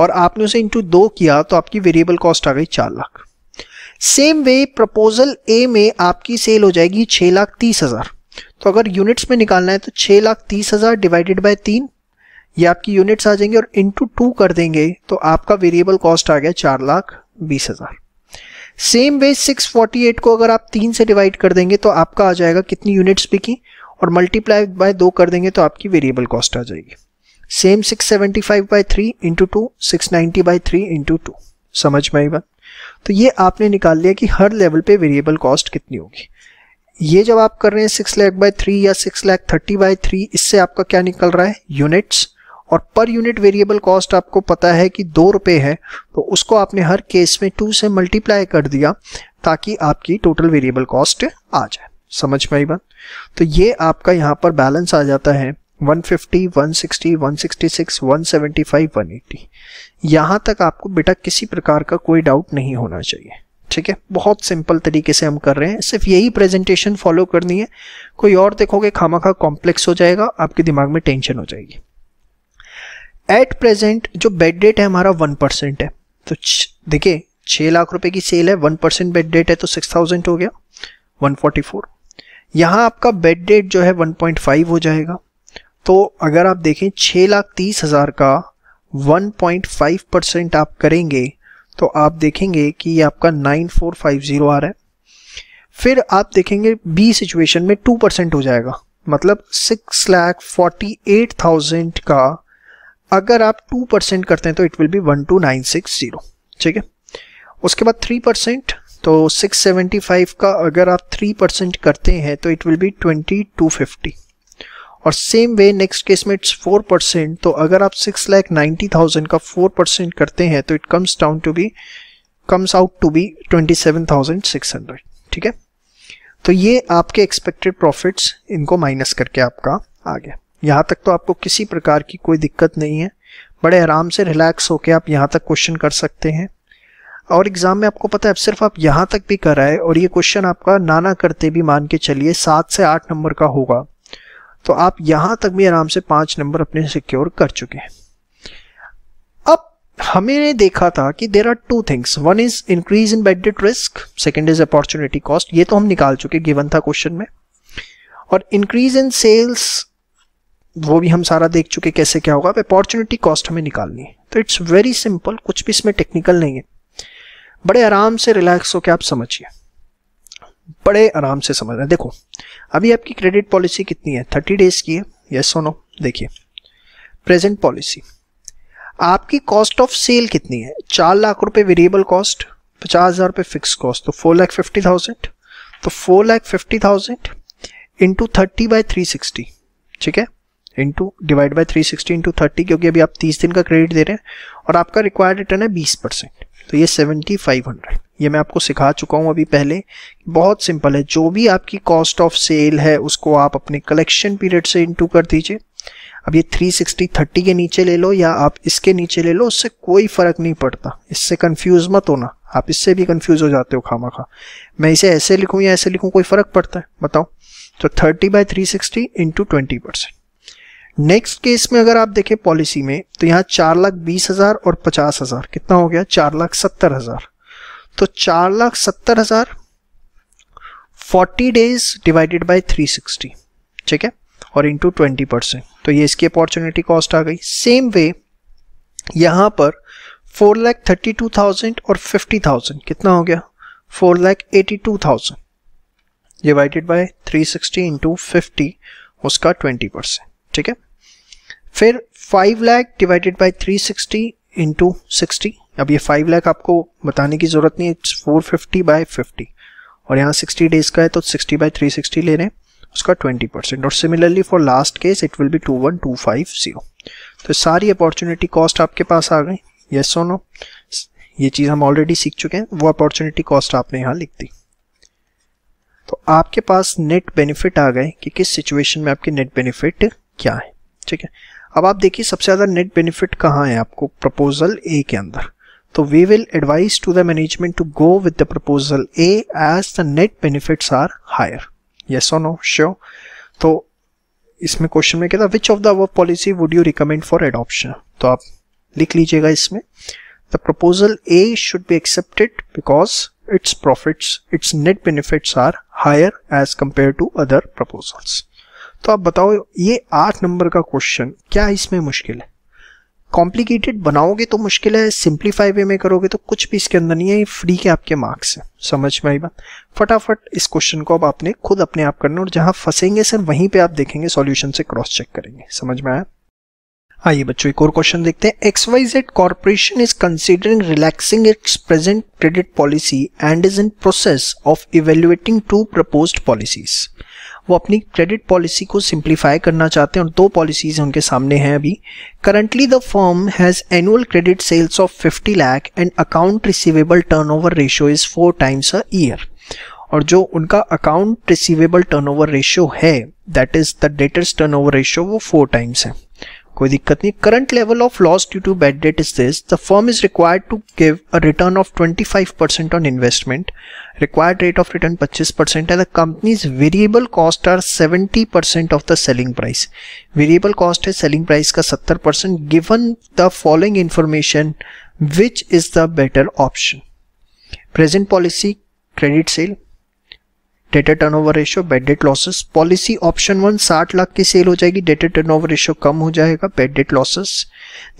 और आपने उसे इंटू दो किया तो आपकी वेरिएबल कॉस्ट आ गई चार lakh same way proposal A में आपकी सेल हो जाएगी छः लाख तीस हज़ार तो अगर यूनिट्स में निकालना है तो छः लाख तीस हज़ार डिवाइडेड बाय तीन ये आपकी यूनिट्स आ जाएंगे और इंटू टू कर देंगे तो आपका वेरिएबल कॉस्ट आ गया चार लाख बीस हज़ार सेम वे 648 को अगर आप तीन से डिवाइड कर देंगे तो आपका आ जाएगा कितनी यूनिट्स बिकी की और मल्टीप्लाई बाय दो कर देंगे तो आपकी वेरिएबल कॉस्ट आ जाएगी same 675 by three into two six ninety by three into two समझ में आई बात तो ये आपने निकाल लिया कि हर लेवल पे वेरिएबल कॉस्ट कितनी होगी ये जब आप कर रहे हैं सिक्स लैख बाय थ्री या six lakh thirty by three इससे आपका क्या निकल रहा है यूनिट्स और पर यूनिट वेरिएबल कॉस्ट आपको पता है कि दो रुपये है तो उसको आपने हर केस में टू से मल्टीप्लाई कर दिया ताकि आपकी टोटल वेरिएबल कॉस्ट आ जाए समझ में आई बात तो ये आपका यहाँ पर बैलेंस आ जाता है 150, 160, 166, 175, 180 यहाँ तक आपको बेटा किसी प्रकार का कोई डाउट नहीं होना चाहिए ठीक है बहुत सिंपल तरीके से हम कर रहे हैं सिर्फ यही प्रेजेंटेशन फॉलो करनी है कोई और देखोगे खामा खा कॉम्प्लेक्स हो जाएगा आपके दिमाग में टेंशन हो जाएगी एट प्रेजेंट जो बेड डेट है हमारा वन परसेंट है तो देखिए छः लाख रुपए की सेल है वन परसेंट बेड डेट है तो सिक्स थाउजेंड हो गया वन फोर्टी फोर यहाँ आपका बेड डेट जो है वन पॉइंट फाइव हो जाएगा तो अगर आप देखें छः लाख तीस हज़ार का वन पॉइंट फाइव परसेंट आप करेंगे तो आप देखेंगे कि ये आपका नाइन फोर फाइव ज़ीरो आ रहा है फिर आप देखेंगे बी सिचुएशन में टू परसेंट हो जाएगा मतलब six lakh forty eight thousand का अगर आप टू परसेंट करते हैं तो it will be one two nine six zero ठीक है उसके बाद थ्री परसेंट तो सिक्स सेवेंटी फाइव का अगर आप थ्री परसेंट करते हैं तो it will be twenty two fifty और सेम वे नेक्स्ट केस में इट्स फोर परसेंट तो अगर आप सिक्स लैख नाइन्टी थाउजेंड का फोर परसेंट करते हैं तो it comes down to be comes out to be twenty seven thousand six hundred ठीक है तो ये आपके एक्सपेक्टेड प्रॉफिट्स इनको माइनस करके आपका आ गया यहाँ तक तो आपको किसी प्रकार की कोई दिक्कत नहीं है बड़े आराम से रिलैक्स होकर आप यहाँ तक क्वेश्चन कर सकते हैं और एग्ज़ाम में आपको पता है सिर्फ आप यहाँ तक भी आए और ये क्वेश्चन आपका नाना करते भी मान के चलिए सात से आठ नंबर का होगा तो आप यहाँ तक भी आराम से पाँच नंबर अपने सिक्योर कर चुके हैं अब हमें देखा था कि there are two things one is increase in bad debt risk second is opportunity cost ये तो हम निकाल चुके गिवन था क्वेश्चन में और इंक्रीज इन सेल्स वो भी हम सारा देख चुके कैसे क्या होगा अपॉर्चुनिटी कॉस्ट हमें निकालनी है तो इट्स वेरी सिंपल कुछ भी इसमें टेक्निकल नहीं है बड़े आराम से रिलैक्स होकर आप समझिए बड़े आराम से समझ रहे देखो अभी आपकी क्रेडिट पॉलिसी कितनी है थर्टी डेज की है यस और नो देखिए प्रेजेंट पॉलिसी आपकी कॉस्ट ऑफ सेल कितनी है चार लाख रुपए वेरिएबल कॉस्ट पचास हज़ार रुपये फिक्स कॉस्ट तो फोर लाख फिफ्टी थाउजेंड तो four lakh fifty thousand into thirty by three sixty ठीक है into divide by three sixty into thirty क्योंकि अभी आप तीस दिन का क्रेडिट दे रहे हैं और आपका रिक्वायर्ड रिटर्न है बीस परसेंट तो ये सेवेंटी फाइव हंड्रेड ये मैं आपको सिखा चुका हूँ अभी पहले बहुत सिंपल है जो भी आपकी कॉस्ट ऑफ सेल है उसको आप अपने कलेक्शन पीरियड से इंटू कर दीजिए अब ये थ्री सिक्सटी थर्टी के नीचे ले लो या आप इसके नीचे ले लो उससे कोई फर्क नहीं पड़ता इससे कन्फ्यूज मत होना आप इससे भी कन्फ्यूज हो जाते हो खामा खा मैं इसे ऐसे लिखूँ या ऐसे लिखूँ कोई फर्क पड़ता है बताओ तो thirty by three sixty into twenty percent next case में अगर आप देखें पॉलिसी में तो यहाँ चार लाख बीस हजार और पचास हजार कितना हो गया चार लाख सत्तर हजार तो चार लाख सत्तर हजार forty days divided by three sixty ठीक है और इंटू ट्वेंटी परसेंट तो ये इसकी अपॉर्चुनिटी कॉस्ट आ गई सेम वे यहाँ पर four lakh thirty two thousand और फिफ्टी थाउजेंड कितना हो गया four lakh eighty two thousand divided by three sixty into fifty उसका ट्वेंटी परसेंट ठीक है फिर five lakh divided by three sixty into अब ये फाइव लैख आपको बताने की ज़रूरत नहीं है फोर फिफ्टी बाई फिफ्टी और यहाँ सिक्सटी डेज का है तो सिक्सटी बाई थ्री सिक्सटी ले रहे हैं उसका ट्वेंटी परसेंट और similarly for last case it will be two one two five zero तो सारी अपॉर्चुनिटी कॉस्ट आपके पास आ गई यस और नो ये चीज़ हम ऑलरेडी सीख चुके हैं वो अपॉर्चुनिटी कॉस्ट आपने यहाँ लिख दी तो आपके पास नेट बेनिफिट आ गए कि किस सिचुएशन में आपके नेट बेनिफिट क्या है ठीक है अब आप देखिए सबसे ज़्यादा नेट बेनिफिट कहाँ है आपको प्रपोजल ए के अंदर तो we will advise to the management to go with the proposal A as the net benefits are higher yes on no sure तो इसमें क्वेश्चन में कहता which of the our policy would you recommend for adoption तो आप लिख लीजिएगा इसमें the proposal A should be accepted because its profits its net benefits are higher as compare to other proposals तो आप बताओ ये आठ नंबर का क्वेश्चन क्या इसमें मुश्किल है कॉम्प्लिकेटेड बनाओगे तो मुश्किल है सिंप्लीफाई वे में करोगे तो कुछ भी इसके अंदर नहीं है फ्री के आपके मार्क्स हैं समझ में आई बात फटाफट इस क्वेश्चन को अब आपने खुद अपने आप करना और जहां फंसेंगे सर वहीं पे आप देखेंगे सॉल्यूशन से क्रॉस चेक करेंगे समझ में आया आइए बच्चों एक और क्वेश्चन देखते हैं X Y Z corporation is considering relaxing its present credit policy and is in process of evaluating two propose policies वो अपनी क्रेडिट पॉलिसी को सिंप्लीफाई करना चाहते हैं और दो पॉलिसीज उनके सामने हैं अभी currently the firm has annual credit sales of 50 lakh and account receivable turnover ratio is four times a year और जो उनका अकाउंट रिसीवेबल टर्नओवर रेशियो है that is the debtors turnover ratio वो फोर टाइम्स है कोई दिक्कत नहीं current level of loss due to bad debt is this the firm is required to give a return of 25 percent on investment required rate of return 25 percent and the company's variable cost are 70 percent of the selling price variable cost है सेलिंग प्राइस का 70 percent given the following information which is the better option present policy credit sale debtor turnover ratio bad debt losses policy option one साठ लाख की सेल हो जाएगी डेटा टर्नओवर रेशियो कम हो जाएगा बेड डेट लॉसेस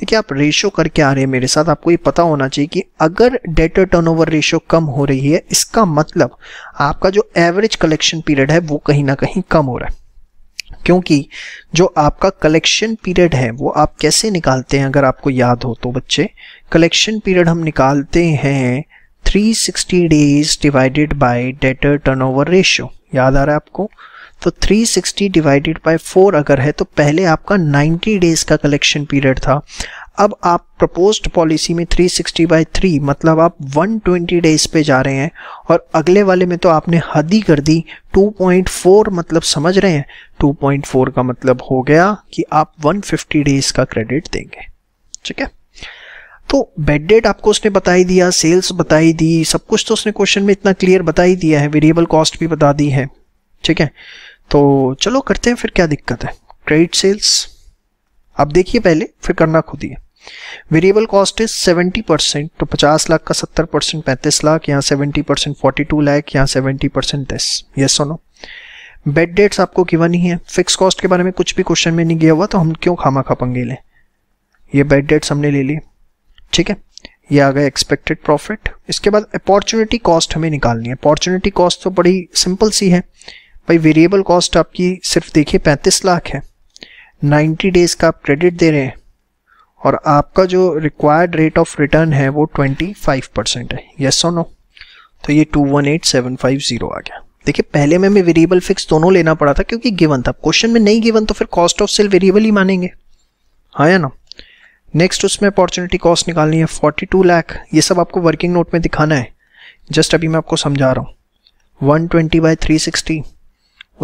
देखिए आप रेशियो करके आ रहे हैं मेरे साथ आपको ये पता होना चाहिए कि अगर डेटा टर्नओवर रेशियो कम हो रही है इसका मतलब आपका जो एवरेज कलेक्शन पीरियड है वो कहीं ना कहीं कम हो रहा है क्योंकि जो आपका कलेक्शन पीरियड है वो आप कैसे निकालते हैं अगर आपको याद हो तो बच्चे कलेक्शन पीरियड हम निकालते हैं 360 days divided by debtor turnover ratio याद आ रहा है आपको तो 360 डिवाइडेड बाय 4 अगर है तो पहले आपका 90 डेज का कलेक्शन पीरियड था अब आप प्रपोज्ड पॉलिसी में 360 बाय 3 मतलब आप 120 डेज पे जा रहे हैं और अगले वाले में तो आपने हद ही कर दी 2.4 मतलब समझ रहे हैं 2.4 का मतलब हो गया कि आप 150 डेज का क्रेडिट देंगे ठीक है तो बेड डेट आपको उसने बताई दिया सेल्स बताई दी सब कुछ तो उसने क्वेश्चन में इतना क्लियर बता ही दिया है वेरिएबल कॉस्ट भी बता दी है ठीक है तो चलो करते हैं फिर क्या दिक्कत है क्रेडिट सेल्स आप देखिए पहले फिर करना खुद ही है वेरिएबल कॉस्ट इज 70 परसेंट तो 50 लाख का 70 परसेंट पैंतीस लाख यहाँ 70 परसेंट फोर्टी टू लाख यहाँ 70 परसेंट दस ये सुनो बेड डेट्स आपको किवा नहीं है फिक्स कॉस्ट के बारे में कुछ भी क्वेश्चन में नहीं गया हुआ तो हम क्यों खामा खा पंगे ले ये बेड डेट्स हमने ले लिए ठीक है ये आ गया एक्सपेक्टेड प्रॉफिट इसके बाद अपॉर्चुनिटी कॉस्ट हमें निकालनी है अपॉर्चुनिटी कॉस्ट तो बड़ी सिंपल सी है भाई वेरिएबल कॉस्ट आपकी सिर्फ देखिए पैंतीस लाख है नाइन्टी डेज का आप क्रेडिट दे रहे हैं और आपका जो रिक्वायर्ड रेट ऑफ रिटर्न है वो twenty five percent yes yes और नो तो ये two one eight seven five zero आ गया देखिए पहले में हमें वेरिएबल फिक्स दोनों लेना पड़ा था क्योंकि गिवन था क्वेश्चन में नहीं गिवन तो फिर कॉस्ट ऑफ सेल वेरिएबल ही मानेंगे हाँ या ना नेक्स्ट उसमें अपॉर्चुनिटी कॉस्ट निकालनी है फोर्टी टू लैख ये सब आपको वर्किंग नोट में दिखाना है जस्ट अभी मैं आपको समझा रहा हूँ one twenty by three sixty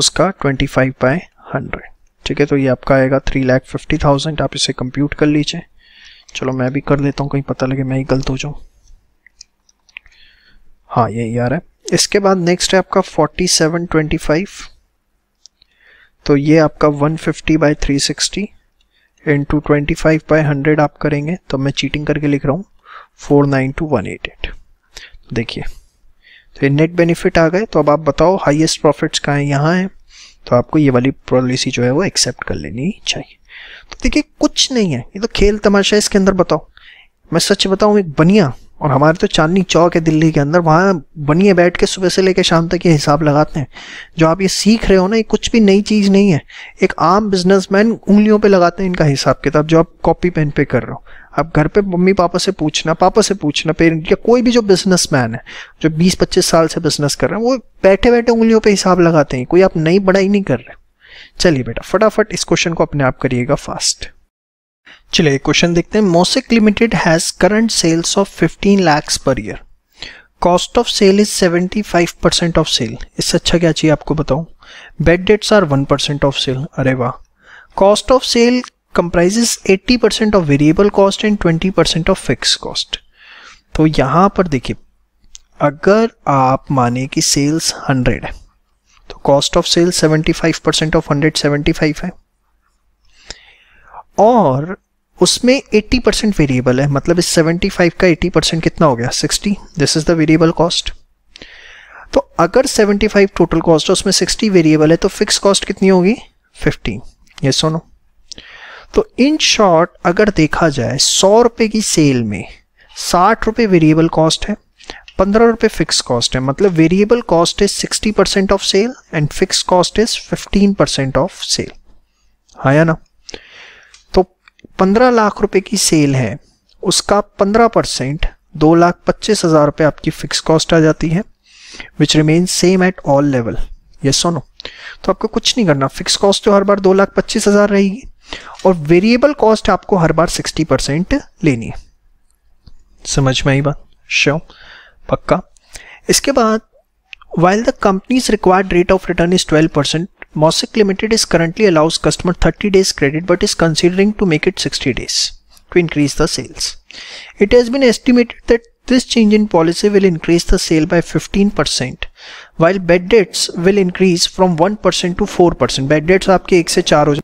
उसका ट्वेंटी फाइव बाई हंड्रेड ठीक है तो ये आपका आएगा थ्री लैख फिफ्टी थाउजेंड आप इसे कंप्यूट कर लीजिए चलो मैं भी कर लेता हूँ कहीं पता लगे मैं ही गलत हो जाऊँ हाँ यही आ रहा है इसके बाद नेक्स्ट है आपका फोर्टी सेवन ट्वेंटी फाइव तो ये आपका one fifty by three sixty into twenty five by hundred आप करेंगे तो मैं चीटिंग करके लिख रहा हूँ four nine two one eight eight देखिए तो ये नेट बेनिफिट आ गए तो अब आप बताओ हाइएस्ट प्रॉफिट्स कहाँ हैं यहाँ हैं तो आपको ये वाली पॉलिसी जो है वो एक्सेप्ट कर लेनी चाहिए तो देखिए कुछ नहीं है ये तो खेल तमाशा है इसके अंदर बताओ मैं सच बताऊँ एक बनिया और हमारे तो चांदनी चौक है दिल्ली के अंदर वहाँ बनिए बैठ के सुबह से लेकर शाम तक ये हिसाब लगाते हैं जो आप ये सीख रहे हो ना ये कुछ भी नई चीज़ नहीं है एक आम बिजनेसमैन उंगलियों पे लगाते हैं इनका हिसाब किताब जो आप कॉपी पेन पे कर रहे हो आप घर पे मम्मी पापा से पूछना पापा से पूछना पेरेंट या कोई भी जो बिजनेस है जो बीस पच्चीस साल से बिजनेस कर रहे हैं वो बैठे बैठे उंगलियों पर हिसाब लगाते हैं कोई आप नई बड़ाई नहीं कर रहे चलिए बेटा फटाफट इस क्वेश्चन को अपने आप करिएगा फास्ट चलिए क्वेश्चन देखते हैं Mosaic limited has current sales of 15 lakh per year cost of sale is 75 percent of sale इससे अच्छा क्या चाहिए आपको बताऊं bad debts are 1 percent of sale अरे वाह cost of sale comprises 80 percent of variable cost and 20 percent of fix cost तो यहाँ पर देखिए अगर आप माने कि सेल्स हंड्रेड है तो cost of sale seventy of hundred seventy है और उसमें 80 परसेंट वेरिएबल है मतलब इस 75 का 80 परसेंट कितना हो गया 60 this is the variable cost तो अगर 75 टोटल कॉस्ट है उसमें 60 वेरिएबल है तो फिक्स कॉस्ट कितनी होगी 15 ये सुनो तो इन शॉर्ट अगर देखा जाए सौ रुपये की सेल में साठ रुपये वेरिएबल कॉस्ट है पंद्रह रुपये फिक्स कॉस्ट है मतलब variable cost is sixty percent of sale and fix cost is fifteen percent of sale हाँ या ना पंद्रह लाख रुपए की सेल है उसका पंद्रह परसेंट दो लाख पच्चीस हजार रुपये आपकी फिक्स कॉस्ट आ जाती है which remain same at all level ये सोनो तो आपको कुछ नहीं करना फिक्स कॉस्ट तो हर बार दो लाख पच्चीस हजार रहेगी और वेरिएबल कॉस्ट आपको हर बार सिक्सटी परसेंट लेनी है समझ में आई बात श्यो पक्का इसके बाद while the company's required rate of return is twelve percent Mosaic Limited is currently allows customer 30 days credit but is considering to make it 60 days to increase the sales. It has been estimated that this change in policy will increase the sale by 15% while bad debts will increase from 1% to 4%. Bad debts आपके 1 से 4 हो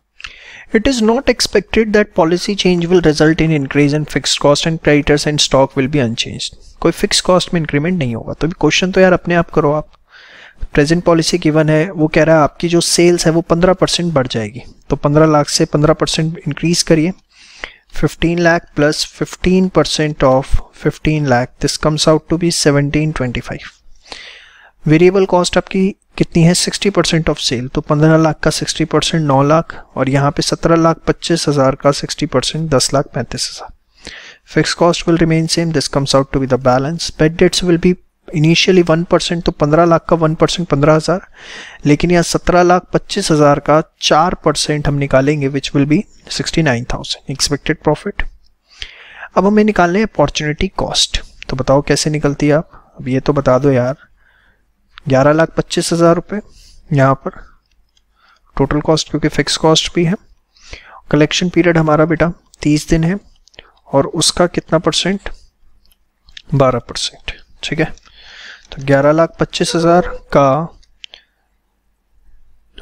It is not expected that policy change will result in increase in fixed cost and creditors and stock will be unchanged. कोई fixed cost में increment नहीं होगा तो भी question to yaar apne aap karo aap. Present policy given है वो कह रहा है आपकी जो सेल्स है वो 15 परसेंट बढ़ जाएगी तो 15 लाख से 15 परसेंट इंक्रीज करिए 15 lakh plus 15 percent of 15 lakh this comes out to be 1725 variable cost आपकी कितनी है 60 परसेंट ऑफ सेल तो 15 लाख का 60 परसेंट नौ लाख और यहाँ पे 17 लाख पच्चीस हज़ार का 60 परसेंट दस लाख पैंतीस हज़ार fix cost will remain same this comes out to be the balance bad debts will be initially one percent तो पंद्रह लाख का वन परसेंट पंद्रह हज़ार लेकिन यहाँ सत्रह लाख पच्चीस हज़ार का चार परसेंट हम निकालेंगे which will be sixty nine thousand expected profit अब हमें निकालने अपॉर्चुनिटी कॉस्ट तो बताओ कैसे निकलती है आप अब ये तो बता दो यार ग्यारह लाख पच्चीस हज़ार रुपये यहाँ पर टोटल कॉस्ट क्योंकि फिक्स कॉस्ट भी है कलेक्शन पीरियड हमारा बेटा तीस दिन है और उसका कितना परसेंट बारह परसेंट ठीक है तो ग्यारह लाख पच्चीस हज़ार का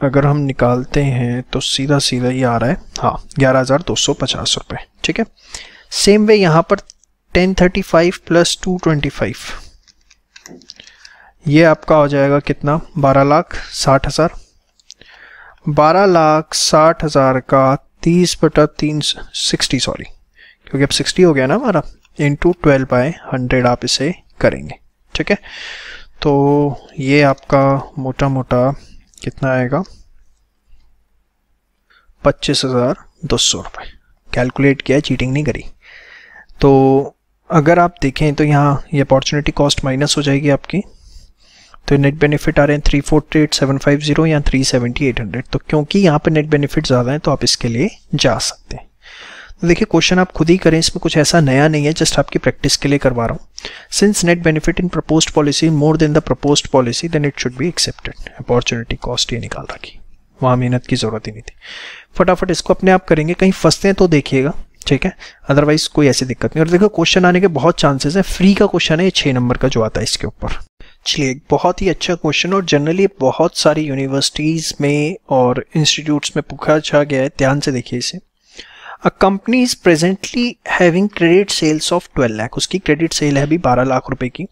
अगर हम निकालते हैं तो सीधा सीधा ये आ रहा है हाँ ग्यारह हज़ार दो सौ पचास रुपये ठीक है सेम वे यहाँ पर ten thirty five plus two twenty five ये आपका हो जाएगा कितना बारह लाख साठ हज़ार बारह लाख साठ हज़ार का तीस बटा तीन सिक्सटी सॉरी क्योंकि अब सिक्सटी हो गया ना हमारा इंटू ट्वेल्व बाय हंड्रेड आप इसे करेंगे ठीक है तो ये आपका मोटा मोटा कितना आएगा पच्चीस हज़ार दो सौ रुपये कैलकुलेट किया चीटिंग नहीं करी तो अगर आप देखें तो यहाँ ये यह अपॉर्चुनिटी कॉस्ट माइनस हो जाएगी आपकी तो नेट बेनिफिट आ रहे हैं three forty eight seven five zero या थ्री सेवेंटी एट हंड्रेड तो क्योंकि यहाँ पे नेट बेनिफिट ज़्यादा है तो आप इसके लिए जा सकते हैं तो देखिए क्वेश्चन आप खुद ही करें इसमें कुछ ऐसा नया नहीं है जस्ट आपकी प्रैक्टिस के लिए करवा रहा हूँ since net benefit in propose policy more than the propose policy then it should be accepted opportunity cost ये निकाल रखी वहाँ मेहनत की ज़रूरत ही नहीं थी फटाफट इसको अपने आप करेंगे कहीं फंसते हैं तो देखिएगा ठीक है अदरवाइज कोई ऐसी दिक्कत नहीं और देखो क्वेश्चन आने के बहुत चांसेस हैं फ्री का क्वेश्चन है ये छः नंबर का जो आता है इसके ऊपर चलिए एक बहुत ही अच्छा क्वेश्चन और जनरली बहुत सारी यूनिवर्सिटीज़ में और इंस्टीट्यूट्स में पूछा गया है ध्यान से देखिए इसे a company is presently having credit sales of 12 lakh उसकी क्रेडिट सेल है अभी 12 लाख रुपए की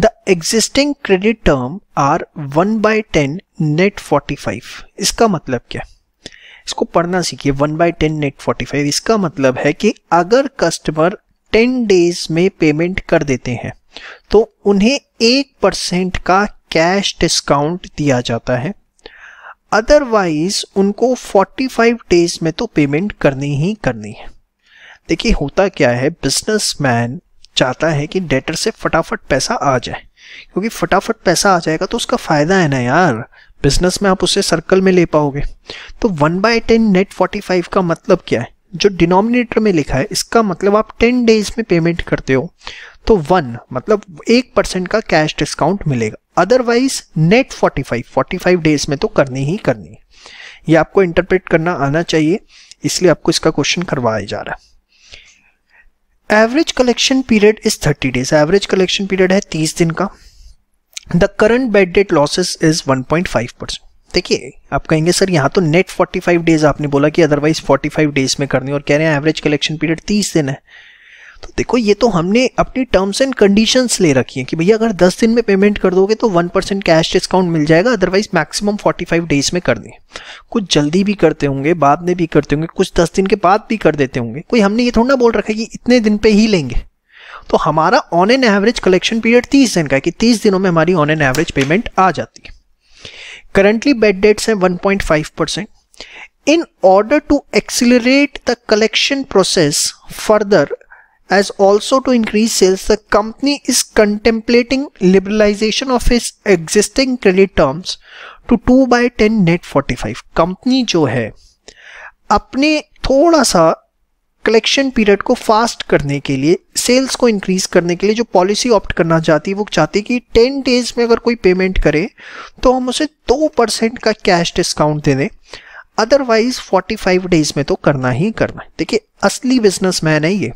the existing credit term are one by ten net forty five इसका मतलब क्या इसको पढ़ना सीखिए one by ten net forty five इसका मतलब है कि अगर कस्टमर टेन डेज में पेमेंट कर देते हैं तो उन्हें एक परसेंट का कैश डिस्काउंट दिया जाता है अदरवाइज उनको 45 डेज में तो पेमेंट करनी ही करनी है देखिए होता क्या है बिजनेसमैन चाहता है कि डेटर से फटाफट पैसा आ जाए क्योंकि फटाफट पैसा आ जाएगा तो उसका फ़ायदा है ना यार बिजनेस में आप उसे सर्कल में ले पाओगे तो one by ten net forty five का मतलब क्या है जो डिनोमिनेटर में लिखा है इसका मतलब आप टेन डेज में पेमेंट करते हो तो वन मतलब एक परसेंट का कैश डिस्काउंट मिलेगा अदरवाइज नेट 45 45 डेज में तो करनी ही करनी है ये आपको इंटरप्रेट करना आना चाहिए इसलिए आपको इसका क्वेश्चन करवाया जा रहा है average collection period is 30 days average collection period है 30 दिन का the current bad debt losses is 1.5 percent देखिए आप कहेंगे सर यहाँ तो नेट 45 डेज आपने बोला कि अदरवाइज 45 डेज में करनी और कह रहे हैं एवरेज कलेक्शन पीरियड 30 दिन है तो देखो ये तो हमने अपनी टर्म्स एंड कंडीशंस ले रखी हैं कि भैया अगर 10 दिन में पेमेंट कर दोगे तो 1 परसेंट कैश डिस्काउंट मिल जाएगा अदरवाइज मैक्सिमम 45 डेज में कर दें कुछ जल्दी भी करते होंगे बाद में भी करते होंगे कुछ 10 दिन के बाद भी कर देते होंगे कोई हमने ये थोड़ा ना बोल रखा है कि इतने दिन पे ही लेंगे तो हमारा on an average collection period तीस दिन का है कि तीस दिनों में हमारी ऑन एन एवरेज पेमेंट आ जाती है करंटली बेड डेट्स हैं 1.5 percent in order to accelerate the collection process as also to increase sales, the company is contemplating liberalization of its existing credit terms to 2 by ten net 45 कंपनी जो है अपने थोड़ा सा कलेक्शन पीरियड को फास्ट करने के लिए सेल्स को इंक्रीज करने के लिए जो पॉलिसी ऑप्ट करना चाहती है वो चाहती है कि टेन डेज में अगर कोई पेमेंट करे तो हम उसे दो परसेंट का कैश डिस्काउंट दे दें अदरवाइज 45 डेज में तो करना ही करना है देखिए असली बिजनेसमैन है ये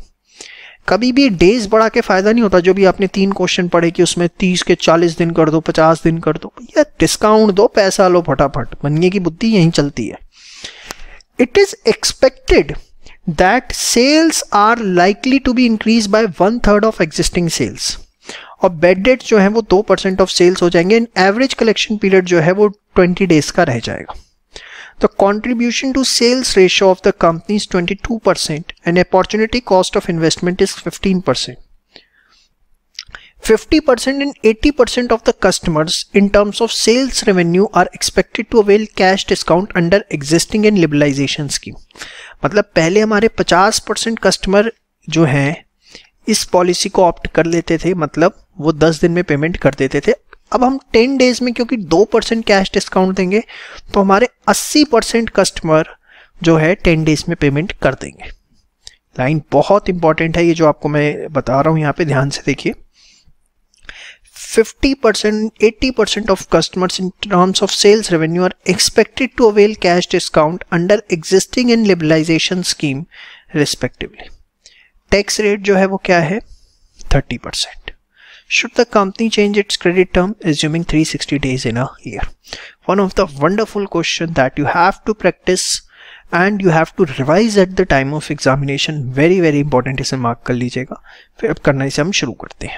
कभी भी डेज बढ़ा के फ़ायदा नहीं होता जो भी आपने तीन क्वेश्चन पढ़े कि उसमें तीस के चालीस दिन कर दो पचास दिन कर दो या डिस्काउंट दो पैसा लो फटाफट बनिए की बुद्धि यहीं चलती है it is expected that sales are likely to be increase by one third of existing sales और बेड डेट जो है वो दो परसेंट ऑफ सेल्स हो जाएंगे एंड एवरेज कलेक्शन पीरियड जो है वो ट्वेंटी डेज का रह जाएगा The contribution to sales ratio of the company is 22% and opportunity cost of investment is 15%. 50% and 80% of the customers in terms of sales revenue are expected to avail cash discount under existing and liberalization scheme. मतलब पहले हमारे 50% कस्टमर जो हैं इस पॉलिसी को ऑप्ट कर लेते थे मतलब वो 10 दिन में पेमेंट कर देते थे अब हम 10 डेज में क्योंकि 2 परसेंट कैश डिस्काउंट देंगे तो हमारे 80 परसेंट कस्टमर जो है 10 डेज में पेमेंट कर देंगे लाइन बहुत इंपॉर्टेंट है ये जो आपको मैं बता रहा हूँ यहाँ पे ध्यान से देखिए 50 percent eighty percent of customers in terms of sales revenue are expected to avail cash discount under existing and liberalization scheme respectively tax rate जो है वो क्या है thirty percent Should the company change its credit term assuming 360 days in a year? One of the wonderful question that you have to practice and you have to revise at the time of examination very very important इसे मार्क कर लीजिएगा फिर अब करना इसे हम शुरू करते हैं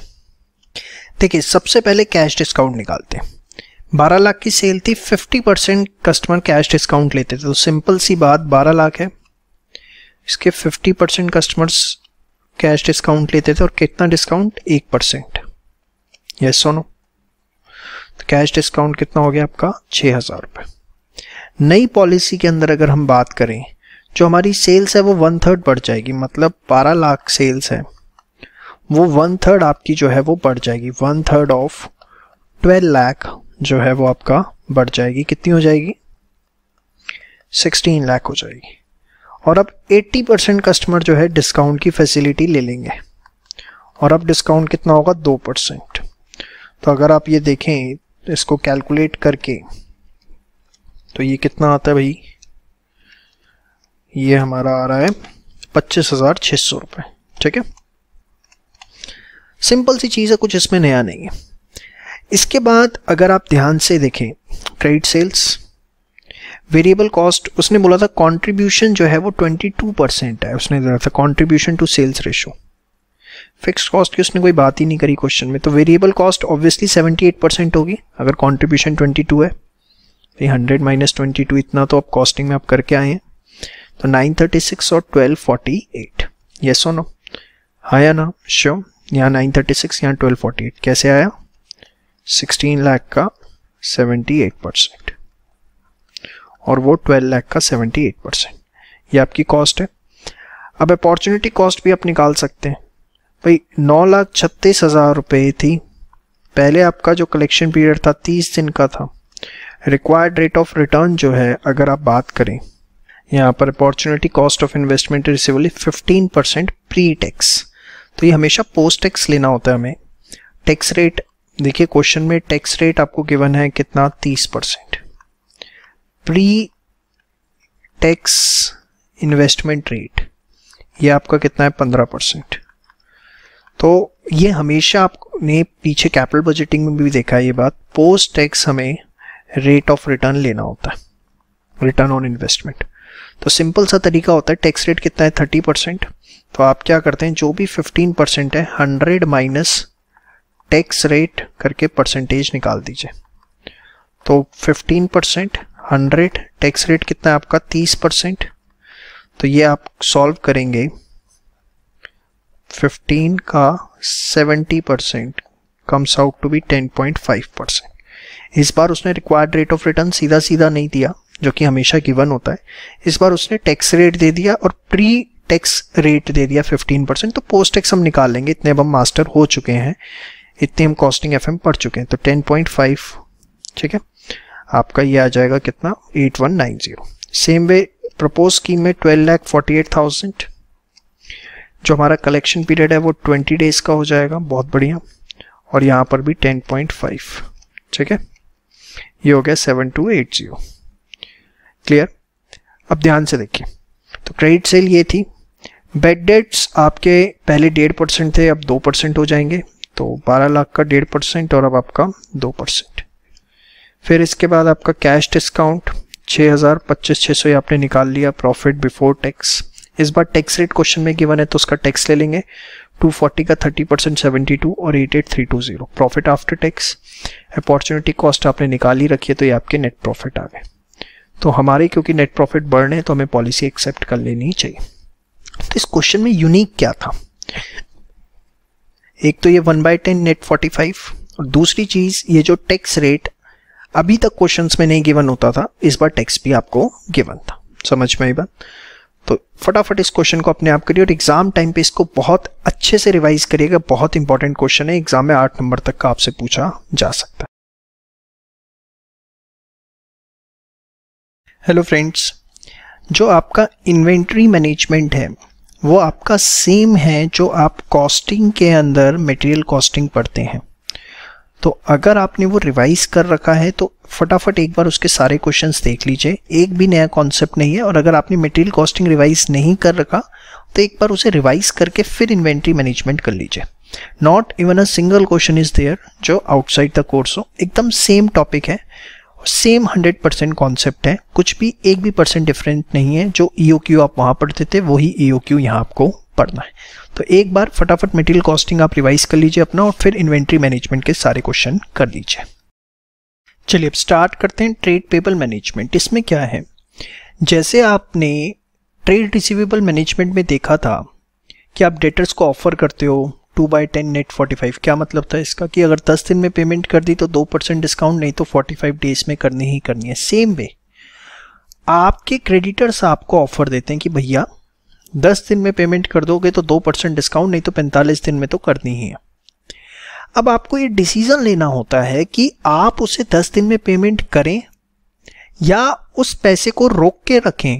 देखिए सबसे पहले कैश डिस्काउंट निकालते हैं 12 लाख की सेल थी 50 परसेंट कस्टमर कैश डिस्काउंट लेते थे तो सिंपल सी बात 12 लाख है इसके 50 परसेंट कस्टमर्स कैश डिस्काउंट लेते थे और कितना डिस्काउंट एक परसेंट यस सोनो तो कैश डिस्काउंट कितना हो गया आपका छः हज़ार रुपये नई पॉलिसी के अंदर अगर हम बात करें जो हमारी सेल्स है वो वन थर्ड बढ़ जाएगी मतलब बारह लाख सेल्स है वो वन थर्ड आपकी जो है वो बढ़ जाएगी one third of twelve lakh जो है वो आपका बढ़ जाएगी कितनी हो जाएगी सिक्सटीन लाख हो जाएगी और अब एट्टी परसेंट कस्टमर जो है डिस्काउंट की फैसिलिटी ले लेंगे और अब डिस्काउंट कितना होगा दो परसेंट तो अगर आप ये देखें तो इसको कैलकुलेट करके तो ये कितना आता है भाई ये हमारा आ रहा है पच्चीस हज़ार छह सौ रुपए ठीक है सिंपल सी चीज़ है कुछ इसमें नया नहीं है इसके बाद अगर आप ध्यान से देखें क्रेडिट सेल्स वेरिएबल कॉस्ट उसने बोला था कंट्रीब्यूशन जो है वो 22 परसेंट है उसने दिया था contribution to sales ratio fix cost की उसने कोई बात ही नहीं करी क्वेश्चन में तो वेरिएबल कॉस्ट ऑब्वियसली 78 परसेंट होगी अगर कंट्रीब्यूशन 22 है तो हंड्रेड माइनस ट्वेंटी इतना तो आप कॉस्टिंग में आप करके आए हैं तो 936 और 1248 ये सो नो आया ना श्योर यहाँ 936 यहाँ 1248 कैसे आया 16 लाख का 78 परसेंट और वो 12 लाख का 78 परसेंट ये आपकी कॉस्ट है अब अपॉर्चुनिटी कॉस्ट भी आप निकाल सकते हैं भाई नौ लाख छत्तीस हज़ार रुपये थी पहले आपका जो कलेक्शन पीरियड था तीस दिन का था रिक्वायर्ड रेट ऑफ रिटर्न जो है अगर आप बात करें यहाँ पर opportunity cost of investment respectively fifteen percent pre tax तो ये हमेशा पोस्ट टैक्स लेना होता है हमें टैक्स रेट देखिए क्वेश्चन में टैक्स रेट आपको गिवन है कितना तीस percent pre tax investment rate ये आपका कितना है पंद्रह परसेंट तो ये हमेशा आपने पीछे कैपिटल बजटिंग में भी देखा है ये बात पोस्ट टैक्स हमें रेट ऑफ रिटर्न लेना होता है रिटर्न ऑन इन्वेस्टमेंट तो सिंपल सा तरीका होता है टैक्स रेट कितना है थर्टी परसेंट तो आप क्या करते हैं जो भी फिफ्टीन परसेंट है हंड्रेड माइनस टैक्स रेट करके परसेंटेज निकाल दीजिए तो fifteen percent hundred tax rate कितना है आपका तीस परसेंट तो ये आप सॉल्व करेंगे 15 का 70 percent comes out to be 10.5 percent इस बार उसने रिक्वायर्ड रेट ऑफ रिटर्न सीधा सीधा नहीं दिया जो कि हमेशा गिवन होता है इस बार उसने टैक्स रेट दे दिया और प्री टैक्स रेट दे दिया 15 परसेंट तो पोस्ट टैक्स हम निकाल लेंगे इतने अब हम मास्टर हो चुके हैं इतने हम कॉस्टिंग एफ पढ़ चुके हैं तो 10.5 ठीक है आपका ये आ जाएगा कितना 8190 सेम वे प्रपोज स्कीम में twelve lakh forty eight thousand जो हमारा कलेक्शन पीरियड है वो ट्वेंटी डेज का हो जाएगा बहुत बढ़िया और यहाँ पर भी टेन पॉइंट फाइव ठीक है ये हो गया seven two eight zero clear अब ध्यान से देखिए तो क्रेडिट सेल ये थी बेड डेट्स आपके पहले डेढ़ परसेंट थे अब दो परसेंट हो जाएंगे तो बारह लाख का डेढ़ परसेंट और अब आपका दो परसेंट फिर इसके बाद आपका कैश डिस्काउंट छः हज़ार पच्चीस छः सौ आपने निकाल लिया प्रॉफिट बिफोर टैक्स इस बार टैक्स रेट क्वेश्चन में गिवन है तो उसका टैक्स ले लेंगे 240 का 30 परसेंट सेवेंटी और eight 88320 profit after tax opportunity cost आपने निकाल ही रखी है तो ये आपके नेट प्रॉफिट आ गए तो हमारे क्योंकि नेट प्रॉफिट बढ़ रहे हैं तो हमें पॉलिसी एक्सेप्ट कर लेनी चाहिए तो इस क्वेश्चन में यूनिक क्या था एक तो ये one by ten net forty five और दूसरी चीज ये जो टैक्स रेट अभी तक क्वेश्चंस में नहीं गिवन होता था इस बार टैक्स भी आपको गिवन था समझ में आई बात तो फटाफट इस क्वेश्चन को अपने आप करिए और एग्जाम टाइम पे इसको बहुत अच्छे से रिवाइज करिएगा बहुत इंपॉर्टेंट क्वेश्चन है एग्जाम में आठ नंबर तक का आपसे पूछा जा सकता है हेलो फ्रेंड्स जो आपका इन्वेंट्री मैनेजमेंट है वो आपका सेम है जो आप कॉस्टिंग के अंदर मटेरियल कॉस्टिंग पढ़ते हैं तो अगर आपने वो रिवाइज कर रखा है तो फटाफट एक बार उसके सारे क्वेश्चन देख लीजिए एक भी नया कॉन्सेप्ट नहीं है और अगर आपने मटेरियल कॉस्टिंग रिवाइज नहीं कर रखा तो एक बार उसे रिवाइज करके फिर इन्वेंट्री मैनेजमेंट कर लीजिए not even a single question is there जो आउटसाइड द कोर्स हो एकदम सेम टॉपिक है सेम 100 परसेंट कॉन्सेप्ट है कुछ भी एक भी परसेंट डिफरेंट नहीं है जो ईओ e आप वहां पढ़ते थे वही ईओ e क्यू यहाँ आपको पढ़ना है तो एक बार फटाफट मटेरियल कॉस्टिंग आप रिवाइज कर लीजिए अपना और फिर इन्वेंट्री मैनेजमेंट के सारे क्वेश्चन कर लीजिए चलिए अब स्टार्ट करते हैं ट्रेड पेबल मैनेजमेंट इसमें क्या है जैसे आपने ट्रेड रिसीवेबल मैनेजमेंट में देखा था कि आप डेटर्स को ऑफर करते हो two by ten net forty five क्या मतलब था इसका कि अगर दस दिन में पेमेंट कर दी तो दो परसेंट डिस्काउंट नहीं तो फोर्टी फाइव डेज में करनी ही करनी है सेम वे आपके क्रेडिटर्स आपको ऑफर देते हैं कि भैया दस दिन में पेमेंट कर दोगे तो दो परसेंट डिस्काउंट नहीं तो पैंतालीस दिन में तो करनी ही है अब आपको ये डिसीजन लेना होता है कि आप उसे दस दिन में पेमेंट करें या उस पैसे को रोक के रखें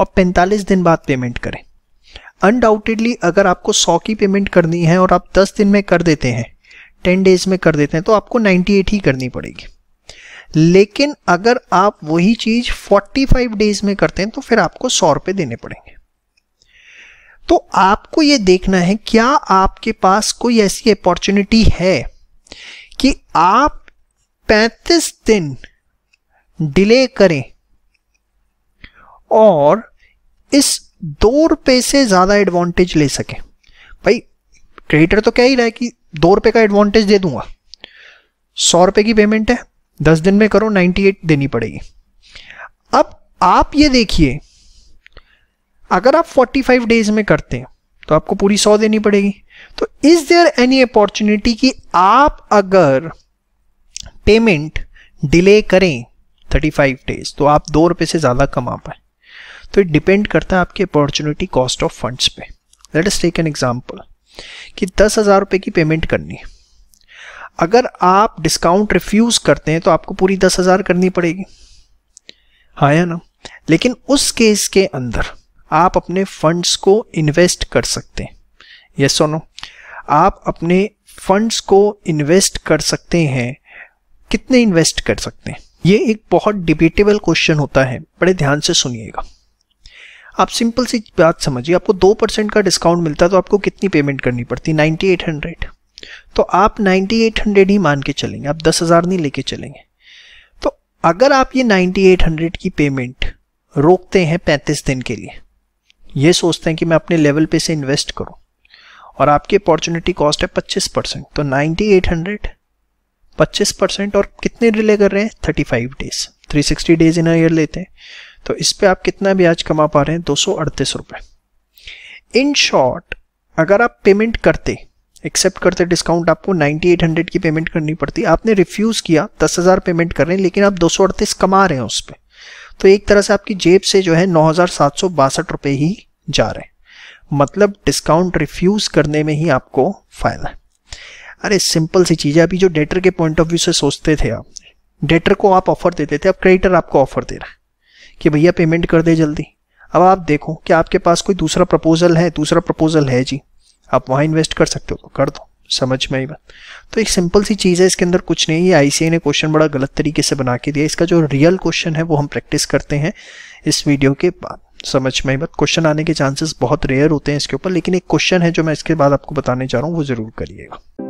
और पैंतालीस दिन बाद पेमेंट करें अनडाउटेडली अगर आपको सौ की पेमेंट करनी है और आप दस दिन में कर देते हैं टेन डेज में कर देते हैं तो आपको नाइन्टी एट ही करनी पड़ेगी लेकिन अगर आप वही चीज़ फोर्टी फाइव डेज में करते हैं तो फिर आपको सौ रुपये देने पड़ेंगे तो आपको ये देखना है क्या आपके पास कोई ऐसी अपॉर्चुनिटी है कि आप 35 दिन डिले करें और इस दो रुपये से ज़्यादा एडवांटेज ले सकें भाई क्रेडिटर तो कह ही रहा है कि दो रुपये का एडवांटेज दे दूंगा सौ रुपये की पेमेंट है दस दिन में करो नाइनटी एट देनी पड़ेगी अब आप ये देखिए अगर आप 45 डेज में करते हैं तो आपको पूरी सौ देनी पड़ेगी तो इज देयर एनी अपॉर्चुनिटी कि आप अगर पेमेंट डिले करें 35 डेज तो आप दो रुपए से ज़्यादा कमा पाए तो इट डिपेंड करता है आपकी अपॉर्चुनिटी कॉस्ट ऑफ फंड्स पे let us take an example कि दस हज़ार रुपए की पेमेंट करनी है अगर आप डिस्काउंट रिफ्यूज़ करते हैं तो आपको पूरी दस हज़ार करनी पड़ेगी हाँ या ना लेकिन उस केस के अंदर आप अपने फंड्स को इन्वेस्ट कर सकते हैं यस सोनो आप अपने फंड्स को इन्वेस्ट कर सकते हैं कितने इन्वेस्ट कर सकते हैं ये एक बहुत डिबेटेबल क्वेश्चन होता है बड़े ध्यान से सुनिएगा आप सिंपल सी बात समझिए आपको दो परसेंट का डिस्काउंट मिलता है तो आपको कितनी पेमेंट करनी पड़ती नाइन्टी एट हंड्रेड तो आप नाइन्टी एट हंड्रेड ही मान के चलेंगे आप दस हज़ार नहीं लेके चलेंगे तो अगर आप ये नाइन्टी एट हंड्रेड की पेमेंट रोकते हैं पैंतीस दिन के लिए ये सोचते हैं कि मैं अपने लेवल पे से इन्वेस्ट करूं और आपकी अपॉर्चुनिटी कॉस्ट है 25 परसेंट तो 9800 25 परसेंट और कितने डिले कर रहे हैं 35 डेज 360 डेज इन ईयर लेते हैं तो इस पर आप कितना ब्याज कमा पा रहे हैं दो सौ इन शॉर्ट अगर आप पेमेंट करते एक्सेप्ट करते डिस्काउंट आपको 9800 की पेमेंट करनी पड़ती आपने रिफ्यूज़ किया दस हज़ार पेमेंट कर रहे हैं लेकिन आप दो कमा रहे हैं उस पर तो एक तरह से आपकी जेब से जो है नौ रुपए ही जा रहे हैं मतलब डिस्काउंट रिफ्यूज़ करने में ही आपको फ़ायदा है अरे सिंपल सी चीज़ है अभी जो डेटर के पॉइंट ऑफ व्यू से सोचते थे आप डेटर को आप ऑफर देते थे अब क्रेडिटर आपको ऑफर दे रहा है कि भैया पेमेंट कर दे जल्दी अब आप देखो कि आपके पास कोई दूसरा प्रपोजल है दूसरा प्रपोजल है जी आप वहाँ इन्वेस्ट कर सकते हो तो कर दो समझ में आई बात तो एक सिंपल सी चीज़ है इसके अंदर कुछ नहीं है आई ने क्वेश्चन बड़ा गलत तरीके से बना के दिया इसका जो रियल क्वेश्चन है वो हम प्रैक्टिस करते हैं इस वीडियो के बाद समझ में आई बात क्वेश्चन आने के चांसेस बहुत रेयर होते हैं इसके ऊपर लेकिन एक क्वेश्चन है जो मैं इसके बाद आपको बताने जा रहा हूँ वो ज़रूर करिएगा